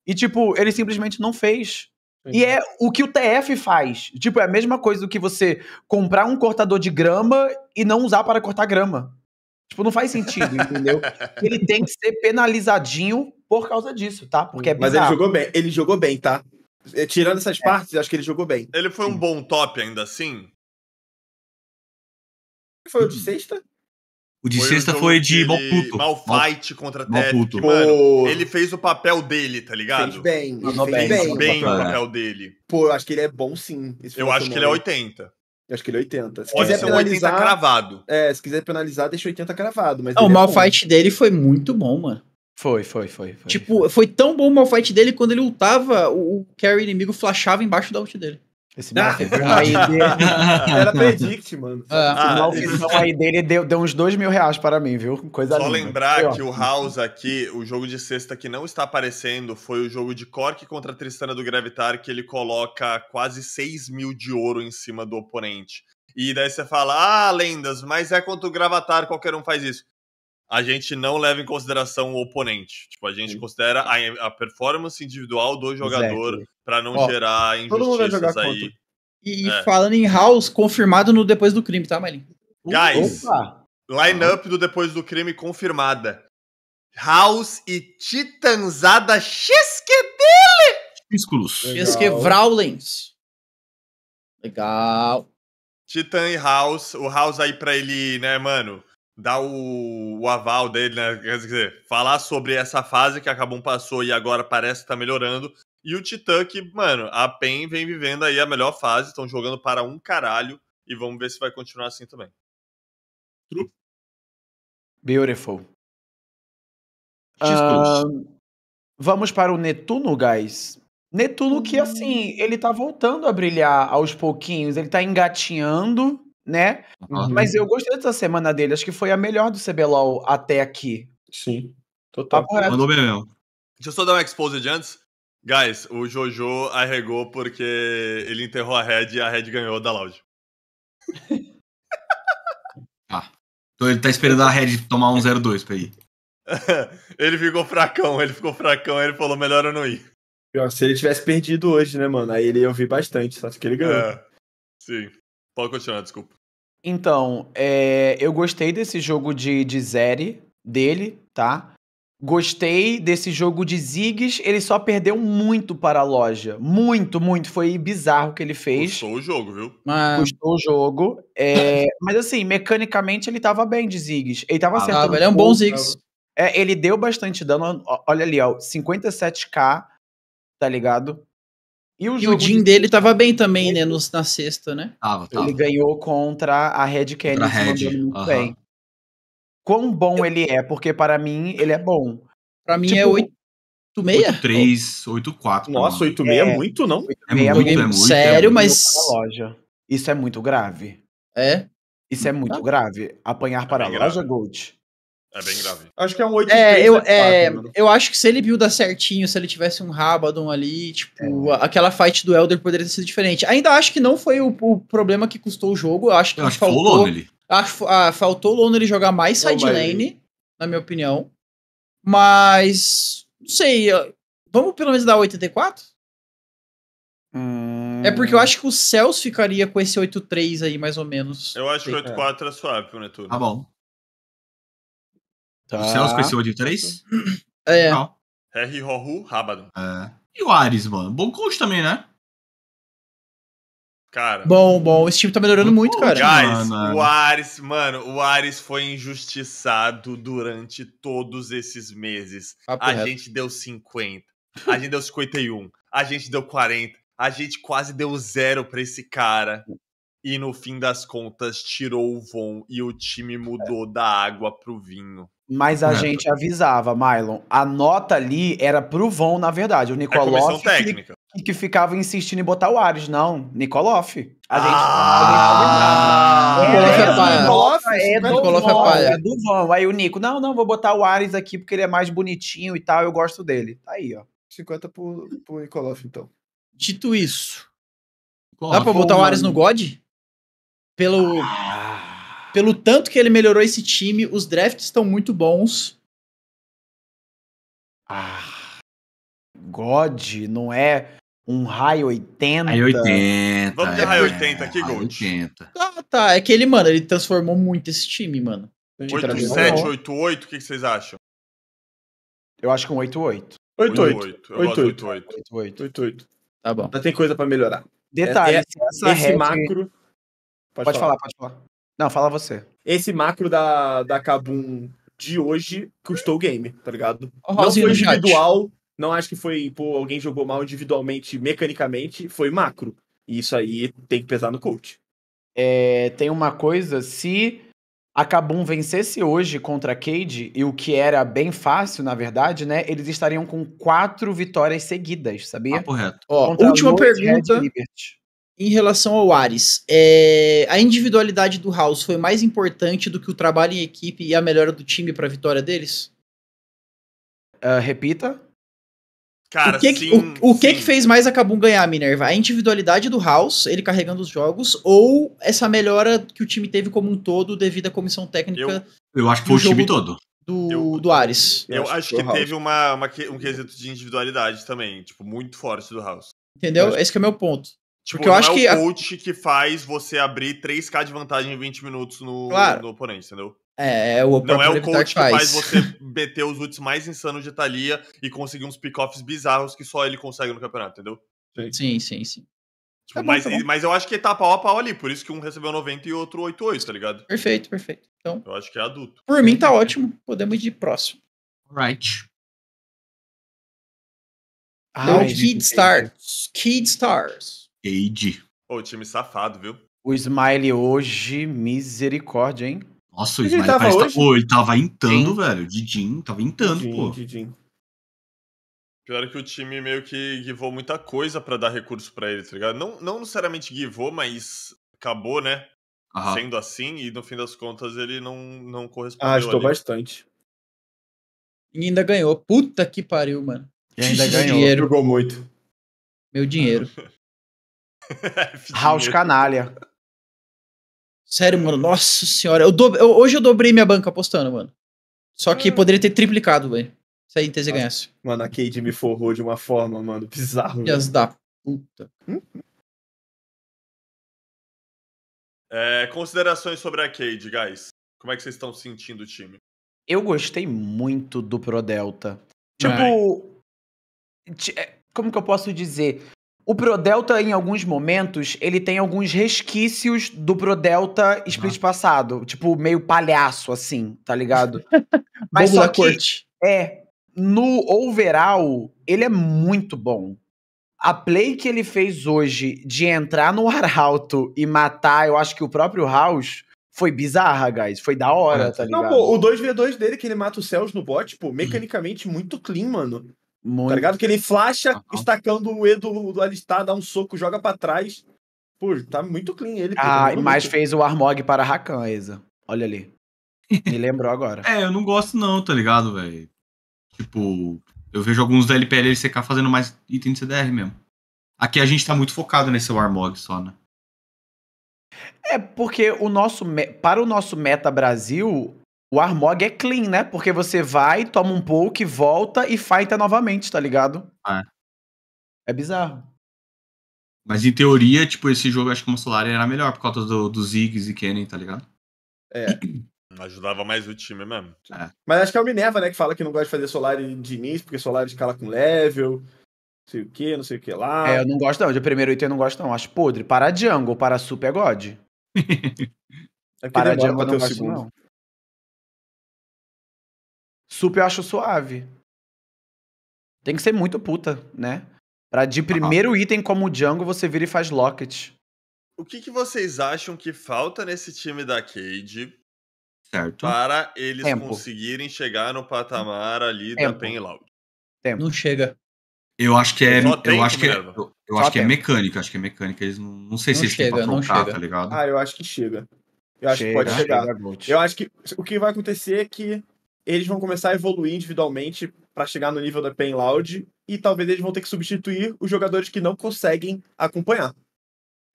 E, tipo, ele simplesmente não fez. E uhum. é o que o TF faz. Tipo, é a mesma coisa do que você comprar um cortador de grama e não usar para cortar grama. Tipo, não faz sentido, entendeu? ele tem que ser penalizadinho por causa disso, tá? Porque é Mas ele jogou bem, ele jogou bem, tá? É, tirando essas é. partes, acho que ele jogou bem. Ele foi Sim. um bom top ainda assim? Foi o de uhum. sexta? O de foi sexta foi de mal puto. Mal... contra Malputo. Tete, mano, Pô. ele fez o papel dele, tá ligado? Fez bem. Ele fez, fez bem, bem o papel dele. Pô, eu acho que ele é bom sim. eu acho que ele é 80. Eu acho que ele é 80. Se Pode quiser ser penalizar, 80 cravado. É, se quiser penalizar, deixa 80 cravado. Mas Não, ah, o é fight dele foi muito bom, mano. Foi, foi, foi, foi. Tipo, foi tão bom o Malfight dele quando ele ultava, o, o carry inimigo flashava embaixo da ult dele. Esse mal ah! é aí dele. Era predict, mano. Ah, ah Esse mal aí dele deu, deu, uns dois mil reais para mim, viu? Coisa Só linda. lembrar foi que ótimo. o House aqui, o jogo de sexta que não está aparecendo, foi o jogo de Cork contra a Tristana do Gravitar, que ele coloca quase 6 mil de ouro em cima do oponente. E daí você fala, ah, lendas, mas é contra o Gravatar, qualquer um faz isso a gente não leva em consideração o oponente. Tipo, a gente Sim. considera a, a, performance individual do jogador para não Ó, gerar injustiças aí. E, é. falando em House, confirmado no Depois do Crime, tá, marlin Guys, line-up do Depois do Crime confirmada. House e Titanzada Xesquedele! Xisculos. Vraulens. Legal. Titan e House. O House aí pra ele, né, mano? dar o, o, aval dele, né? Quer dizer, falar sobre essa fase que acabou Kabum passou e agora parece que tá melhorando. E o Titã que, mano, a PEN vem vivendo aí a melhor fase, estão jogando para um caralho e vamos ver se vai continuar assim também. True. Beautiful. Uh, vamos para o Netuno, guys. Netuno que, assim, ele tá voltando a brilhar aos pouquinhos, ele tá engatinhando né? Uhum. Mas eu gostei dessa semana dele, acho que foi a melhor do CBLOL até aqui. Sim, total. Tá Mandou bem mesmo. Deixa eu só dar um exposed antes. Guys, o Jojo arregou porque ele enterrou a Red e a Red ganhou da Loud. ah, então ele tá esperando a Red tomar um 0-2 pra ir. ele ficou fracão, ele ficou fracão, ele falou melhor eu não ir. Se ele tivesse perdido hoje, né, mano? Aí ele ia ouvir bastante, só que ele ganhou. É, sim. Pode continuar, desculpa. Então, é, eu gostei desse jogo de, de Zeri dele, tá? Gostei desse jogo de Ziggs, ele só perdeu muito para a loja. Muito, muito. Foi bizarro o que ele fez. Custou o jogo, viu? Mas... Custou o jogo. É, mas assim, mecanicamente ele tava bem de Ziggs. Ele tava ah, acertando. ele é um bom Ziggs. É, ele deu bastante dano. Olha ali, ó. 57k, tá ligado? E o, e o Jim de... dele tava bem também, ele... né? Nos, na sexta, né? Tava, tava. Ele ganhou contra a Red Kelly, mandando muito uhum. bem. Quão bom Eu... ele é, porque para mim ele é bom. Para mim tipo, é 8. 6 8 3, 8 4. Nossa, 8 6 é, é muito, não? 86 é, é, é muito, é muito. Sério, é muito mas. Isso é muito grave. É? Isso é muito ah. grave. Apanhar para é a loja, Gold. É bem grave. Acho que é um 8 é, eu, né, é, né? eu acho que se ele builda certinho, se ele tivesse um Rabadon ali, tipo, é. aquela fight do Elder poderia ter sido diferente. Ainda acho que não foi o, o problema que custou o jogo. Eu acho que, eu acho faltou, que foi o Lonely. A, ah, faltou o ele jogar mais side lane, na minha opinião. Mas. Não sei. Vamos pelo menos dar 84? Hum... É porque eu acho que o Celso ficaria com esse 8-3 aí, mais ou menos. Eu acho que o 8-4 é. é suave pro Netuno. Tá bom. Tá. O Celso conheceu de 3? É. Não. R. Rohu Rabadon. É. E o Ares, mano? Bom coach também, né? Cara. Bom, bom. Esse time tá melhorando muito, cara. Guys, mano. o Ares, mano, o Ares foi injustiçado durante todos esses meses. a reto. gente deu 50. A gente deu 51. A gente deu 40. A gente quase deu zero pra esse cara e no fim das contas tirou o Von e o time mudou é. da água pro vinho. Mas a é. gente avisava, Mylon, a nota ali era pro Von, na verdade. O Nikoloff Que, que ficava insistindo em botar o Ares, não. Nikoloff. A gente. Ah, a gente Nikoloff é, é, é, é, é do Von. Aí o Nico, não, não, vou botar o Ares aqui porque ele é mais bonitinho e tal, eu gosto dele. Tá aí, ó. 50 pro, pro Nikoloff, então. Dito isso, Dá pra botar o Ares no God? pelo, ah. pelo tanto que ele melhorou esse time, os drafts estão muito bons. Ah, God não é um raio 80. Raio 80. Vamos de é, raio 80 aqui, Gold. 80. Tá, ah, tá. É que ele, mano, ele transformou muito esse time, mano. 87, 88, o que, vocês acham? Eu acho que um 88. 88. 88. 88. Tá bom. Ainda tem coisa pra melhorar. Detalhe, essa, esse macro Pode, pode falar. falar. pode falar. Não, fala você. Esse macro da, da Kabum de hoje custou o game, tá ligado? Oh, não foi individual, não acho que foi, pô, alguém jogou mal individualmente, mecanicamente, foi macro. E isso aí tem que pesar no coach. É, tem uma coisa, se a Kabum vencesse hoje contra a Cade, e o que era bem fácil, na verdade, né? Eles estariam com quatro vitórias seguidas, sabia? Ah, correto. Ó, última pergunta. Em relação ao Ares, é, a individualidade do House foi mais importante do que o trabalho em equipe e a melhora do time para a vitória deles? Uh, repita. Cara, o que, sim, o, o sim. que que fez mais a Kabum ganhar, Minerva? A individualidade do House, ele carregando os jogos, ou essa melhora que o time teve como um todo devido à comissão técnica? Eu, eu acho que foi o time todo. Do, eu, do Ares. Eu, eu acho, acho que, que teve uma, uma, um quesito de individualidade também, tipo, muito forte do House. Entendeu? Esse é o meu ponto. Tipo, Porque eu acho é que. É o coach a... que faz você abrir 3k de vantagem em 20 minutos no, claro. no oponente, entendeu? É, é o Não é o coach que faz. faz você meter os ults mais insanos de Itália e conseguir uns pick-offs bizarros que só ele consegue no campeonato, entendeu? Sim, sim, sim. Tipo, tá bom, mas, tá mas eu acho que é tá pau a pau ali, por isso que um recebeu 90 e outro 88, tá ligado? Perfeito, perfeito. Então, eu acho que é adulto. Por mim tá ótimo, podemos ir próximo. Right. Então, ah, Kid Stars. Kid Stars. Cade. Ô, time safado, viu? O smile hoje, misericórdia, hein? Nossa, o Smile parece... Tá hoje? Pô, ele tava intando, velho. Didin, tava intando, Didin, pô. Didin. Pior é que o time meio que givou muita coisa para dar recurso para ele, tá ligado? Não, não necessariamente givou, mas acabou, né? Aham. Sendo assim, e no fim das contas ele não, não correspondeu. Ah, estou ali. bastante. E ainda ganhou. Puta que pariu, mano. E ainda ganhou. Dinheiro. Jogou muito. Meu dinheiro. House canalha. Sério, mano. Nossa senhora. Eu do... eu, hoje eu dobrei minha banca apostando, mano. Só que hum. poderia ter triplicado, velho. Se a ITZ ganhasse. Mano, a Cade me forrou de uma forma, mano. Bizarro. Filhas da puta. Hum? É, considerações sobre a Cade, guys. Como é que vocês estão sentindo o time? Eu gostei muito do Pro Delta. Tipo. É, como que eu posso dizer? O ProDelta, em alguns momentos, ele tem alguns resquícios do ProDelta split passado. Tipo, meio palhaço, assim, tá ligado? Mas só que, corte. é, no overall, ele é muito bom. A play que ele fez hoje de entrar no Arauto e matar, eu acho que o próprio House, foi bizarra, guys. Foi da hora, é. tá ligado? Não, pô, o 2v2 dele que ele mata os céus no bot, pô, mecanicamente muito clean, mano. Muito. Tá ligado? Que ele flasha, uhum. estacando o E do, do Alistar, dá um soco, joga para trás. Pô, tá muito clean ele. Ah, tá mas mais fez o Armog para Rakan, Isa. Olha ali. Me lembrou agora. é, eu não gosto não, tá ligado, velho? Tipo, eu vejo alguns da LPL LCK fazendo mais item de CDR mesmo. Aqui a gente tá muito focado nesse Armog só, né? É, porque o nosso para o nosso meta Brasil, o Armog é clean, né? Porque você vai, toma um poke, volta e fighta novamente, tá ligado? Ah. É bizarro. Mas em teoria, tipo, esse jogo acho que o Solar era melhor por causa do, do Ziggs e Kennen, tá ligado? É. Ajudava mais o time mesmo. É. Mas acho que é o Minerva, né, que fala que não gosta de fazer Solar de início, porque Solar escala com level, não sei o que, não sei o que lá. É, eu não gosto não, de primeiro item eu não gosto não, acho podre. Para Jungle, para Super é God. é para Jungle eu não gosto segundo. não. Sup eu acho suave. Tem que ser muito puta, né? Pra de primeiro ah. item como Django, você vira e faz Locket. O que, que vocês acham que falta nesse time da Cade certo. para eles Tempo. conseguirem chegar no patamar ali Tempo. da Pen Loud? Tempo. Não chega. Eu acho que é. Eu acho que, é, eu, eu acho que é mecânica. Acho que é mecânica. Eles não, não sei não se eles chega, têm pra trocar, tá ligado? Ah, eu acho que chega. Eu acho chega, que pode chegar. Chega, eu acho que o que vai acontecer é que eles vão começar a evoluir individualmente para chegar no nível da Pain Loud e talvez eles vão ter que substituir os jogadores que não conseguem acompanhar.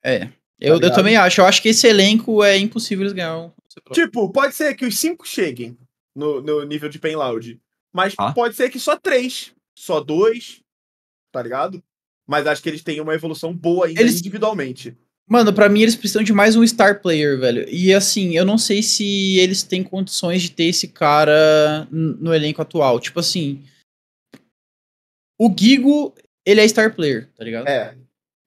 É. Eu, tá eu também acho. Eu acho que esse elenco é impossível eles ganharem. Tipo, pode ser que os cinco cheguem no, no nível de Pain Loud. Mas ah. pode ser que só três, só dois, tá ligado? Mas acho que eles têm uma evolução boa ainda eles... individualmente. Mano, para mim eles precisam de mais um star player, velho. E assim, eu não sei se eles têm condições de ter esse cara no elenco atual. Tipo assim, o Gigo, ele é star player, tá ligado? É.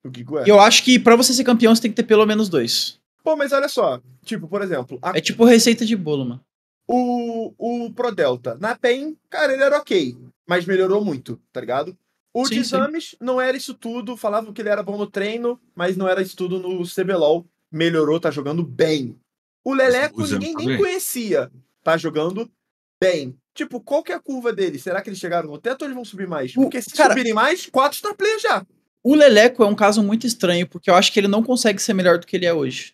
O Gigo é. Eu acho que para você ser campeão você tem que ter pelo menos dois. Pô, mas olha só, tipo, por exemplo, a... é tipo receita de bolo, mano. O o Pro Delta, na PEN, cara, ele era OK, mas melhorou muito, tá ligado? O sim, exames sim. não era isso tudo, falavam que ele era bom no treino, mas não era isso tudo no CBLOL. Melhorou, tá jogando bem. O Leleco ninguém nem conhecia, tá jogando bem. Tipo, qual que é a curva dele? Será que eles chegaram no teto ou eles vão subir mais? Porque se Cara, subirem mais, quatro star tá player já. O Leleco é um caso muito estranho, porque eu acho que ele não consegue ser melhor do que ele é hoje.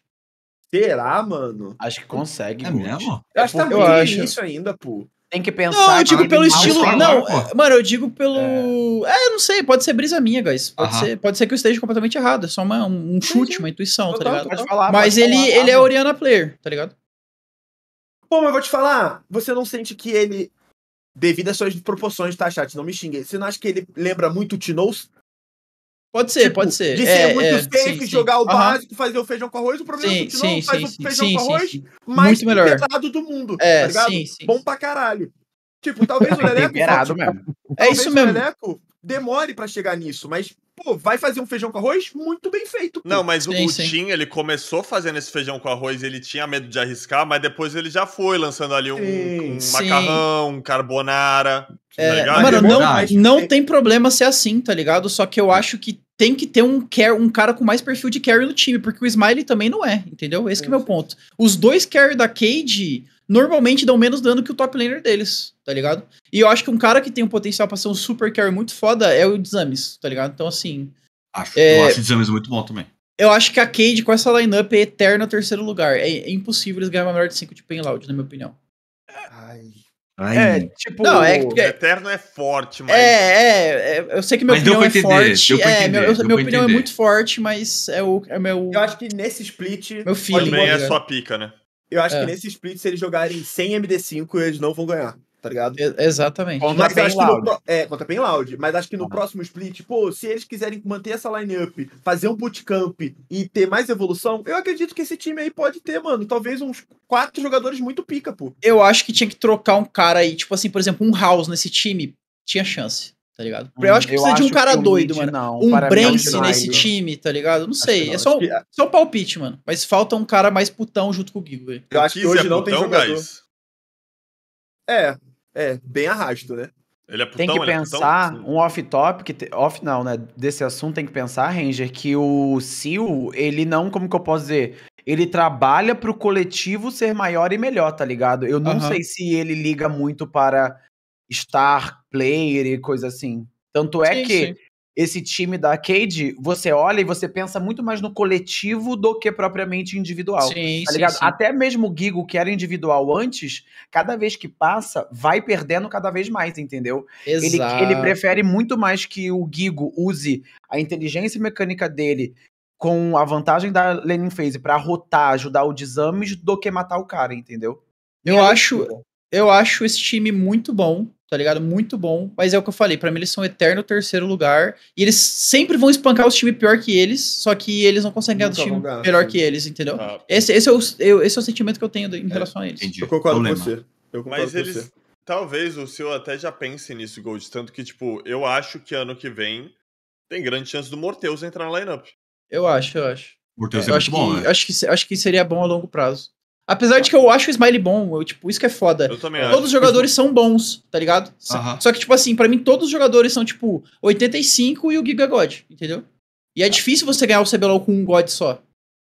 Será, mano? Acho que consegue, é muito. mesmo? Eu acho que tá muito no ainda, pô tem que pensar. Não, eu digo pelo estilo. não, é, mano, eu digo pelo. É... é, não sei, pode ser brisa minha, guys. Pode, uh -huh. ser, pode ser que eu esteja completamente errado. É só uma, um chute, sim, sim. uma intuição, tá ligado? falar, mas ele, falar, ele é Oriana Player, tá ligado? Pô, mas eu vou te falar, você não sente que ele. Devido às suas proporções, tá, chat? Não me xingue. Você não acha que ele lembra muito o Tinoz? Pode ser, tipo, pode ser. De ser é, muito é, safe, sim, jogar sim. o básico, uhum. fazer o feijão com arroz. O problema é sim, é que não sim, faz o feijão com arroz mais pesado do mundo, é, tá ligado? Sim, sim. Bom pra caralho. Tipo, talvez o Leleco... Liberado mesmo. É isso mesmo. o Leleco demore pra chegar nisso, mas pô, vai fazer um feijão com arroz muito bem feito. Pô. Não, mas sim, o Tim, ele começou fazendo esse feijão com arroz, ele tinha medo de arriscar, mas depois ele já foi lançando ali um, um macarrão, um carbonara. Tá é, tá mano, é não, não é tem problema ser assim, tá ligado? Só que eu acho que tem que ter um, care, um cara com mais perfil de carry no time, porque o Smiley também não é, entendeu? Esse é, o meu ponto. Os dois carry da Cade normalmente dão menos dano que o top laner deles, tá ligado? E eu acho que um cara que tem um potencial pra ser um super carry muito foda é o Desamis, tá ligado? Então, assim. Acho, é, eu acho o Desamis muito bom também. Eu acho que a Cade com essa lineup é eterna terceiro lugar. É, é impossível eles ganharem uma melhor de 5 de loud na minha opinião. Ai. Ai, é, tipo. Não, é, é, Eterno é forte, mas. É, é, é eu sei que meu opinião é forte. Entender, é, meu, eu, minha opinião é muito forte, mas é o é meu. Eu acho que nesse split. Meu filho. Também é, é sua pica, né? Eu acho que é. nesse split, se eles jogarem sem MD5, eles não vão ganhar tá ligado? exatamente. Conta, mas acho loud. que no, é, conta bem loud. Mas acho que no ah. próximo split, pô, se eles quiserem manter essa lineup, fazer um bootcamp e ter mais evolução, eu acredito que esse time aí pode ter, mano, talvez uns quatro jogadores muito pica, pô. Eu acho que tinha que trocar um cara aí, tipo assim, por exemplo, um House nesse time, tinha chance tá ligado? Hum, eu acho que precisa de um cara doido, mano. Não, um é Brance nesse time, tá ligado? Não sei. Não, é só, que... É. só um palpite, mano. Mas falta um cara mais putão junto com o Gigo, Eu acho que hoje é não putão, tem jogador. Guys. É, é, bem arrasto, né? É putão, tem que é pensar é um off-top, off não, né? Desse assunto tem que pensar, Ranger, que o Sil, ele não, como que eu posso dizer? Ele trabalha pro coletivo ser maior e melhor, tá ligado? Eu não sei se ele liga muito para star player e coisa assim. Tanto é sim, que sim esse time da Cade, você olha e você pensa muito mais no coletivo do que propriamente individual. Sim, tá ligado? Sim, sim. Até mesmo o Gigo, que era individual antes, cada vez que passa, vai perdendo cada vez mais, entendeu? Exato. Ele, ele prefere muito mais que o Gigo use a inteligência mecânica dele com a vantagem da Lenin Phase para rotar, ajudar o Dizames, do que matar o cara, entendeu? Eu é acho, eu acho esse time muito bom tá ligado? Muito bom. Mas é o que eu falei, para mim eles são eterno terceiro lugar. E eles sempre vão espancar os times pior que eles, só que eles não conseguem ganhar dos time melhor que eles, entendeu? Ah. Esse, esse, é o, eu, esse é o sentimento que eu tenho em é, relação a eles. Entendi. Eu concordo Problema. com você. Eu concordo Mas com eles. Você. Talvez o seu até já pense nisso, Gold. Tanto que, tipo, eu acho que ano que vem tem grande chance do Morteus entrar na lineup. Eu acho, eu acho. Morteus é, é acho bom, que, né? Acho que, acho que seria bom a longo prazo. Apesar de que eu acho o Smiley bom, eu, tipo, isso que é foda. Eu também todos acho. os jogadores são bons, tá ligado? Só que, tipo assim, para mim todos os jogadores são, tipo, 85 e o Giga God, entendeu? E é difícil você ganhar o CBLOL com um God só.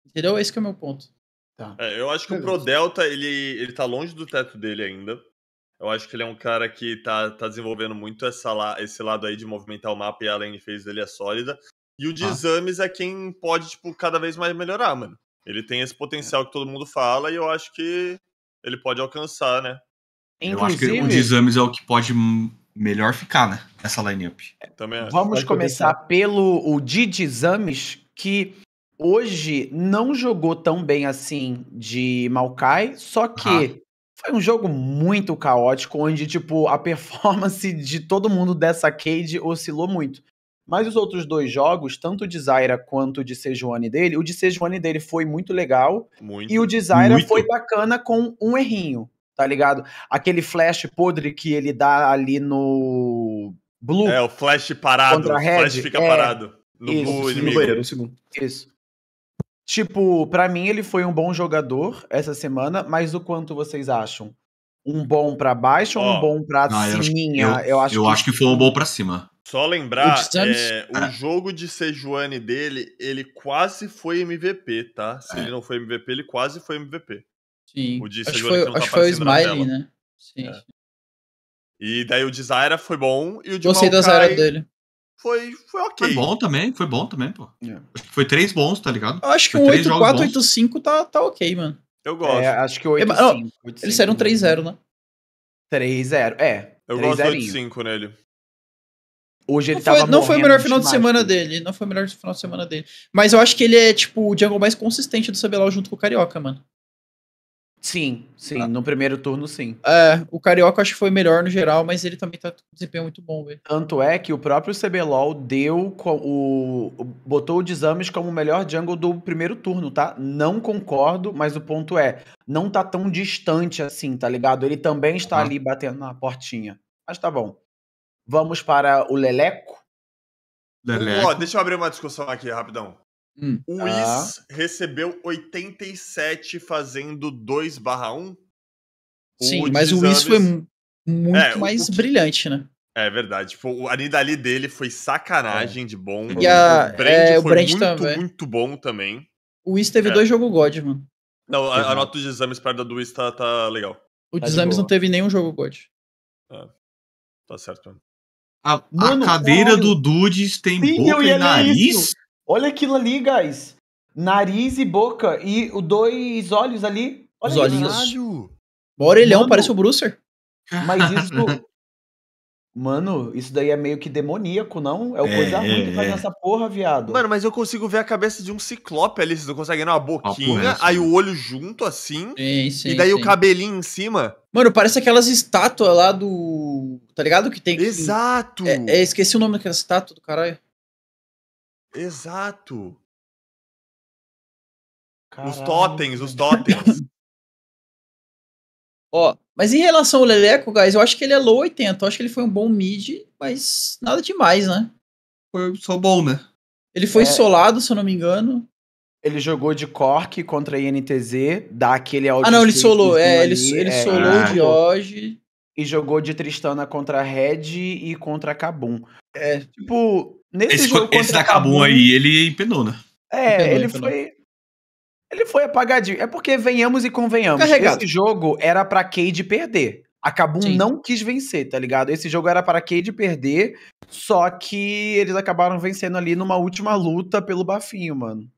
Entendeu? Esse é o meu ponto. Tá. É, eu acho que o Pro Delta, ele, ele tá longe do teto dele ainda. Eu acho que ele é um cara que tá, tá desenvolvendo muito essa lá esse lado aí de movimentar o mapa e a lane phase dele é sólida. E o de ah. exames é quem pode, tipo, cada vez mais melhorar, mano. Ele tem esse é. potencial que todo mundo fala e eu acho que ele pode alcançar, né? Inclusive, eu acho que o de exames é o que pode melhor ficar, né? Essa lineup. Também acho. Vamos pode começar pelo o Didi Exames, que hoje não jogou tão bem assim de Maokai, só que ah. foi um jogo muito caótico, onde, tipo, a performance de todo mundo dessa Cade oscilou muito. Mas os outros dois jogos, tanto o de Zyra quanto o de Sejuani dele, o de Sejuani dele foi muito legal. Muito, e o de Zyra muito. foi bacana com um errinho, tá ligado? Aquele flash podre que ele dá ali no Blue. É, o flash parado. o flash fica é, parado. No isso, Blue inimigo. No banheiro, um segundo. Isso. Tipo, para mim ele foi um bom jogador essa semana, mas o quanto vocês acham? Um bom para baixo oh. ou um bom pra ah, cima? Eu acho, eu, que... acho que foi um bom pra cima. Só lembrar, eh, o, é, ah. o jogo de Sejuani dele, ele quase foi MVP, tá? Se ah. ele não foi MVP, ele quase foi MVP. Sim. O de acho Sejuani foi, que não tá acho tá foi o Smiley, né? Sim, é. E daí o de Zyra foi bom e o de Gostei Maokai da Zyra dele. Foi, foi ok. Foi bom também, foi bom também, pô. É. foi três bons, tá ligado? Eu acho que foi um 8-4-8-5 tá, tá ok, mano. Eu é, gosto. É, acho que o 8 5, 8, Eles saíram 3-0, né? 3-0, né? é. Eu gosto do 8-5 nele. Hoje ele não tava foi, Não foi o melhor final de semana né? dele. Não foi o melhor final de semana dele. Mas eu acho que ele é, tipo, o jungle mais consistente do CBLOL junto com o Carioca, mano. Sim, sim. Ah. No primeiro turno, sim. É, o Carioca acho que foi melhor no geral, mas ele também tá com desempenho muito bom, velho. Tanto é que o próprio CBLOL deu o. botou o Dizames como o melhor jungle do primeiro turno, tá? Não concordo, mas o ponto é, não tá tão distante assim, tá ligado? Ele também está uhum. ali batendo na portinha. Mas tá bom. Vamos para o Leleco? Leleco. deixa eu abrir uma discussão aqui rapidão. Hum. O ah. Is recebeu 87 fazendo 2 barra 1. Sim, mas o Is foi muito é, mais que... brilhante, né? É verdade. Tipo, a Nidali dele foi sacanagem é. de bom. E a, o Brand é, foi Brand muito, também. muito bom também. O Is teve é. dois jogos God, mano. Não, a, a nota dos exames perto do Is tá, tá legal. O tá exames não teve nenhum jogo God. É. tá certo. A, Mano, a cadeira do Dudes tem Sim, boca e nariz? Isso. Olha aquilo ali, guys. Nariz e boca. E dois olhos ali. Olha Os olhinhos. O orelhão, Mano. parece o Brucer. Mas isso, Mano, isso daí é meio que demoníaco, não? É o é, coisa ruim que é, faz é. essa porra, viado. Mano, mas eu consigo ver a cabeça de um ciclope ali, vocês não conseguem não? A ah, boquinha, ah, aí o olho junto, assim, sim, sim, e daí sim. o cabelinho em cima. Mano, parece aquelas estátuas lá do... Tá ligado? Que tem... Exato! É, é esqueci o nome daquela estátua do caralho. Exato! Caralho. Os totens, os totens. Ó, mas em relação ao Leleco, guys, eu acho que ele é low 80. Eu acho que ele foi um bom mid, mas nada demais, né? Foi só bom, né? Ele foi é... solado, se eu não me engano. Ele jogou de Cork contra a INTZ, dá aquele áudio. Ah, não, ele solou. É, ele, ele é, solou ah, de hoje. E jogou de Tristana contra a Red e contra a Kabum. É, tipo, nesse esse, jogo. Esse da Kabum, Kabum aí, ele empenou, né? É, empenou, ele empenou. foi. Ele foi apagadinho. É porque venhamos e convenhamos. Carregado. Esse jogo era pra Cade perder. A Kabum não quis vencer, tá ligado? Esse jogo era para Cade perder, só que eles acabaram vencendo ali numa última luta pelo bafinho, mano.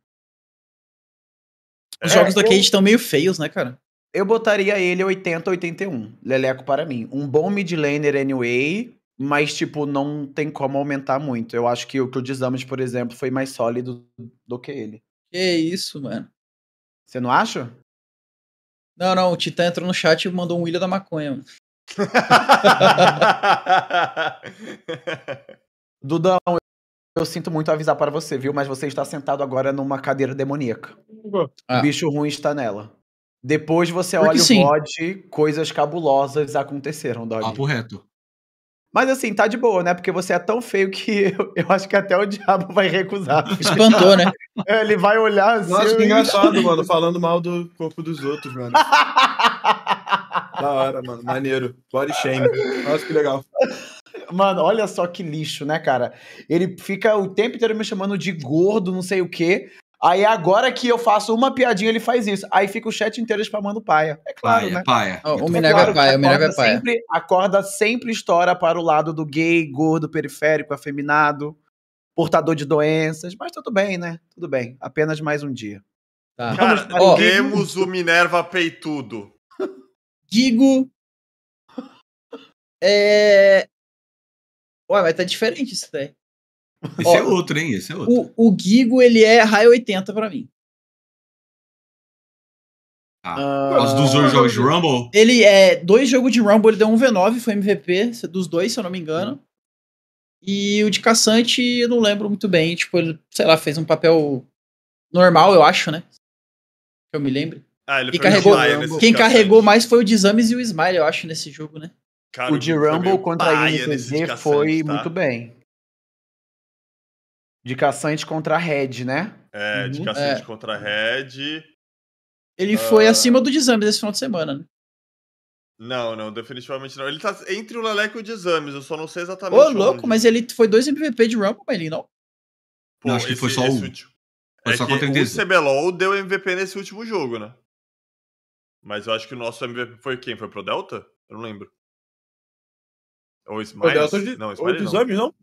Os é, jogos da eu... Cade estão meio feios, né, cara? Eu botaria ele 80 81, Leleco para mim. Um bom mid laner anyway, mas tipo não tem como aumentar muito. Eu acho que o que o Dizamas, por exemplo, foi mais sólido do que ele. Que isso, mano. Você não acha? Não, não, o Titã entrou no chat e mandou um Ilha da Maconha. Dudão, eu sinto muito avisar para você, viu? Mas você está sentado agora numa cadeira demoníaca. Ah. O bicho ruim está nela. Depois você Porque olha sim. o VOD, coisas cabulosas aconteceram, Dog. Papo reto. Mas assim, tá de boa, né? Porque você é tão feio que eu, eu acho que até o diabo vai recusar. Espantou, né? É, ele vai olhar assim. Nossa, que engraçado, mano, falando mal do corpo dos outros, mano. da hora, mano. Maneiro. Body shame. Nossa, que legal. Mano, olha só que lixo, né, cara? Ele fica o tempo inteiro me chamando de gordo, não sei o quê. Aí agora que eu faço uma piadinha, ele faz isso. Aí fica o chat inteiro spamando paia. É claro, paia, né? Paia. Oh, o Minerva é, claro, é paia, o Minerva é paia. Sempre, a corda sempre estoura para o lado do gay, gordo, periférico, afeminado, portador de doenças. Mas tudo bem, né? Tudo bem. Apenas mais um dia. Tá. Cara, oh, o Minerva peitudo. Digo... É... Ué, mas tá diferente isso daí. Esse é Ó, é outro, hein? Esse é outro. O, o Gigo, ele é raio 80 pra mim. Ah, por ah. causa dos dois jogos de Rumble? Ele é dois jogos de Rumble, ele deu um V9, foi MVP dos dois, se eu não me engano. Uhum. E o de Caçante, eu não lembro muito bem. Tipo, ele, sei lá, fez um papel normal, eu acho, né? Que eu me lembre. Ah, ele Quem carregou, Rumble, quem carregou mais foi o de Exames e o Smile, eu acho, nesse jogo, né? Cara, o de Rumble contra a INTZ foi tá? muito bem. De caçante contra Red, né? É, de uhum. caçante é. contra Red. Ele uh... foi ah. acima do exames esse final de semana, né? Não, não, definitivamente não. Ele tá entre o Leleco e o Desames, eu só não sei exatamente. Ô, louco, mas ele foi dois MVP de Rumble, mas ele não. Pô, não, acho esse, que foi só um. Último. Foi é só contra o CBLOL deu MVP nesse último jogo, né? Mas eu acho que o nosso MVP foi quem? Foi pro Delta? Eu não lembro. Ou Smiles? O Delta de... Não, Smiles Ou Desames, não?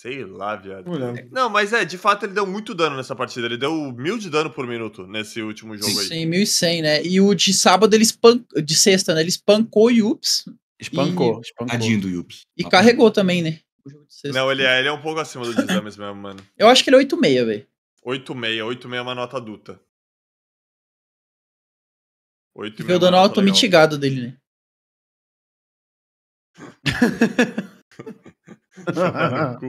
Sei lá, viado. Não, mas é, de fato ele deu muito dano nessa partida. Ele deu mil de dano por minuto nesse último jogo aí. Sim, mil e 1.100, né? E o de sábado, ele espancou. de sexta, né? Ele espancou o Yups. Espancou, e... espancou. Tadinho do Yups. E ah, carregou bom. também, né? O jogo de sexta. Não, ele é, ele é um pouco acima do Dizames mesmo, mano. Eu acho que ele é 8 8.6, velho. 8 8 8.6 é uma nota adulta. 8 Foi o dano alto mitigado dele, né? cu,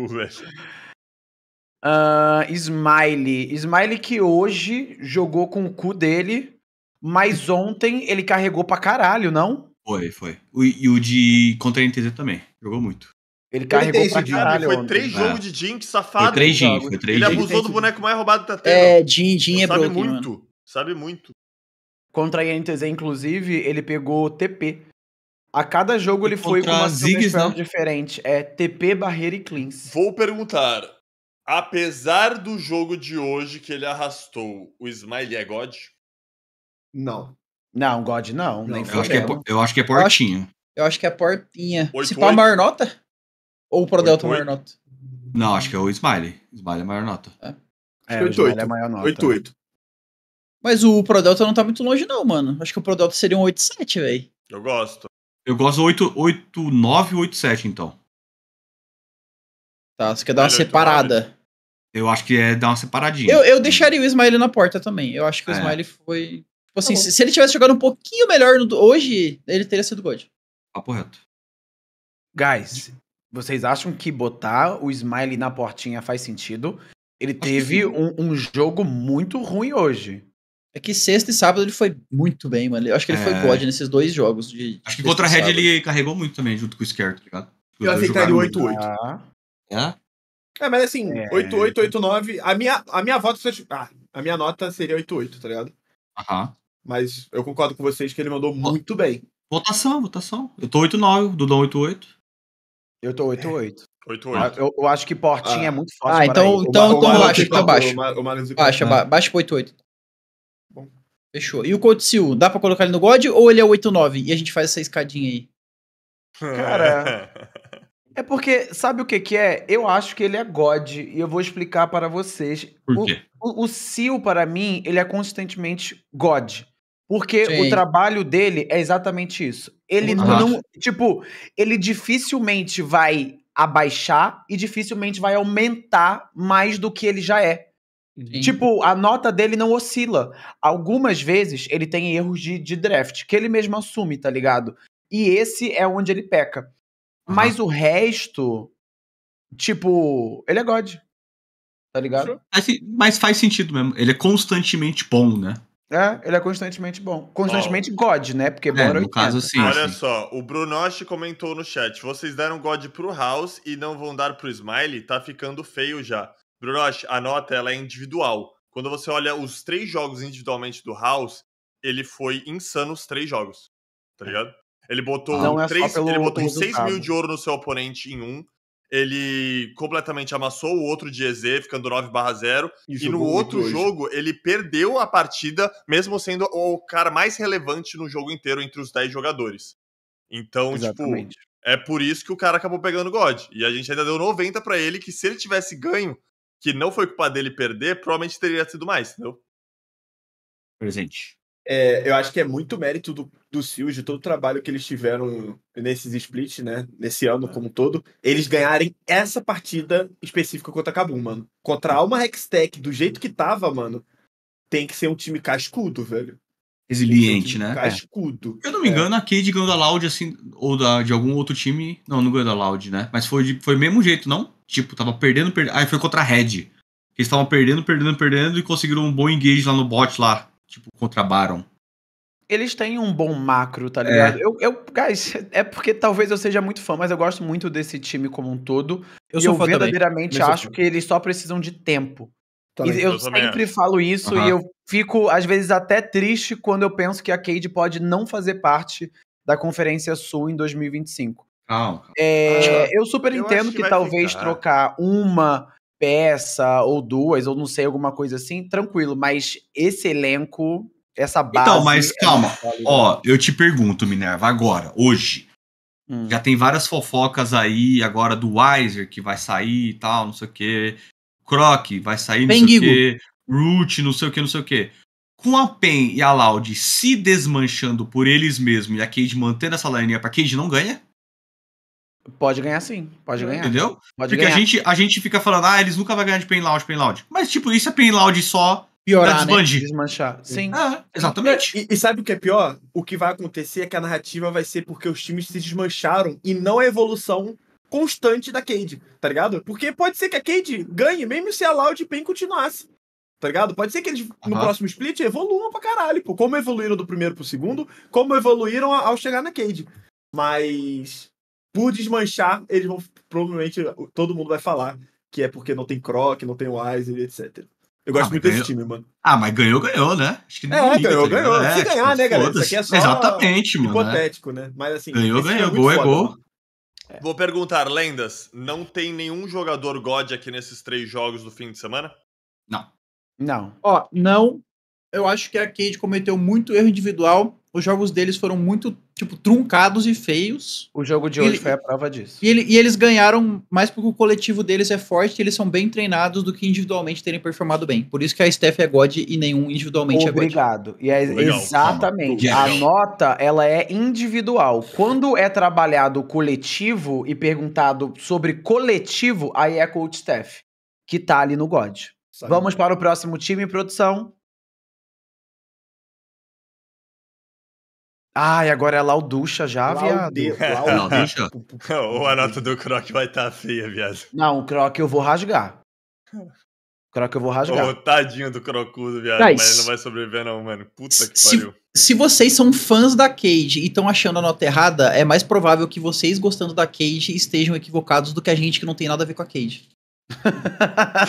uh, Smiley. Smiley que hoje jogou com o cu dele, mas ontem ele carregou pra caralho, não? Foi, foi. O, e o de contra a NTZ também. Jogou muito. Ele carregou pra caralho. Foi três é. jogos de Jin, que safado. Foi três Jin, foi três Ele abusou do boneco mais roubado da é, tela. É, Jin, Jin é Sabe muito, mano. sabe muito. Contra a NTZ, inclusive, ele pegou TP. A cada jogo ele foi com uma Ziggs, né? diferente. É TP, barreira e cleans. Vou perguntar. Apesar do jogo de hoje que ele arrastou, o Smiley é God? Não. Não, God não. não. nem eu, acho que é, eu acho que é portinha. Eu acho, eu acho que é portinha. Oito, Se pá, maior nota? Ou pro Delta maior nota? Não, acho que é o Smiley. Smiley é maior nota. É. É, 8, 8. É maior nota. 8, 8. Mas o Pro Delta tá não tá muito longe, não, mano. Acho que o Pro Delta seria um 8-7, velho. Eu gosto. Eu gosto 8, 8, 9 e 8, 7, então. Tá, você quer dar uma separada. Eu acho que é dar uma separadinha. Eu, eu deixaria o Ismael na porta também. Eu acho que o é. Ismael foi. Tipo tá assim, se, ele tivesse jogado um pouquinho melhor no, hoje, ele teria sido God. Papo reto. Guys, vocês acham que botar o smile na portinha faz sentido? Ele acho teve um, um jogo muito ruim hoje. É que sexta e sábado ele foi muito bem, mano. Eu acho que ele é... foi God nesses dois jogos. De, acho que contra a Red ele carregou muito também, junto com o Scare, tá ligado? eu aceitaria o 8-8. É? é? É, mas assim, é... 8-8, 8-9. A minha, a minha voto. Tipo, ah, a minha nota seria 8-8, tá ligado? Aham. Mas eu concordo com vocês que ele mandou muito bem. Votação, votação. Eu tô 8-9, Dudão 8-8. Eu tô 8-8. É. 8-8. Eu, eu, acho que Portinha é ah. é muito fácil. Ah, então, aí. então, o, então o, baixa, então baixa pro 8-8. Fechou. E o Code Seal dá pra colocar ele no God ou ele é 8-9? E a gente faz essa escadinha aí. Cara. é porque, sabe o que que é? Eu acho que ele é God e eu vou explicar para vocês. Por quê? O, o, o Seal, para mim, ele é constantemente God. Porque Sim. o trabalho dele é exatamente isso. Ele uhum. não. Tipo, ele dificilmente vai abaixar e dificilmente vai aumentar mais do que ele já é. Sim. Tipo, a nota dele não oscila. Algumas vezes ele tem erros de, de draft, que ele mesmo assume, tá ligado? E esse é onde ele peca. Uhum. Mas o resto, tipo, ele é God. Tá ligado? Assim, mas faz sentido mesmo. Ele é constantemente bom, né? É, ele é constantemente bom. Constantemente oh. God, né? Porque é, no caso, sim. Olha sim. só, o Brunoche comentou no chat: vocês deram God pro House e não vão dar pro Smiley? Tá ficando feio já. Bruno, a nota ela é individual. Quando você olha os três jogos individualmente do House, ele foi insano os três jogos. Tá é. ligado? Ele botou, é três, ele botou 6 mil de ouro no seu oponente em um. Ele completamente amassou o outro de EZ, ficando 9 0. E, e no outro jogo, hoje. ele perdeu a partida, mesmo sendo o cara mais relevante no jogo inteiro entre os 10 jogadores. Então, tipo, Exatamente. tipo, é por isso que o cara acabou pegando God. E a gente ainda deu 90 para ele, que se ele tivesse ganho, que não foi culpa dele perder, provavelmente teria sido mais, entendeu? Presente. É, eu acho que é muito mérito do, do de todo o trabalho que eles tiveram nesses splits, né? Nesse ano como um todo, eles ganharem essa partida específica contra a Kabum, mano. Contra a Alma Hextech, do jeito que tava, mano, tem que ser um time cascudo, velho. Resiliente, um né? É. Cascudo. É. Eu não me é. engano, é. a Cade ganhou da Loud, assim, ou da, de algum outro time. Não, não ganhou da Loud, né? Mas foi, foi mesmo jeito, não? Tipo, tava perdendo, perdendo. Aí foi contra a Red. Eles estavam perdendo, perdendo, perdendo e conseguiram um bom engage lá no bot lá. Tipo, contra Baron. Eles têm um bom macro, tá ligado? É. Eu, eu, guys, é porque talvez eu seja muito fã, mas eu gosto muito desse time como um todo. Eu e eu verdadeiramente também, acho que eles só precisam de tempo. eu, eu sempre falo isso uhum. e eu fico, às vezes, até triste quando eu penso que a Cade pode não fazer parte da Conferência Sul em 2025. Calma. É, ah, eu super eu entendo que, que talvez ficar. trocar uma peça ou duas, ou não sei, alguma coisa assim, tranquilo, mas esse elenco, essa então, base. Então, mas é calma. É Ó, eu te pergunto, Minerva, agora, hoje. Hum. Já tem várias fofocas aí agora do Weiser que vai sair e tal, não sei o quê. Croc vai sair, não sei o quê. Root, não sei o quê, não sei o quê. Com a Pen e a Loud se desmanchando por eles mesmos e a Cade mantendo essa linha pra Cade não ganha? Pode ganhar sim, pode ganhar. Entendeu? Pode Porque ganhar. A, gente, a gente fica falando, ah, eles nunca vão ganhar de Pain Loud, Pain Loud. Mas, tipo, isso é Pain Loud só piorar, né? desmanchar. Sim. Ah, exatamente. E, e, sabe o que é pior? O que vai acontecer é que a narrativa vai ser porque os times se desmancharam e não a evolução constante da Cade, tá ligado? Porque pode ser que a Cade ganhe mesmo se a Loud Pain continuasse. Tá ligado? Pode ser que eles uhum. no próximo split evoluam pra caralho, pô. Como evoluíram do primeiro pro segundo, como evoluíram ao chegar na Cade. Mas por desmanchar, eles vão. Provavelmente todo mundo vai falar que é porque não tem Croc, não tem Wise, etc. Eu gosto ah, muito ganhou. desse time, mano. Ah, mas ganhou, ganhou, né? Acho que é, ganhou, tá ganhou. É, Se tipo, ganhar, tipo, né, galera? Isso aqui é só Exatamente, mano, né? hipotético, né? Mas assim. Ganhou, é ganhou. É gol é gol. Vou perguntar, lendas, não tem nenhum jogador God aqui nesses três jogos do fim de semana? Não. Não. Ó, não. Eu acho que a Cade cometeu muito erro individual os jogos deles foram muito, tipo, truncados e feios. O jogo de hoje ele, foi a prova disso. E, ele, e, eles ganharam mais porque o coletivo deles é forte e eles são bem treinados do que individualmente terem performado bem. Por isso que a Steph é God e nenhum individualmente Obrigado. é God. Obrigado. E é Legal. exatamente. Legal. A nota, ela é individual. Quando é trabalhado coletivo e perguntado sobre coletivo, aí é Coach Steph, que tá ali no God. Sabe. Vamos para o próximo time, produção. Ah, e agora é Lauducha já, viado. Lauducha? É, Ou a nota do Croc vai estar tá feia, viado. Não, o Croc eu vou rasgar. O Croc eu vou rasgar. oh, tadinho do Crocudo, viado. Mas... mas ele não vai sobreviver, não, mano. Puta que se, pariu. Se vocês são fãs da Cage e estão achando a nota errada, é mais provável que vocês gostando da Cage estejam equivocados do que a gente que não tem nada a ver com a Cage.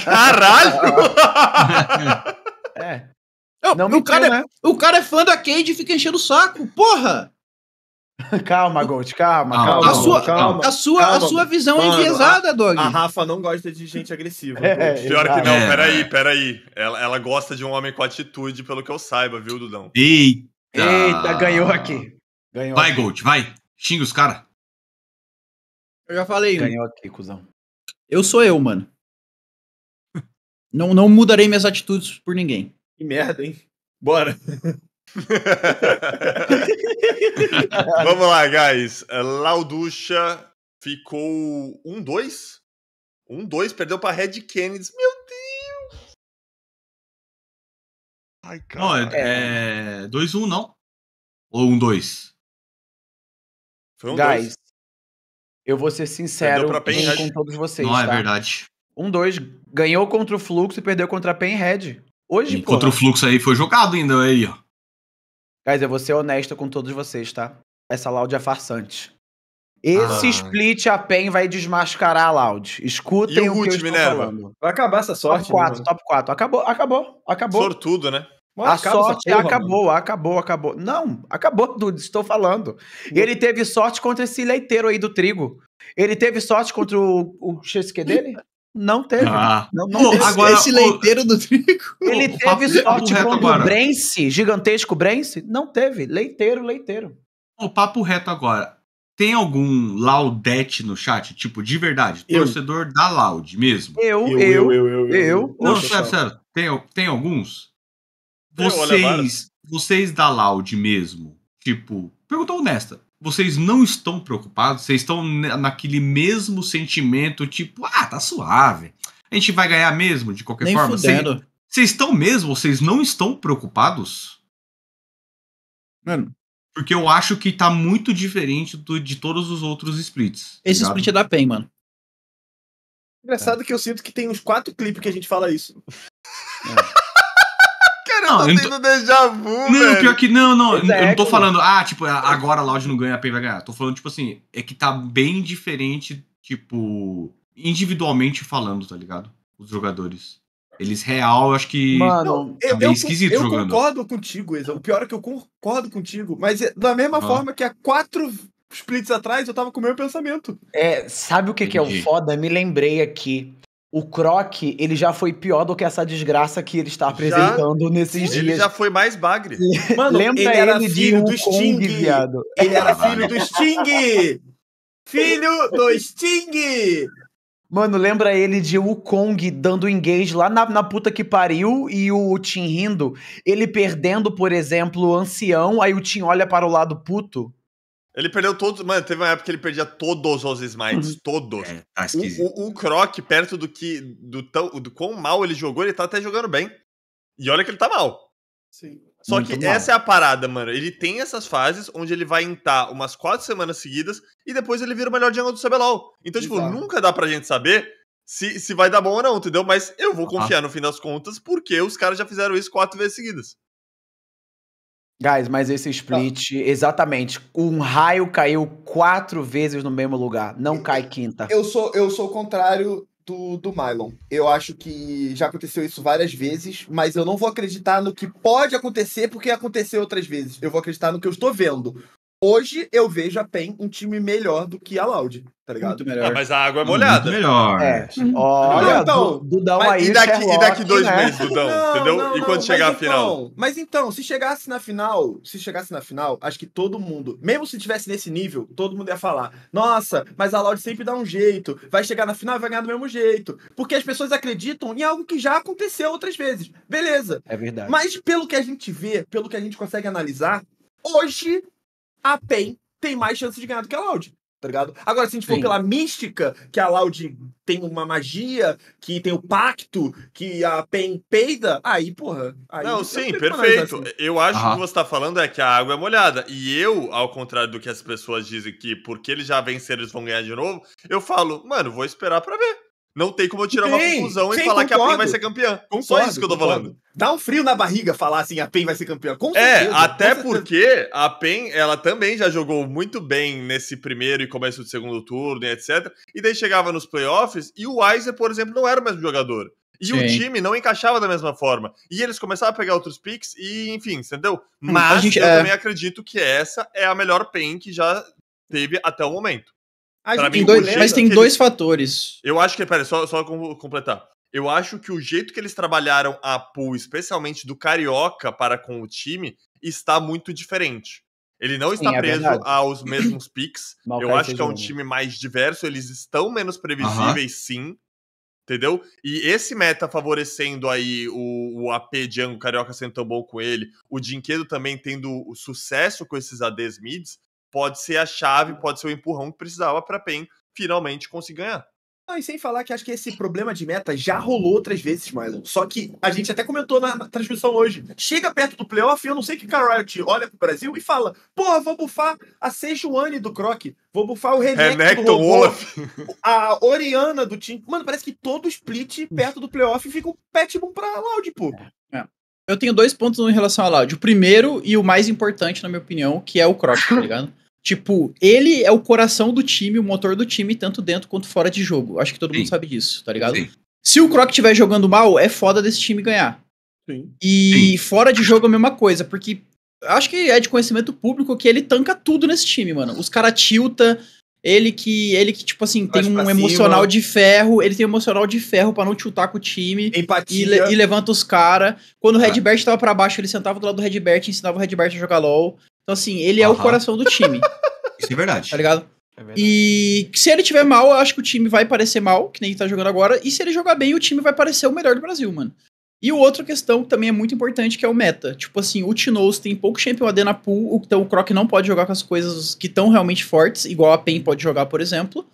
Caralho! é. Eu, não o, cara, é né? o cara é fã da Cade e fica enchendo o saco, porra! calma, Gold, calma, calma. calma a sua, calma, a sua, calma, a sua visão mano, é enviesada, a, Dog. A Rafa não gosta de gente agressiva. É, Pior que não, é. peraí, peraí. Ela, ela gosta de um homem com atitude, pelo que eu saiba, viu, Dudão? Eita! Eita, ganhou aqui. Ganhou vai, aqui. Gold, vai. Xinga os caras. Eu já falei. Né? Ganhou aqui, cuzão. Eu sou eu, mano. não, não mudarei minhas atitudes por ninguém. Que merda, hein? Bora. Vamos lá, guys. Eh, Lauducha ficou 1-2. 1-2, perdeu pra Red Kennedy. Meu Deus! Ai, cara. Não, é 2-1, é... um, não? Ou 1-2? Foi 1-2. Um guys, dois. eu vou ser sincero com todos vocês. Não, é tá? é verdade. 1-2. Ganhou contra o Fluxo e perdeu contra a Penhead. Hoje, e contra o né? fluxo aí foi jogado ainda aí, ó. Guys, eu vou ser honesto com todos vocês, tá? Essa Loud é farsante. Esse ah. split a PEN vai desmascarar a Loud. Escutem o, o, último, que eu estou né, falando. Vai acabar essa sorte. Né, top 4, né? top 4. Acabou, acabou, acabou. Sortudo, né? Mano, a sorte porra, acabou, mano. acabou, acabou. Não, acabou, tudo. estou falando. Ele teve sorte contra esse leiteiro aí do trigo. Ele teve sorte contra o, o XQ dele? Não teve. Ah. Não, não teve. Agora, esse leiteiro do trigo. Ele teve sorte contra o Brence, gigantesco Brence? Não teve. Leiteiro, leiteiro. O papo reto agora. Tem algum Laudete no chat? Tipo, de verdade, eu. torcedor da Laud mesmo. Eu, eu, eu, eu. eu, eu, eu. Não, sério, sério. Tem, tem alguns? Vocês, vocês da Laud mesmo, tipo, pergunta honesta, vocês não estão preocupados, vocês estão naquele mesmo sentimento, tipo, ah, tá suave. A gente vai ganhar mesmo, de qualquer Nem forma. Vocês, vocês estão mesmo, vocês não estão preocupados? Mano. Porque eu acho que tá muito diferente do, de todos os outros splits. Tá Esse split é da PEN, mano. Engraçado é. que eu sinto que tem uns quatro clipes que a gente fala isso. É. Cara, não, tá eu tô tendo déjà vu, Não, velho. pior que não, não. eu não é, tô falando, ah, tipo, é, agora a Loud não ganha, a PEN vai ganhar. Tô falando, tipo assim, é que tá bem diferente, tipo, individualmente falando, tá ligado? Os jogadores. Eles real, eu acho que Mano, tá bem eu, esquisito eu jogando. Eu concordo contigo, Isa. O pior é que eu concordo contigo. Mas é da mesma ah. forma que há quatro splits atrás eu tava com o meu pensamento. É, sabe o que, que é o foda? Me lembrei aqui o Croc, ele já foi pior do que essa desgraça que ele está apresentando já, nesses sim, dias. Ele já foi mais bagre. Mano, Lembra ele era ele filho do Kong, Sting. Viado. Ele era filho do Sting! filho do Sting! Mano, lembra ele de U-Kong dando engage lá na, na puta que pariu e o Tim rindo. Ele perdendo, por exemplo, o ancião, aí o Tim olha para o lado puto. Ele perdeu todos. Mano, teve uma época que ele perdia todos os smites. Uhum. Todos. É, tá o, o, o, Croc, perto do que. Do, tão, do quão mal ele jogou, ele tá até jogando bem. E olha que ele tá mal. Sim. Só Muito que mal. essa é a parada, mano. Ele tem essas fases onde ele vai entrar umas quatro semanas seguidas e depois ele vira o melhor jungle do CBLOL. Então, tipo, Exato. tipo, nunca dá pra gente saber se, se vai dar bom ou não, entendeu? Mas eu vou ah. confiar ah. no fim das contas porque os caras já fizeram isso quatro vezes seguidas. Guys, mas esse tá. split, exatamente, um raio caiu quatro vezes no mesmo lugar, não eu, cai quinta. Eu sou, eu sou o contrário do, do Mylon. Eu acho que já aconteceu isso várias vezes, mas eu não vou acreditar no que pode acontecer porque aconteceu outras vezes. Eu vou acreditar no que eu estou vendo. Hoje eu vejo a PEN um time melhor do que a Loud, tá ligado? Muito melhor. Ah, mas a água é molhada. Muito melhor. É. Uhum. Olha, então, Dudão aí, e daqui, e é daqui dois né? meses, Dudão, não, entendeu? Não, e quando chegar a então, final? Então, mas então, se chegasse na final, se chegasse na final, acho que todo mundo, mesmo se tivesse nesse nível, todo mundo ia falar, nossa, mas a Loud sempre dá um jeito, vai chegar na final e vai ganhar do mesmo jeito. Porque as pessoas acreditam em algo que já aconteceu outras vezes. Beleza. É verdade. Mas pelo que a gente vê, pelo que a gente consegue analisar, hoje a PEN tem mais chance de ganhar do que a Loud. Tá ligado? Agora, se a gente Sim. for pela mística, que a Loud tem uma magia, que tem o pacto, que a PEN peida, aí, porra. Aí não, sim, perfeito. Assim. Eu acho que o que você tá falando é que a água é molhada. E eu, ao contrário do que as pessoas dizem que porque eles já venceram, eles vão ganhar de novo, eu falo, mano, vou esperar para ver. Não tem como eu tirar tem, uma conclusão e falar concordo, que a PEN vai ser campeã. Concordo, Só isso que eu tô concordo. falando. Dá um frio na barriga falar assim, a PEN vai ser campeã. Com é, certeza, é, até porque a PEN, ela também já jogou muito bem nesse primeiro e começo do segundo turno, etc. E daí chegava nos playoffs e o Weiser, por exemplo, não era o mesmo jogador. E Sim. o time não encaixava da mesma forma. E eles começavam a pegar outros picks e, enfim, entendeu? Hum, Mas gente, eu é... também acredito que essa é a melhor PEN que já teve até o momento mim, dois, mas tem dois fatores. Eu acho que. Pera, só, só completar. Eu acho que o jeito que eles trabalharam a pool, especialmente do Carioca para com o time, está muito diferente. Ele não está Sim, é preso verdade. aos mesmos picks. eu acho que é um time mais diverso. Eles estão menos previsíveis, uh -huh. sim. Entendeu? E esse meta favorecendo aí o, o AP de ângulo Carioca sendo tão bom com ele, o Dinquedo também tendo o sucesso com esses ADs mids, pode ser a chave, pode ser o empurrão que precisava para PEN finalmente conseguir ganhar. Ah, e sem falar que acho que esse problema de meta já rolou outras vezes, Mylon. Só que a gente até comentou na, na transmissão hoje. Chega perto do playoff, eu não sei que karate olha pro Brasil e fala: Porra, vou bufar a Sejuani do Croc, vou bufar o Renekton do Olaf. a Oriana do time. Mano, parece que todo split perto do playoff fica um pet bom pra Loud, pô. É, Eu tenho dois pontos em relação a Loud. O primeiro e o mais importante, na minha opinião, que é o Croc, tá ligado? Tipo, ele é o coração do time, o motor do time, tanto dentro quanto fora de jogo. Acho que todo Sim. mundo sabe disso, tá ligado? Sim. Se o Croc estiver jogando mal, é foda desse time ganhar. Sim. E fora de jogo é a mesma coisa, porque acho que é de conhecimento público que ele tanca tudo nesse time, mano. Os caras tilta, ele que, ele que tipo assim, tem um emocional de ferro, ele tem um emocional de ferro para não tiltar com o time. Empatia. E, le, e levanta os caras. Quando o tá. Redbert tava para baixo, ele sentava do lado do Redbert, ensinava o Redbert a jogar LOL. Então, assim, ele é o coração do time. Isso é verdade. Tá ligado? É E se ele tiver mal, eu acho que o time vai parecer mal, que nem ele tá jogando agora. E se ele jogar bem, o time vai parecer o melhor do Brasil, mano. E outra questão que também é muito importante, que é o meta. Tipo assim, o Tinoz tem pouco Champion AD na pool, então o Croc não pode jogar com as coisas que estão realmente fortes, igual a PEN pode jogar, por exemplo.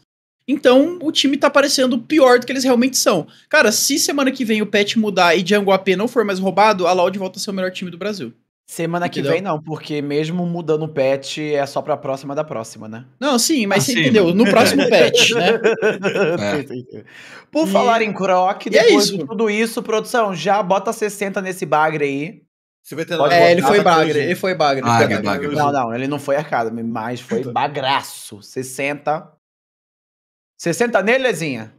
Então o time tá parecendo pior do que eles realmente são. Cara, se semana que vem o patch mudar e Django AP não for mais roubado, a Loud volta a ser o melhor time do Brasil. Semana entendeu? que vem não, porque mesmo mudando o patch é só pra próxima da próxima, né? Não, sim, mas ah, você sim. entendeu, no é. próximo patch, né? É. Por e... falar em croc, é depois é isso. de tudo isso, produção, já bota 60 nesse bagre aí. É, ele foi bagre, ele foi bagre. Ah, bagre. bagre. Não, não, ele não foi arcado, mas foi então. bagraço. 60. 60 nele, Lezinha?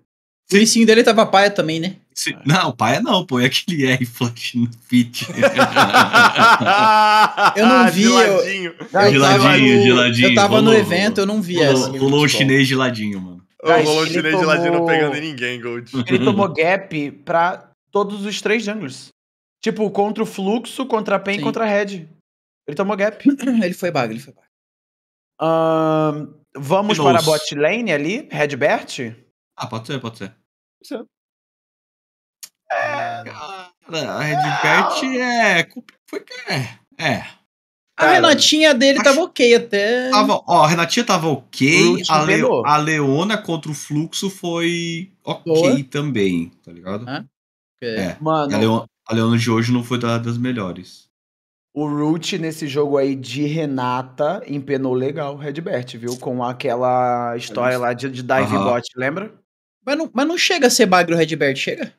Sim, sim dele tava paia também, né? Se, é. não, é não, pô. É aquele R Flash no pit. eu não ah, vi. Geladinho. Eu, eu geladinho, no, geladinho. Eu tava rolou, no evento, rolou. eu não vi essa. Rolou, rolou o chinês geladinho, mano. Guys, rolou o chinês tomou... geladinho não pegando em ninguém, Gold. Ele tomou gap pra todos os três jungles. Tipo, contra o fluxo, contra a pen e contra a red. Ele tomou gap. ele foi bug, ele foi bug. Um, vamos Nossa. para a bot lane ali, Redbert? Ah, pode ser, pode ser. Pode ser. É, cara, a Redcart é. Foi é. É. A cara, Renatinha dele acho... tava ok até. Tava, ó, a Renatinha tava ok. A, Le... a, Leona contra o fluxo foi ok Boa. também, tá ligado? okay. é. Mano. A, a Leona de hoje não foi das melhores. O Root nesse jogo aí de Renata empenou legal o Redbert, viu? Com aquela história lá de, de dive uhum. bot, lembra? Mas não, mas não chega a ser bagre o Redbert, chega?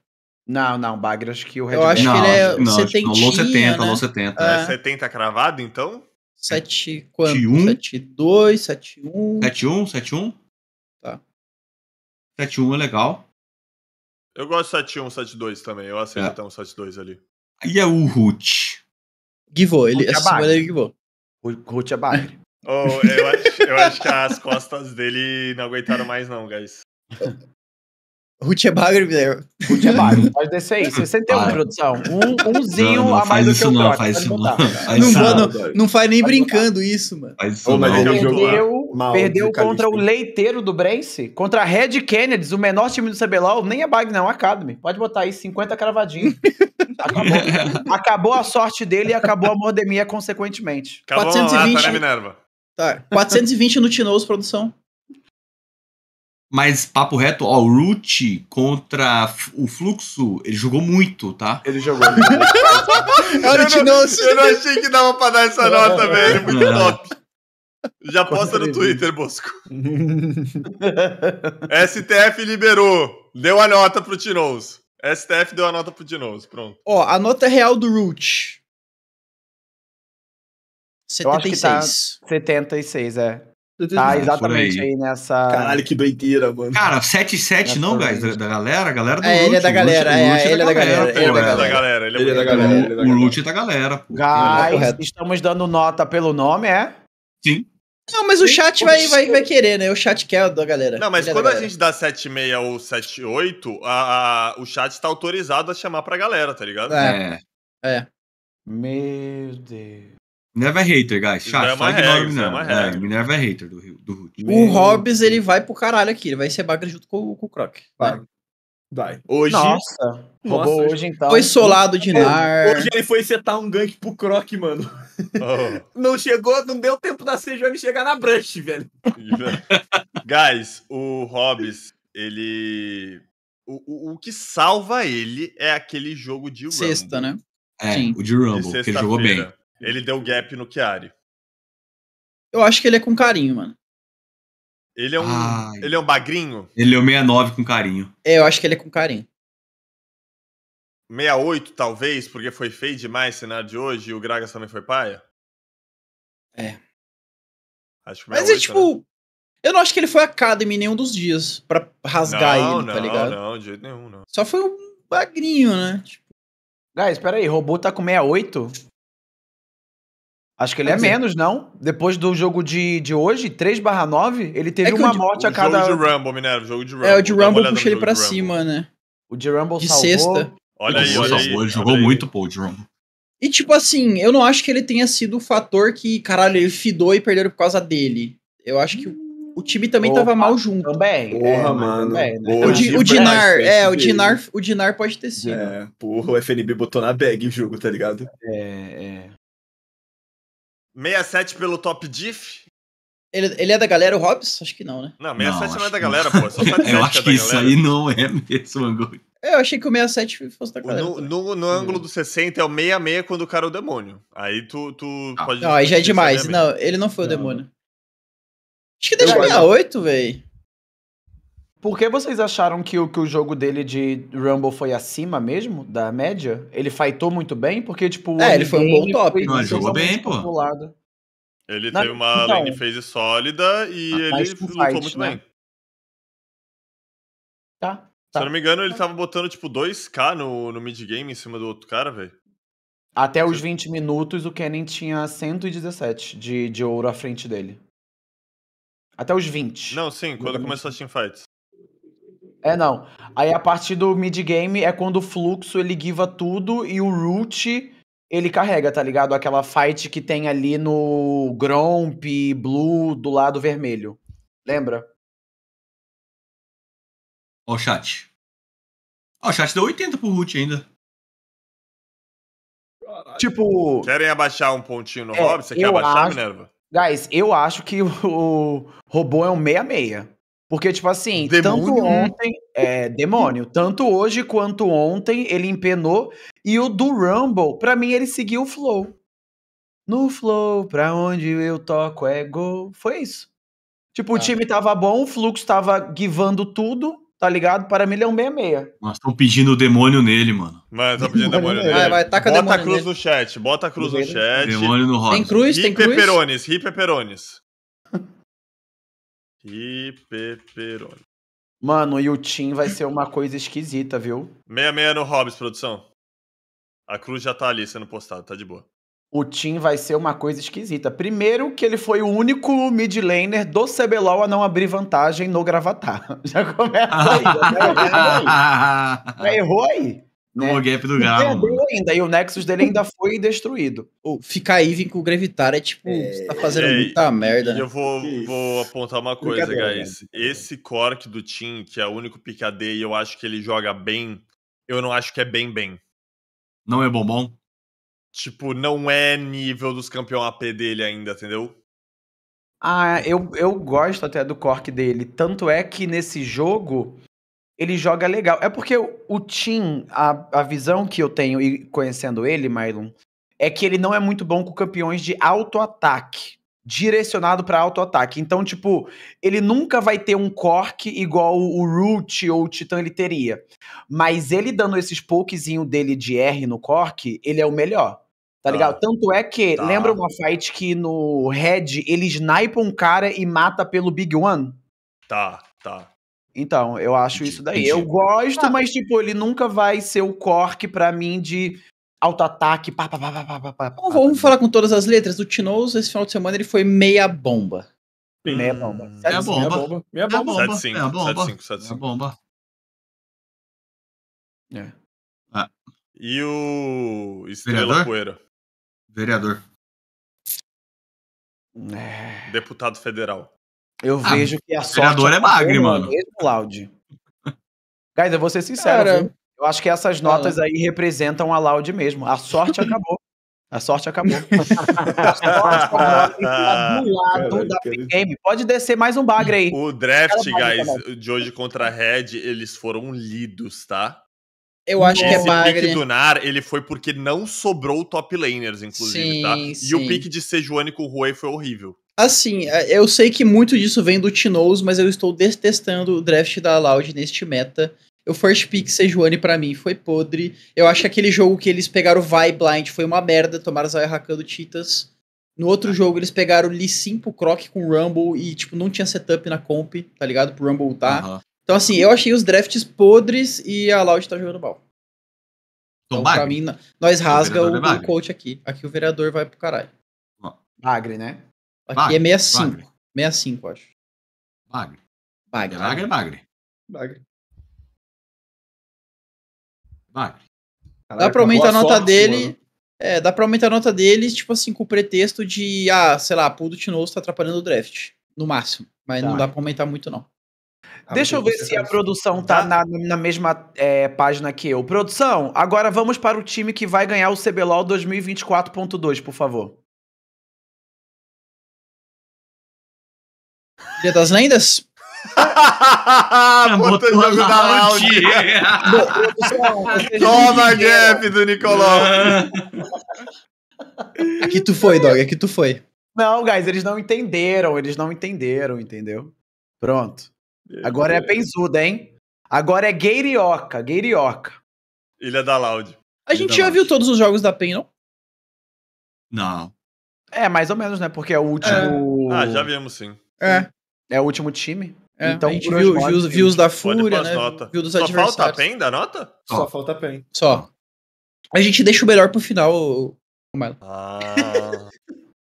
Não, não, Bagre, acho que o Red Eu acho não, que ele é, é não, 70. Low 70, né? 70. É, é. é 70 cravado, então? 7 quanto? 71? 72, 71. 71, 71? Tá. 71 é legal. Eu gosto de 71, 72 também. Eu aceito é. até um 72 ali. e é o Root. Givô, ele é acima é Givô. Root é Bagre. Oh, eu, acho, eu acho que as costas dele não aguentaram mais, não, guys. Hutchebager, é Guilherme. Né? Hutchebager, é pode descer aí. 61, Para. produção. Um, umzinho não, não a mais do que o não, faz isso não, faz isso não. Não, faz nem faz brincando isso, isso mano. Faz isso Ô, não. Perdeu, Mal, perdeu contra o leiteiro do Brence, contra a Red Kennedy, o menor time do CBLOL, nem a é Bag não, Academy. Pode botar aí 50 cravadinhos. acabou. acabou a sorte dele e acabou a mordemia consequentemente. Acabou 420. Lata, né, Tá, 420 no Tinoz, produção. Mas, papo reto, ó, o Root contra o Fluxo, ele jogou muito, tá? Ele jogou muito. É eu, não, eu não achei que dava pra dar essa nota, velho. Muito top. Já posta no Twitter, Bosco. STF liberou. Deu a nota pro Tinoz. STF deu a nota pro Tinoz. Pronto. Ó, a nota é real do Root. 76. Eu acho que tá 76, é. Tá exatamente aí. aí. nessa. Caralho, que doideira, mano. Cara, 77 não, guys, da, da, galera, galera do É, ele é da galera, é, é, ele é da é galera. Ele é da galera, ele é da galera. O loot é da galera, pô. Guys, é estamos dando nota pelo nome, é? Sim. Não, mas o chat vai, vai, vai querer, né? O chat quer da galera. Não, mas quando a gente dá 76 ou 78, a, a, o chat está autorizado a chamar pra galera, tá ligado? É. É. Meu Deus. Minerva é hater, guys. Chato, só ignora o Minerva. É, Minerva é, é hater do, do Hulk. O Hobbs, ele vai pro caralho aqui. Ele vai ser bagre junto com, com o Croc. Vai. Vai. Hoje. Nossa. Roubou hoje, então. Foi solado de nar. Hoje ele foi setar um gank pro Croc, mano. Oh. não chegou, não deu tempo da CJ chegar na Brush, velho. Guys, o Hobbs, ele. O, o, o, que salva ele é aquele jogo de Rumble. Sexta, né? É, Sim. o de Rumble, que ele jogou bem. Ele deu gap no Chiari. Eu acho que ele é com carinho, mano. Ele é um, Ai. ele é um bagrinho? Ele é o 69 com carinho. É, eu acho que ele é com carinho. 68, talvez, porque foi feio demais o cenário de hoje e o Gragas também foi paia? É. Acho que 68, Mas é tipo. Né? Eu não acho que ele foi Academy nenhum dos dias pra rasgar não, ele, tá não, tá ligado? Não, não, de jeito nenhum, não. Só foi um bagrinho, né? Tipo... Guys, peraí, o robô tá com 68? Acho que ele é, é menos, não? Depois do jogo de, de hoje, 3 barra 9, ele teve é uma de, morte a cada... O jogo de é, Rumble, Minério, o jogo de Rumble. É, o de Rumble puxa ele pra cima, né? O de Rumble de salvou. sexta. Olha aí, olha aí. Ele jogou aí. muito, pô, o de Rumble. E tipo assim, eu não acho que ele tenha sido o fator que, caralho, ele fidou e perderam por causa dele. Eu acho que o time também Opa, tava mal junto. Também. Porra, é, mano. Também, né? porra, o, o, Dinar, é, o Dinar, o Dinar pode ter sido. É, porra, o FNB botou na bag o jogo, tá ligado? É, é. 67 pelo Top Diff. Ele, ele é da galera, o Hobbs? Acho que não, né? Não, 67 não, não é da galera, pô. Só 77 Eu é acho é que galera. isso aí não é mesmo, Angu. É, eu achei que o 67 fosse da galera. No, no, no ângulo do 60 é o 66 quando o cara é o demônio. Aí tu, tu ah. pode. Não, aí já é, é demais. Não, ele não foi não. o demônio. Acho que deixa 68, velho. Por que vocês acharam que o, que o jogo dele de Rumble foi acima mesmo da média? Ele fightou muito bem? Porque, tipo. É, ele foi um bom top. ele jogou bem, pô. Populado. Ele Na... teve uma então, lane phase sólida e tá ele lutou fight, muito né? bem. Tá, tá. Se eu tá. não me engano, ele tava botando, tipo, 2k no, no mid-game em cima do outro cara, velho. Até os 20 minutos, o Kennen tinha 117 de, de ouro à frente dele. Até os 20. Não, sim, quando começou team teamfights. É, não. Aí a partir do mid-game é quando o fluxo ele guiva tudo e o root ele carrega, tá ligado? Aquela fight que tem ali no Gromp, Blue, do lado vermelho. Lembra? Ó o chat. Ó, o chat deu 80 pro root ainda. Tipo. Querem abaixar um pontinho no é, Você quer abaixar, acho... Minerva? Guys, eu acho que o robô é um 66. Porque, tipo assim, demônio. tanto né? ontem. É, demônio. Tanto hoje quanto ontem ele empenou. E o do Rumble, pra mim, ele seguiu o flow. No flow, pra onde eu toco é gol. Foi isso. Tipo, ah. o tá. time tava bom, o fluxo tava guivando tudo, tá ligado? Para mim ele é um 66. Nossa, estão pedindo o demônio nele, mano. pedindo demônio, nele. Vai, ah, vai, taca bota demônio a cruz nele. no chat, bota a cruz no chat. Demônio no rock. Tem cruz, tem cruz. Ripeperones, ripeperones. E Peperoni. Mano, e o Tim vai ser uma coisa esquisita, viu? 66 no Hobbs, produção. A cruz já tá ali sendo postada, tá de boa. O Tim vai ser uma coisa esquisita. Primeiro, que ele foi o único mid laner do CBLOL a não abrir vantagem no gravatar. Já começa aí. já errou aí. Já errou aí. Né? gap do Galo. ainda, e o Nexus dele ainda foi destruído. Oh, ficar Even com o Gravitar é tipo, é... você tá fazendo é, muita e, merda. E né? eu vou, vou apontar uma coisa, guys. Né? Esse Cork do Team, que é o único PKD e eu acho que ele joga bem, eu não acho que é bem bem. Não é bombom? Tipo, não é nível dos campeões AP dele ainda, entendeu? Ah, eu, eu gosto até do Cork dele. Tanto é que nesse jogo ele joga legal. É porque o, Tim, a, a visão que eu tenho, e conhecendo ele, Mylon, é que ele não é muito bom com campeões de auto-ataque. Direcionado para auto-ataque. Então, tipo, ele nunca vai ter um cork igual o Root ou o Titã ele teria. Mas ele dando esses pokezinho dele de R no cork, ele é o melhor. Tá, tá ligado? Tanto é que, tá. lembra uma fight que no Red ele snipa um cara e mata pelo Big One? Tá, tá. Então, eu acho isso daí. Eu gosto, tá. mas, tipo, ele nunca vai ser o cork pra mim de auto-ataque, Vamos falar com todas as letras. O Tinoz, esse final de semana, ele foi meia bomba. Hum, meia bomba. Meia é bomba. bomba. Meia bomba. Meia 5 7 bomba. É. Ah, e o Estrela Poeira? Vereador. É. Deputado federal. Eu ah, vejo que a sorte. Vereador é magre, é mano. Mesmo, Loud. Guys, eu vou ser sincero. Cara, eu acho que essas notas aí representam a Loud mesmo. A sorte acabou. A sorte acabou. a sorte acabou do lado da Big Game. Pode descer mais um bagre aí. O draft, guys, de hoje contra a Red, eles foram lidos, tá? Eu acho Esse que é bagre. O pique do Nar, ele foi porque não sobrou top laners, inclusive, tá? sim, tá? E sim. o pique de Sejuani com o Rui foi horrível. Assim, é, eu sei que muito disso vem do Tinoz, mas eu estou detestando o draft da Loud neste meta. O first pick Sejuani para mim foi podre. Eu acho que aquele jogo que eles pegaram Vi Blind foi uma merda, tomaram Zaya hackando Titas. No outro jogo eles pegaram Lee Sin pro Croc com Rumble e, tipo, não tinha setup na comp, tá ligado? Pro Rumble tá. Uhum. Então, assim, eu achei os drafts podres e a Loud tá jogando mal. Então, pra mim, nós rasga o, é o coach aqui. Aqui o vereador vai pro caralho. Magre, né? Aqui bagre, é 65. Bagre. 65, acho. Bagre. Bagre. Bagre, é bagre. É bagre. Bagre. Caraca, dá pra aumentar a nota sorte, dele. Mano. É, dá pra aumentar a nota dele, tipo assim, com o pretexto de, ah, sei lá, puto Tinoso tá atrapalhando o draft. No máximo. Mas tá. não dá pra aumentar muito, não. Ah, Deixa eu ver se a produção tá na, na mesma é, página que eu. Produção, agora vamos para o time que vai ganhar o CBLOL 2024.2, por favor. Dia das Lendas? Puta jogo da Loud. Toma, gap do Nicolau. aqui tu foi, Dog, aqui tu foi. Não, guys, eles não entenderam, eles não entenderam, entendeu? Pronto. Agora é penzuda, hein? Agora é Gueirioca, Gueirioca. Ilha da Loud. A gente já viu todos os jogos da PEN, não? Não. É, mais ou menos, né? Porque é o último. É. Ah, já vimos sim. É. É o último time. É, então, a gente viu, viu, viu os da Fúria, né? Nota. Viu dos Só adversários. falta a PEN da nota? Só, Só falta a PEN. Só. A gente deixa o melhor pro final, o, Ah.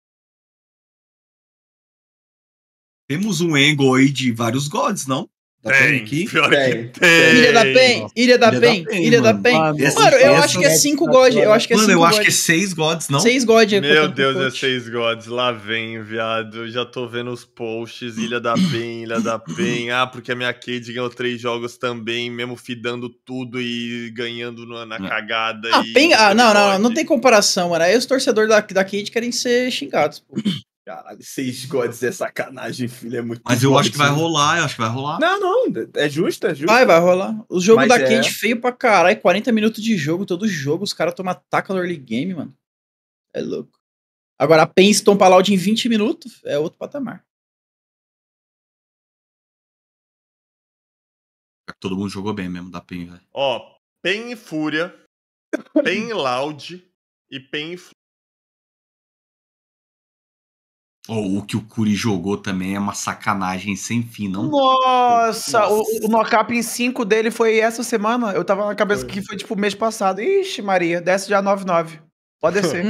Temos um angle aí de vários gods, não? Da tem, aqui? Pior tem. Que tem. Ilha da PEN, Ilha da PEN, Ilha da PEN. Mano, mano, eu acho que é cinco tá gods, eu acho que é Mano, eu acho que é seis gods, não? Seis gods. É Meu Deus, é, é seis gods, lá vem, viado. Eu já tô vendo os posts, Ilha da PEN, Ilha da PEN. Ah, porque a minha Cade ganhou três jogos também, mesmo fidando tudo e ganhando na, na cagada. Ah, e PEN, ah, não, não, não, não, tem comparação, mano. Aí os torcedores da, da Cade querem ser xingados, pô. Caralho, seis gods é sacanagem, filho. É muito Mas eu acho que vai né? rolar, eu acho que vai rolar. Não, não, é justo, é justo. Vai, vai rolar. O jogo Mas da é... é feio pra caralho, 40 minutos de jogo, todo jogo, os caras tomam taca no early game, mano. É louco. Agora, a Penston pra Loud em 20 minutos é outro patamar. É todo mundo jogou bem mesmo da PEN, velho. Ó, PEN e Fúria, PEN e Loud e PEN Oh, o que o Curi jogou também é uma sacanagem sem fim, não? Nossa, Nossa. O, o up em 5 dele foi essa semana. Eu tava na cabeça foi. que foi tipo mês passado. Ixi, Maria, desce já 9-9. Pode descer.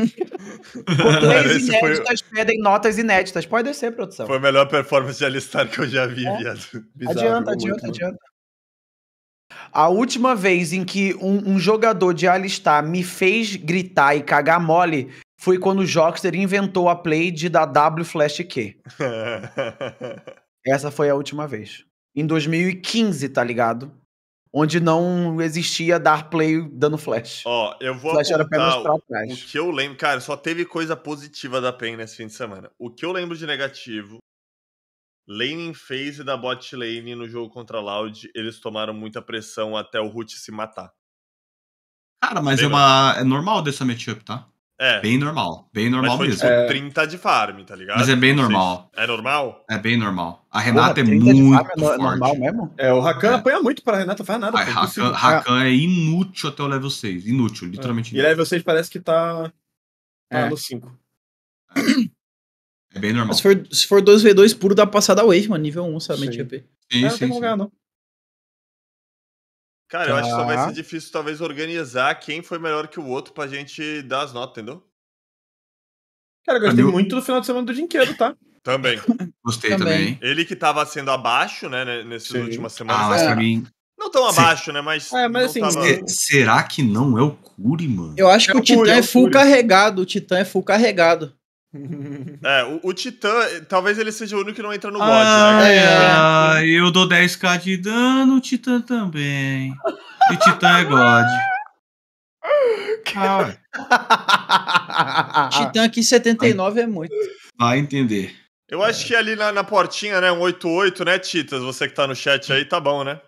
Plays inéditas foi... pedem notas inéditas. Pode descer, produção. Foi a melhor performance de Alistar que eu já vi, é. viado. Bizarro, adianta, adianta, adianta. A última vez em que um, um jogador de Alistar me fez gritar e cagar mole foi quando o Jockster inventou a play de dar W Flash Q. Essa foi a última vez. Em 2015, tá ligado? Onde não existia dar play dando flash. Ó, eu vou flash era apenas pra trás. o que eu lembro. Cara, só teve coisa positiva da PEN nesse fim de semana. O que eu lembro de negativo, lane phase da bot lane no jogo contra a Loud, eles tomaram muita pressão até o Root se matar. Cara, mas é, uma... é normal dessa matchup, tá? É. Bem normal. Bem normal foi, tipo, mesmo. Tipo, é... 30 de farm, tá ligado? Mas é bem normal. É normal? É bem normal. A Renata Porra, é muito é, é forte. normal mesmo? É, o Rakan é. apanha muito pra Renata, faz nada. Rakan, é, é inútil até o level 6. Inútil, é. literalmente inútil. E level 6 parece que tá, tá no 5. É. bem normal. Se for, se for 2v2 puro, dá pra passar da Wave, mano. Nível 1, sabe? Sim, tipo. sim, não tem sim. Lugar, não. Cara, tá. eu acho que só vai tá. ser difícil, talvez, organizar quem foi melhor que o outro pra gente dar as notas, entendeu? Cara, eu gostei Amigo. muito do final de semana do Dinquedo, tá? Também. Gostei também. Ele que tava sendo abaixo, né, nessas Sim. últimas semanas. Ah, mas pra é. mim. Não tão abaixo, Se... né? Mas. É, mas assim, tava... Será que não é o Curi, mano? Eu acho é que o, Titã é, é full carregado. O Titã é full carregado. É, o, o, Titã, talvez ele seja o único que não entra no God, ah, né? É, é. Eu dou 10k de dano, o Titã também. E Titã é God. Ah, Titã aqui 79 Vai. é muito. Vai entender. Eu acho que ali na, na portinha, né? Um 88, né, Titas? Você que tá no chat aí, tá bom, né?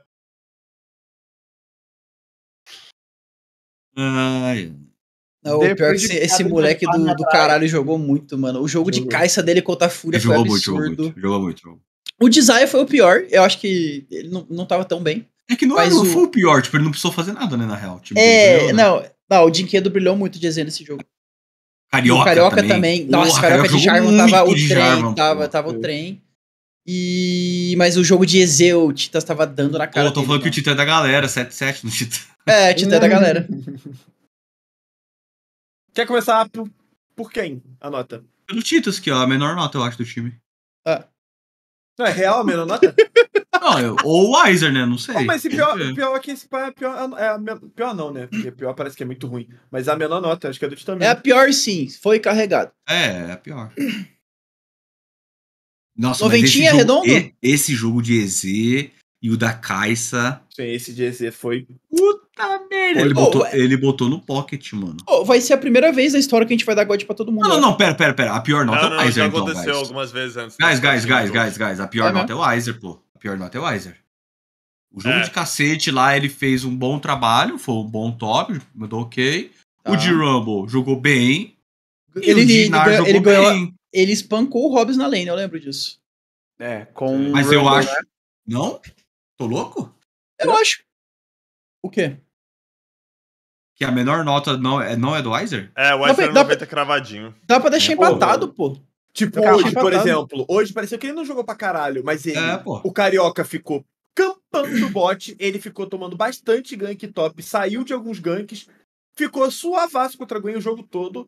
Ai. Não, o pior é que esse, moleque do, do, caralho jogou muito, mano. O jogo jogou. de caixa dele contra a Fúria foi absurdo. Muito, jogou muito, jogou muito. O Desire foi o pior. Eu acho que ele não, não tava tão bem. É que não, não o... foi o pior, tipo, ele não precisou fazer nada, né, na real. Tipo, é, brilhou, né? não, não, o Dinquedo brilhou muito de desenho nesse jogo. Carioca, o Carioca também. também. Nossa, Porra, Carioca, Carioca de Jarvan tava o trem, tava, tava o trem. E... Mas o jogo de Ezeu, o Titas tava dando na cara. Pô, eu tô dele, falando mano. que o Titã é da galera, 7-7 no Titã. É, Titã é da galera. Quer começar por, por quem a nota? Pelo Titus, que é a menor nota, eu acho, do time. É. Não, é real a menor nota? não, eu, ou o Weiser, né? Não sei. Oh, mas se pior, pior aqui, esse pior, é pior, é, é a, pior não, né? Porque pior parece que é muito ruim. Mas é a menor nota, acho que é do Titus É a pior, sim. Foi carregado. É, é a pior. Nossa, Noventinha mas esse jogo, redondo? Esse jogo de EZ e o da Caixa. Sim, esse de EZ foi. Puta ah, merda. Ele botou, oh, ele botou no pocket, mano. Oh, vai ser a primeira vez na história que a gente vai dar God pra todo mundo. Não, não, não, pera, pera, pera. A pior nota não, não, é o Weiser, então, guys. aconteceu algumas vezes antes. Guys, guys, guys, guys, guys. A pior uhum. nota é o Weiser, pô. A pior nota é o Weiser. O jogo é. de cacete lá, ele fez um bom trabalho, foi um bom top, mandou ok. O de tá. Rumble jogou bem. Ele, ele, jogou ele, bem. ele espancou o Hobbs na lane, eu lembro disso. É, com. Mas Rumble, eu acho. Né? Não? Tô louco? Eu não acho. O quê? que a menor nota não é, não é do Weiser? É, o Weiser é dá, 90 pra, cravadinho. Dá pra deixar é, empatado, pô. Tipo, hoje, empatado. por exemplo, hoje pareceu que ele não jogou pra caralho, mas ele, é, o Carioca ficou campando o bot, ele ficou tomando bastante gank top, saiu de alguns ganks, ficou suavaço contra a Gwen o jogo todo,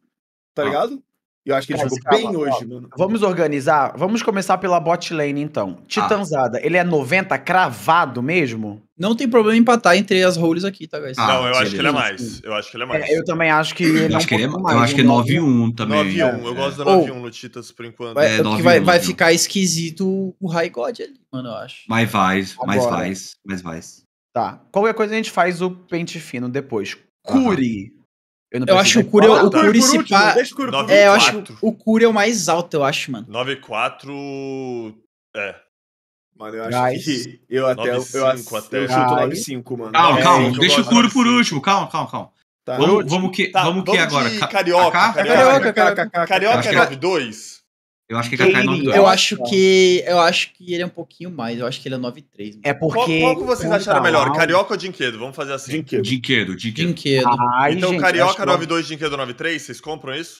tá ah. ligado? Eu acho que ele Mas, jogou calma, bem calma. hoje. Mano. Vamos organizar? Vamos começar pela bot lane, então. Titanzada, ah. ele é 90 cravado mesmo? Não tem problema empatar entre as roles aqui, tá, guys? Ah, não, eu ah, acho que ele é mais. Eu acho que ele é, é mais. É, eu também acho que ele eu é acho um que ele é, mais. Eu acho que é 9-1 também. 9-1, é. eu gosto da 9-1 no Titas por enquanto. É, porque é, é vai, vai ficar esquisito o High God ali, mano, eu acho. Mas vai, mas vai, mas vai. Tá. Qualquer coisa a gente faz o pente fino depois. Curi. Uhum. Eu, eu acho o Curi, é o Curi se pá... Deixa o Curi é, eu acho o Curi é o mais alto, eu acho, mano. 9-4... É. Mano, eu acho Guys. que... Eu até... 9, 5, acho, até. eu chuto 9-5, mano. Calma, é, calma. Então deixa o Curi por último. Calma, calma, calma. Tá. Vamos, vamos que, tá, vamos que agora? Carioca, Carioca, Carioca, Carioca, Carioca, Carioca, Carioca, Carioca, eu acho que Kaká é 9 Eu acho que eu acho que ele é um pouquinho mais, eu acho que ele é 9,3. É porque qual, qual que vocês acharam tá melhor, Carioca ou Dinquedo? Vamos fazer assim. Dinquedo. Dinquedo, Dinquedo. Dinquedo. Ai, então gente, Carioca 9,2, Dinquedo 9-3, vocês compram isso?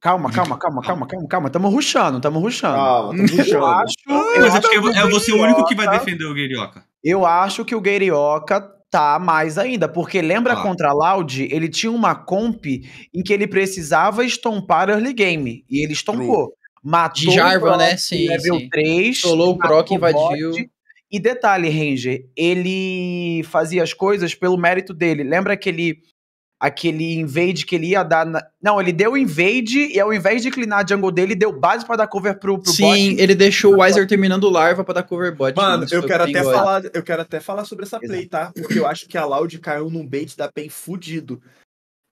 Calma, calma, calma, calma, calma, calma. Tamo ruxando, tamo ruxando. Calma, tamo ruxando. Eu é acho. Eu Mas acho que é você o único que vai defender o Guerioca. Eu acho que o Guerioca tá mais ainda, porque lembra ah. contra a Loud, ele tinha uma comp em que ele precisava estompar early game, e ele estompou. True. Matou de Jarvan, né? Sim, level sim. 3. Solou o Croc, invadiu. Bot. E detalhe, Ranger, ele fazia as coisas pelo mérito dele. Lembra aquele aquele invade que ele ia dar. Na... Não, ele deu invade e ao invés de inclinar a jungle dele, deu base para dar cover pro, pro Sim, bot. Sim, ele deixou o Weiser terminando larva para dar cover bot. Mano, eu quero, até falar, eu quero até falar sobre essa play, tá? Porque eu acho que a Loud caiu num bait da PEN fudido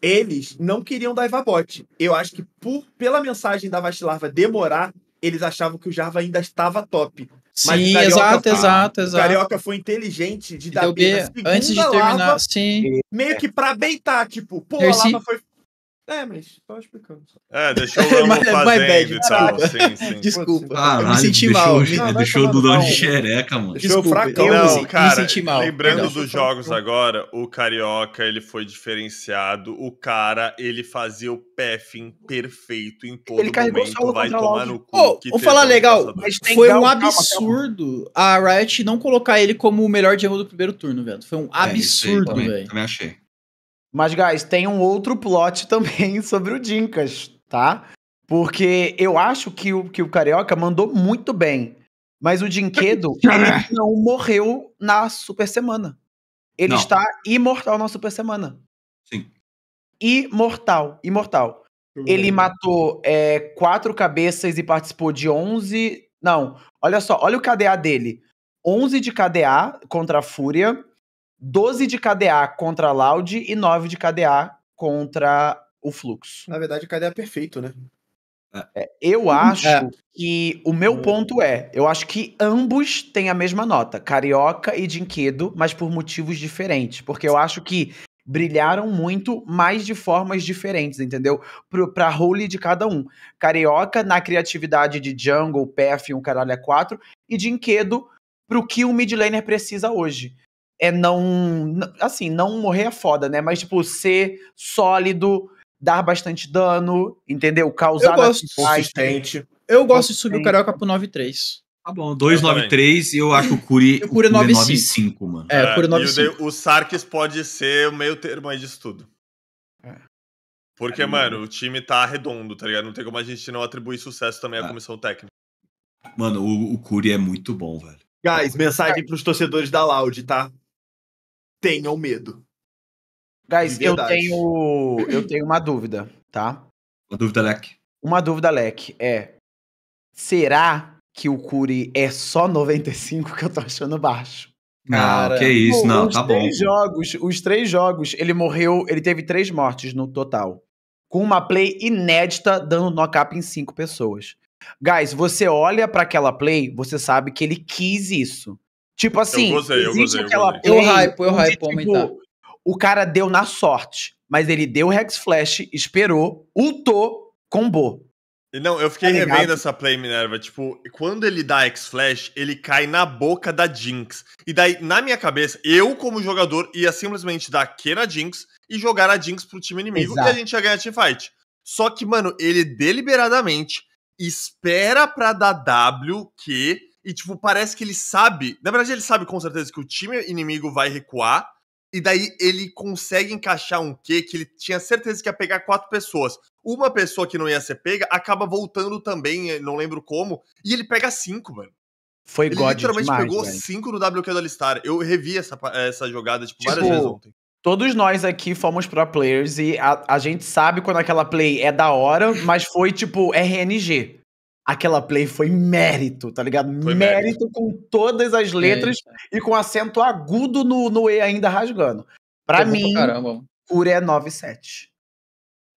eles não queriam dar Ivabot. Eu acho que por, pela mensagem da Vastilarva demorar, eles achavam que o jarva ainda estava top. Mas sim, Carioca, exato, exato, exato. O Carioca foi inteligente de dar B, antes de terminar, sim. Meio que pra beitar, tipo, pô, a lava foi é, mas só explicando. É, deixou o Rambo fazendo e tal. Sim, sim. Desculpa. Ah, me senti deixou, mal. Não, deixou o Dudão de xereca, mano. Deixou Desculpa, fracão. Não, cara, me senti mal. lembrando dos jogos agora, o Carioca, ele foi diferenciado. O cara, ele fazia o pathing perfeito em todo ele momento. o vai tomar no cu. Oh, vou falar legal, mas foi um absurdo a Riot não colocar ele como o melhor demo do primeiro turno, velho. Foi um é, absurdo, é, velho. Também achei. Mas, guys, tem um outro plot também sobre o Dinkas, tá? Porque eu acho que o, que o Carioca mandou muito bem. Mas o Dinquedo não morreu na Super Semana. Ele não. está imortal na Super Semana. Sim. Imortal, imortal. Ele matou é, quatro cabeças e participou de onze Não, olha só, olha o KDA dele: onze de KDA contra a Fúria, 12 de KDA contra a Loud e 9 de KDA contra o Fluxo. Na verdade, KDA é perfeito, né? É, eu uhum. acho é. que o meu uhum. ponto é, eu acho que ambos têm a mesma nota, Carioca e Dinquedo, mas por motivos diferentes, porque eu acho que brilharam muito, mas de formas diferentes, entendeu? Pro, pra role de cada um. Carioca na criatividade de Jungle, path, um caralho é 4, e Dinquedo pro que o mid laner precisa hoje é não. Assim, não morrer é foda, né? Mas, tipo, ser sólido, dar bastante dano, entendeu? Causar. Eu gosto consistente. Eu gosto consistente. de subir o Carioca pro 9-3. Tá bom, 293 e eu acho o Curi. O Curi é 95, mano. É, é o Curi é 95. O, o Sarkis pode ser o meio termo aí disso tudo. É. Porque, é, mano, o time tá redondo, tá ligado? Não tem como a gente não atribuir sucesso também à é. comissão técnica. Mano, o, o Curi é muito bom, velho. Guys, mensagem pros torcedores da Loud, tá? tenham medo. Guys, eu tenho, eu tenho uma dúvida, tá? Uma dúvida, Leque. Uma dúvida, Leque, é. Será que o Curi é só 95 que eu tô achando baixo? Cara, ah, que isso, pô, não, tá bom. Jogos, os três jogos, ele morreu, ele teve três mortes no total. Com uma play inédita, dando knock-up em cinco pessoas. Guys, você olha para aquela play, você sabe que ele quis isso. Tipo assim, eu gozei, eu gozei, aquela eu, eu hypo, eu hypo, tipo, aumentar. O cara deu na sorte, mas ele deu o Rex Flash, esperou, ultou, combou. Não, eu fiquei tá revendo essa play, Minerva. Tipo, quando ele dá X-Flash, ele cai na boca da Jinx. E daí, na minha cabeça, eu, como jogador, ia simplesmente dar Q na Jinx e jogar a Jinx pro time inimigo Exato. e a gente ia ganhar a teamfight. Só que, mano, ele deliberadamente espera pra dar W, que e, tipo, parece que ele sabe. Na verdade, ele sabe com certeza que o time inimigo vai recuar. E daí ele consegue encaixar um quê que ele tinha certeza que ia pegar quatro pessoas. Uma pessoa que não ia ser pega acaba voltando também, eh, não lembro como. E ele pega cinco, mano. Foi ele God literalmente demais, pegou cinco no WQ do Alistar. Eu revi essa, essa jogada tipo, tipo, várias vezes ontem. Todos nós aqui fomos pra players e a, a gente sabe quando aquela play é da hora, mas foi tipo RNG aquela play foi mérito, tá ligado? Mérito, mérito, com todas as letras é. e com acento agudo no, no E ainda rasgando. Pra Eu mim, Cura é 9,7.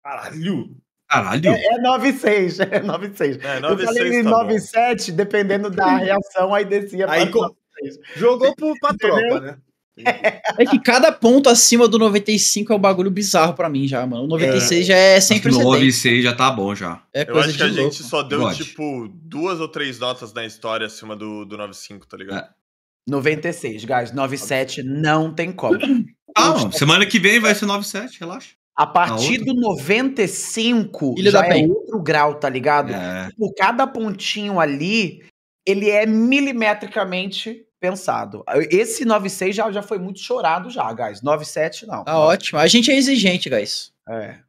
Caralho! Caralho! É, é 9,6. É 9,6. É, 9, Eu falei 6, tá 9,7, dependendo da reação, aí descia pra aí, 9, Jogou pro, pra tropa, né? É que cada ponto acima do 95 é um bagulho bizarro pra mim já, mano. O 96 é. já é 100%. O 96 já tá bom já. É coisa Eu acho de que louco. a gente só deu, God. tipo, duas ou três notas na história acima do, do 95, tá ligado? É. 96, guys. 97 não tem como. Calma, ah, semana que vem vai ser 97, relaxa. A partir do 95 Ilha já é Bem. outro grau, tá ligado? É. Por tipo, cada pontinho ali, ele é milimetricamente pensado. Esse 9.6 já, já foi muito chorado já, guys. 9.7 não. Tá ah, ótimo. A gente é exigente, guys. É.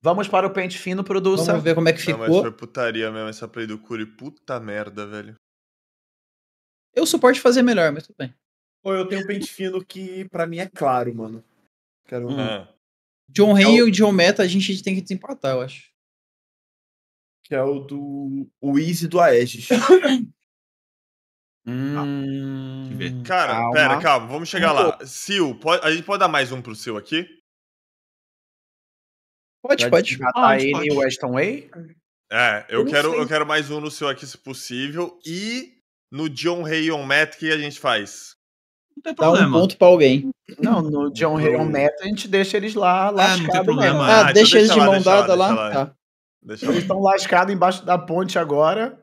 Vamos para o pente fino, produção. Vamos ver como é que ficou. Não, mas foi putaria mesmo essa play do Curi. Puta merda, velho. Eu suporte fazer melhor, mas tudo bem. Pô, eu tenho um pente fino que para mim é claro, mano. Quero um... Ah. É. John Ray é o... e o John Meta a gente tem que desempatar, eu acho. Que é o do... O Easy do Aegis. Hum, cara, calma. pera, calma, vamos chegar lá. Sil, pode, a gente pode dar mais um pro Sil aqui? Pode, pode. a pode, pode. e o Weston Way? É, eu, eu quero, eu quero mais um no Sil aqui, se possível. E no John Rayon Matt, que a gente faz? Não tem problema. Dá um ponto pra alguém. Não, no John Rayon Matt a gente deixa eles lá lascados. É, ah, não tem problema. Ah, ah, então deixa, eles de mão dada lá. lá. Tá. Eles estão lascados embaixo da ponte agora.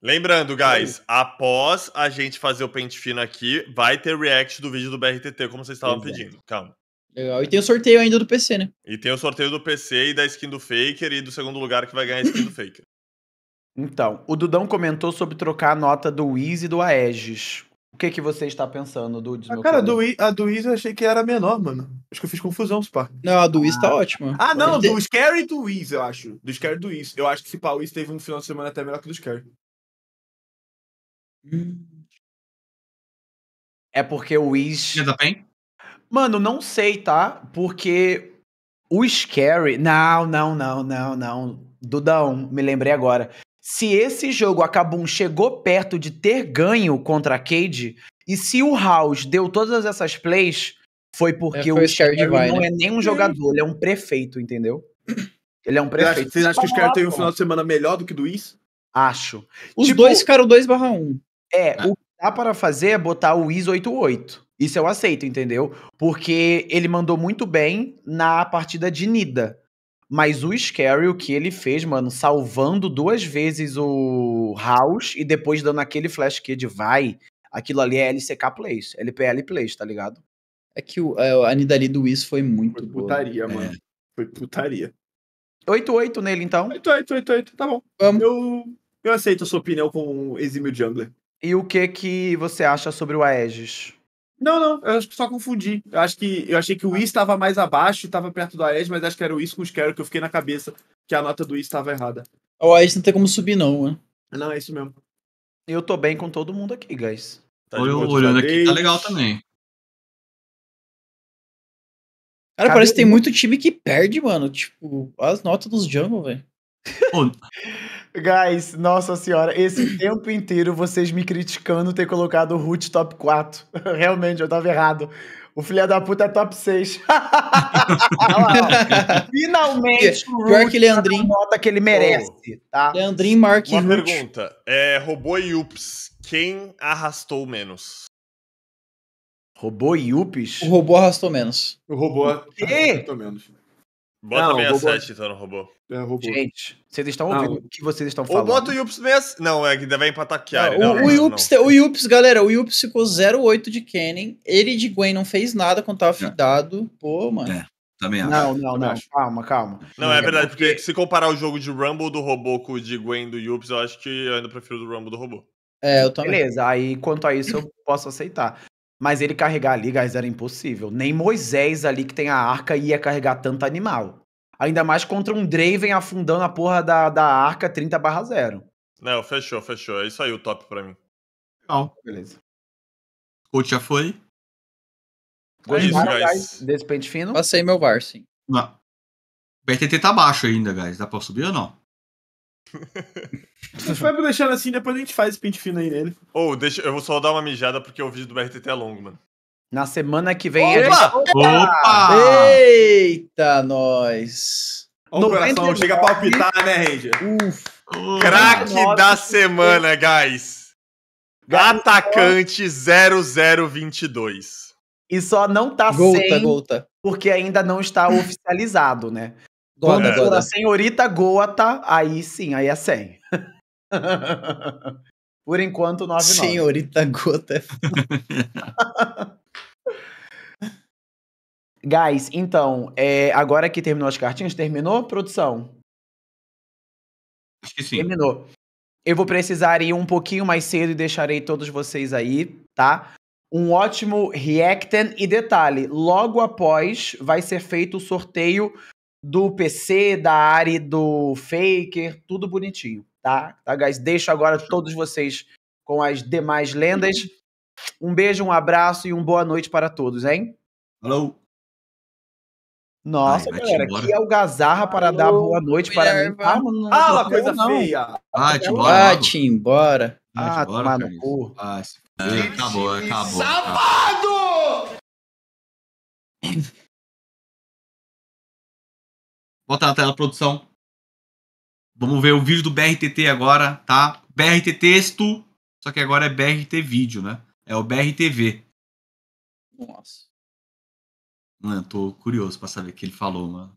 Lembrando, guys, após a gente fazer o pente fino aqui, vai ter react do vídeo do BRTT, como vocês estavam pedindo. Calma. Legal. E tem o sorteio ainda do PC, né? E tem o sorteio do PC e da skin do Faker e do segundo lugar que vai ganhar a skin do Faker. Então, o Dudão comentou sobre trocar a nota do Wiz e do Aegis. O que que você está pensando, Dud? Ah, cara, do a do Wiz eu achei que era menor, mano. Acho que eu fiz confusão, se pá. Não, a do Wiz tá ah. tá ótima. Ah, não, do Scary e do Wiz, eu acho. Do Scary e do Wiz. Eu acho que se pá, o Wiz teve um final de semana até melhor que o do Scary. Hum. É porque o Wiz. Ainda bem? Mano, não sei, tá? Porque o Scary. Não, não, não, não, não. Dudão, me lembrei agora. Se esse jogo, acabou, chegou perto de ter ganho contra a Cade, e se o House deu todas essas plays, foi porque é, foi o Scary Divine. não né? é nem um jogador, ele é um prefeito, entendeu? Ele é um prefeito. Vocês acham que o Scary teve um final de semana melhor do que o do Is? Acho. Os tipo, dois ficaram 2 1. Um. É, ah. o que dá para fazer é botar o ISO 88. Isso eu aceito, entendeu? Porque ele mandou muito bem na partida de Nida. Mas o Scary, o que ele fez, mano, salvando duas vezes o House e depois dando aquele flash que de vai, aquilo ali é LCK Plays, LPL Plays, tá ligado? É que o, é, a ali do Wiz foi muito foi putaria, boa. Né? mano. É. Foi putaria. 8-8 nele, então. 8-8, 8-8, tá bom. Vamos. Eu, eu aceito a sua opinião com o exímio jungler. E o que que você acha sobre o Aegis? Não, não, eu acho que só confundi. Eu acho que eu achei que o I estava mais abaixo, e estava perto do Aegis, mas acho que era o I com os Quero que eu fiquei na cabeça que a nota do I estava errada. O Aegis não tem como subir, não, né? Não, é isso mesmo. Eu tô bem com todo mundo aqui, guys. Tá Olha, olhando aqui, tá legal também. Cara, Cadê parece que tem muito time que perde, mano. Tipo, as notas dos jungle, velho. Guys, nossa senhora, esse tempo inteiro vocês me criticando ter colocado o Root top 4. Realmente, eu tava errado. O filho da puta é top 6. Finalmente, o Pior Root que tá nota que ele merece, oh. tá? Leandrinho Mark Uma Root. pergunta. É, robô e Ups, quem arrastou menos? Robô e O robô arrastou menos. O robô arrastou menos. Bota não, 67 então no robô. É, robô. Gente, vocês estão ouvindo não. o que vocês estão falando. Ou bota o Yups 67. Não, é que deve empatar Chiari. Não, né? não, o, Yups, o Yups, galera, o Yups ficou 0,8 de Kennen. Ele de Gwen não fez nada quando tava é. fidado. Pô, mano. É. Também acho. Não, não, não. Calma, calma. Não, é, é verdade, porque se comparar o jogo de Rumble do robô com o de Gwen do Yups, eu acho que eu ainda prefiro o do Rumble do robô. É, eu também. Beleza, aí quanto a isso eu posso aceitar. Mas ele carregar ali, guys, era impossível. Nem Moisés ali, que tem a arca, ia carregar tanto animal. Ainda mais contra um Draven afundando a porra da, da arca 30 barra 0. Não, fechou, fechou. É isso aí o top pra mim. Legal. Beleza. Coach já foi. Foi é isso, guys. Desse pente fino. Passei meu VAR, sim. Não. O PTT tá baixo ainda, guys. Dá pra subir ou não? A gente vai deixando assim, depois a gente faz esse pente fino aí nele. Ou, oh, deixa, eu vou só dar uma mijada porque o vídeo do BRTT é longo, mano. Na semana que vem. Opa! Gente... Opa! Opa! Eita, nós. O coração chega a palpitar, né, Ranger? Crack da semana, guys. Atacante 0022. E só não tá Golta, sem, porque ainda não está oficializado, né? Goda, Quando for a senhorita Goata, tá, aí sim, aí é 100. Por enquanto, 9 Senhorita Gota. Tá- Guys, então, é, agora que terminou as cartinhas, terminou, produção? Acho que sim. Terminou. Eu vou precisar ir um pouquinho mais cedo e deixarei todos vocês aí, tá? Um ótimo reacten. e detalhe, logo após vai ser feito o sorteio do PC, da área do Faker, tudo bonitinho, tá? Tá, guys? Deixo agora todos vocês com as demais lendas. Um beijo, um abraço e uma boa noite para todos, hein? Alô? Nossa, Ai, galera, que algazarra para Alô, dar boa noite para mim. Ah, mano, ah, coisa não. feia. Ah, te embora. Ah, te Ah, tomar no cu. Ah, acabou, acabou. Safado! Bota na tela, produção. Vamos ver o vídeo do BRTT agora, tá? BRT texto, só que agora é BRT vídeo, né? É o BRTV. Nossa. Mano, tô curioso pra saber o que ele falou, mano.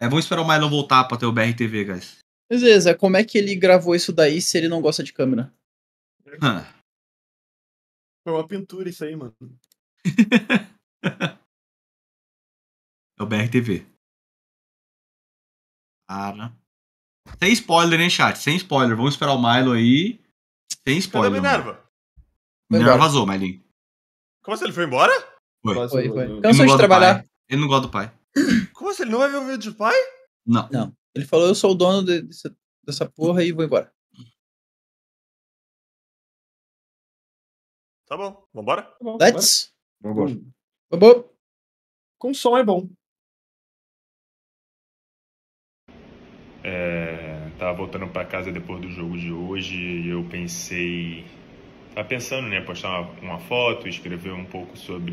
É, vamos esperar o Milo voltar pra ter o BRTV, guys. Beleza, como é que ele gravou isso daí se ele não gosta de câmera? Foi uma pintura isso aí, mano. é o BRTV. Cara. Sem spoiler, hein, chat? Sem spoiler. Vamos esperar o Milo aí. Sem spoiler. Cadê Minerva? Minerva vazou, Milinho. Como assim? Ele foi embora? Foi. foi, foi. Cansou de trabalhar. Ele não gosta do pai. Como assim? Ele não vai ver o vídeo do pai? Não. Não. Ele falou, eu sou o dono de, dessa, dessa porra e vou embora. Tá bom. Vambora? Tá bom, Let's. Vambora. Vambora. Com som é bom. É, tava voltando para casa depois do jogo de hoje e eu pensei. tá pensando, né? Postar uma, uma foto, escrever um pouco sobre.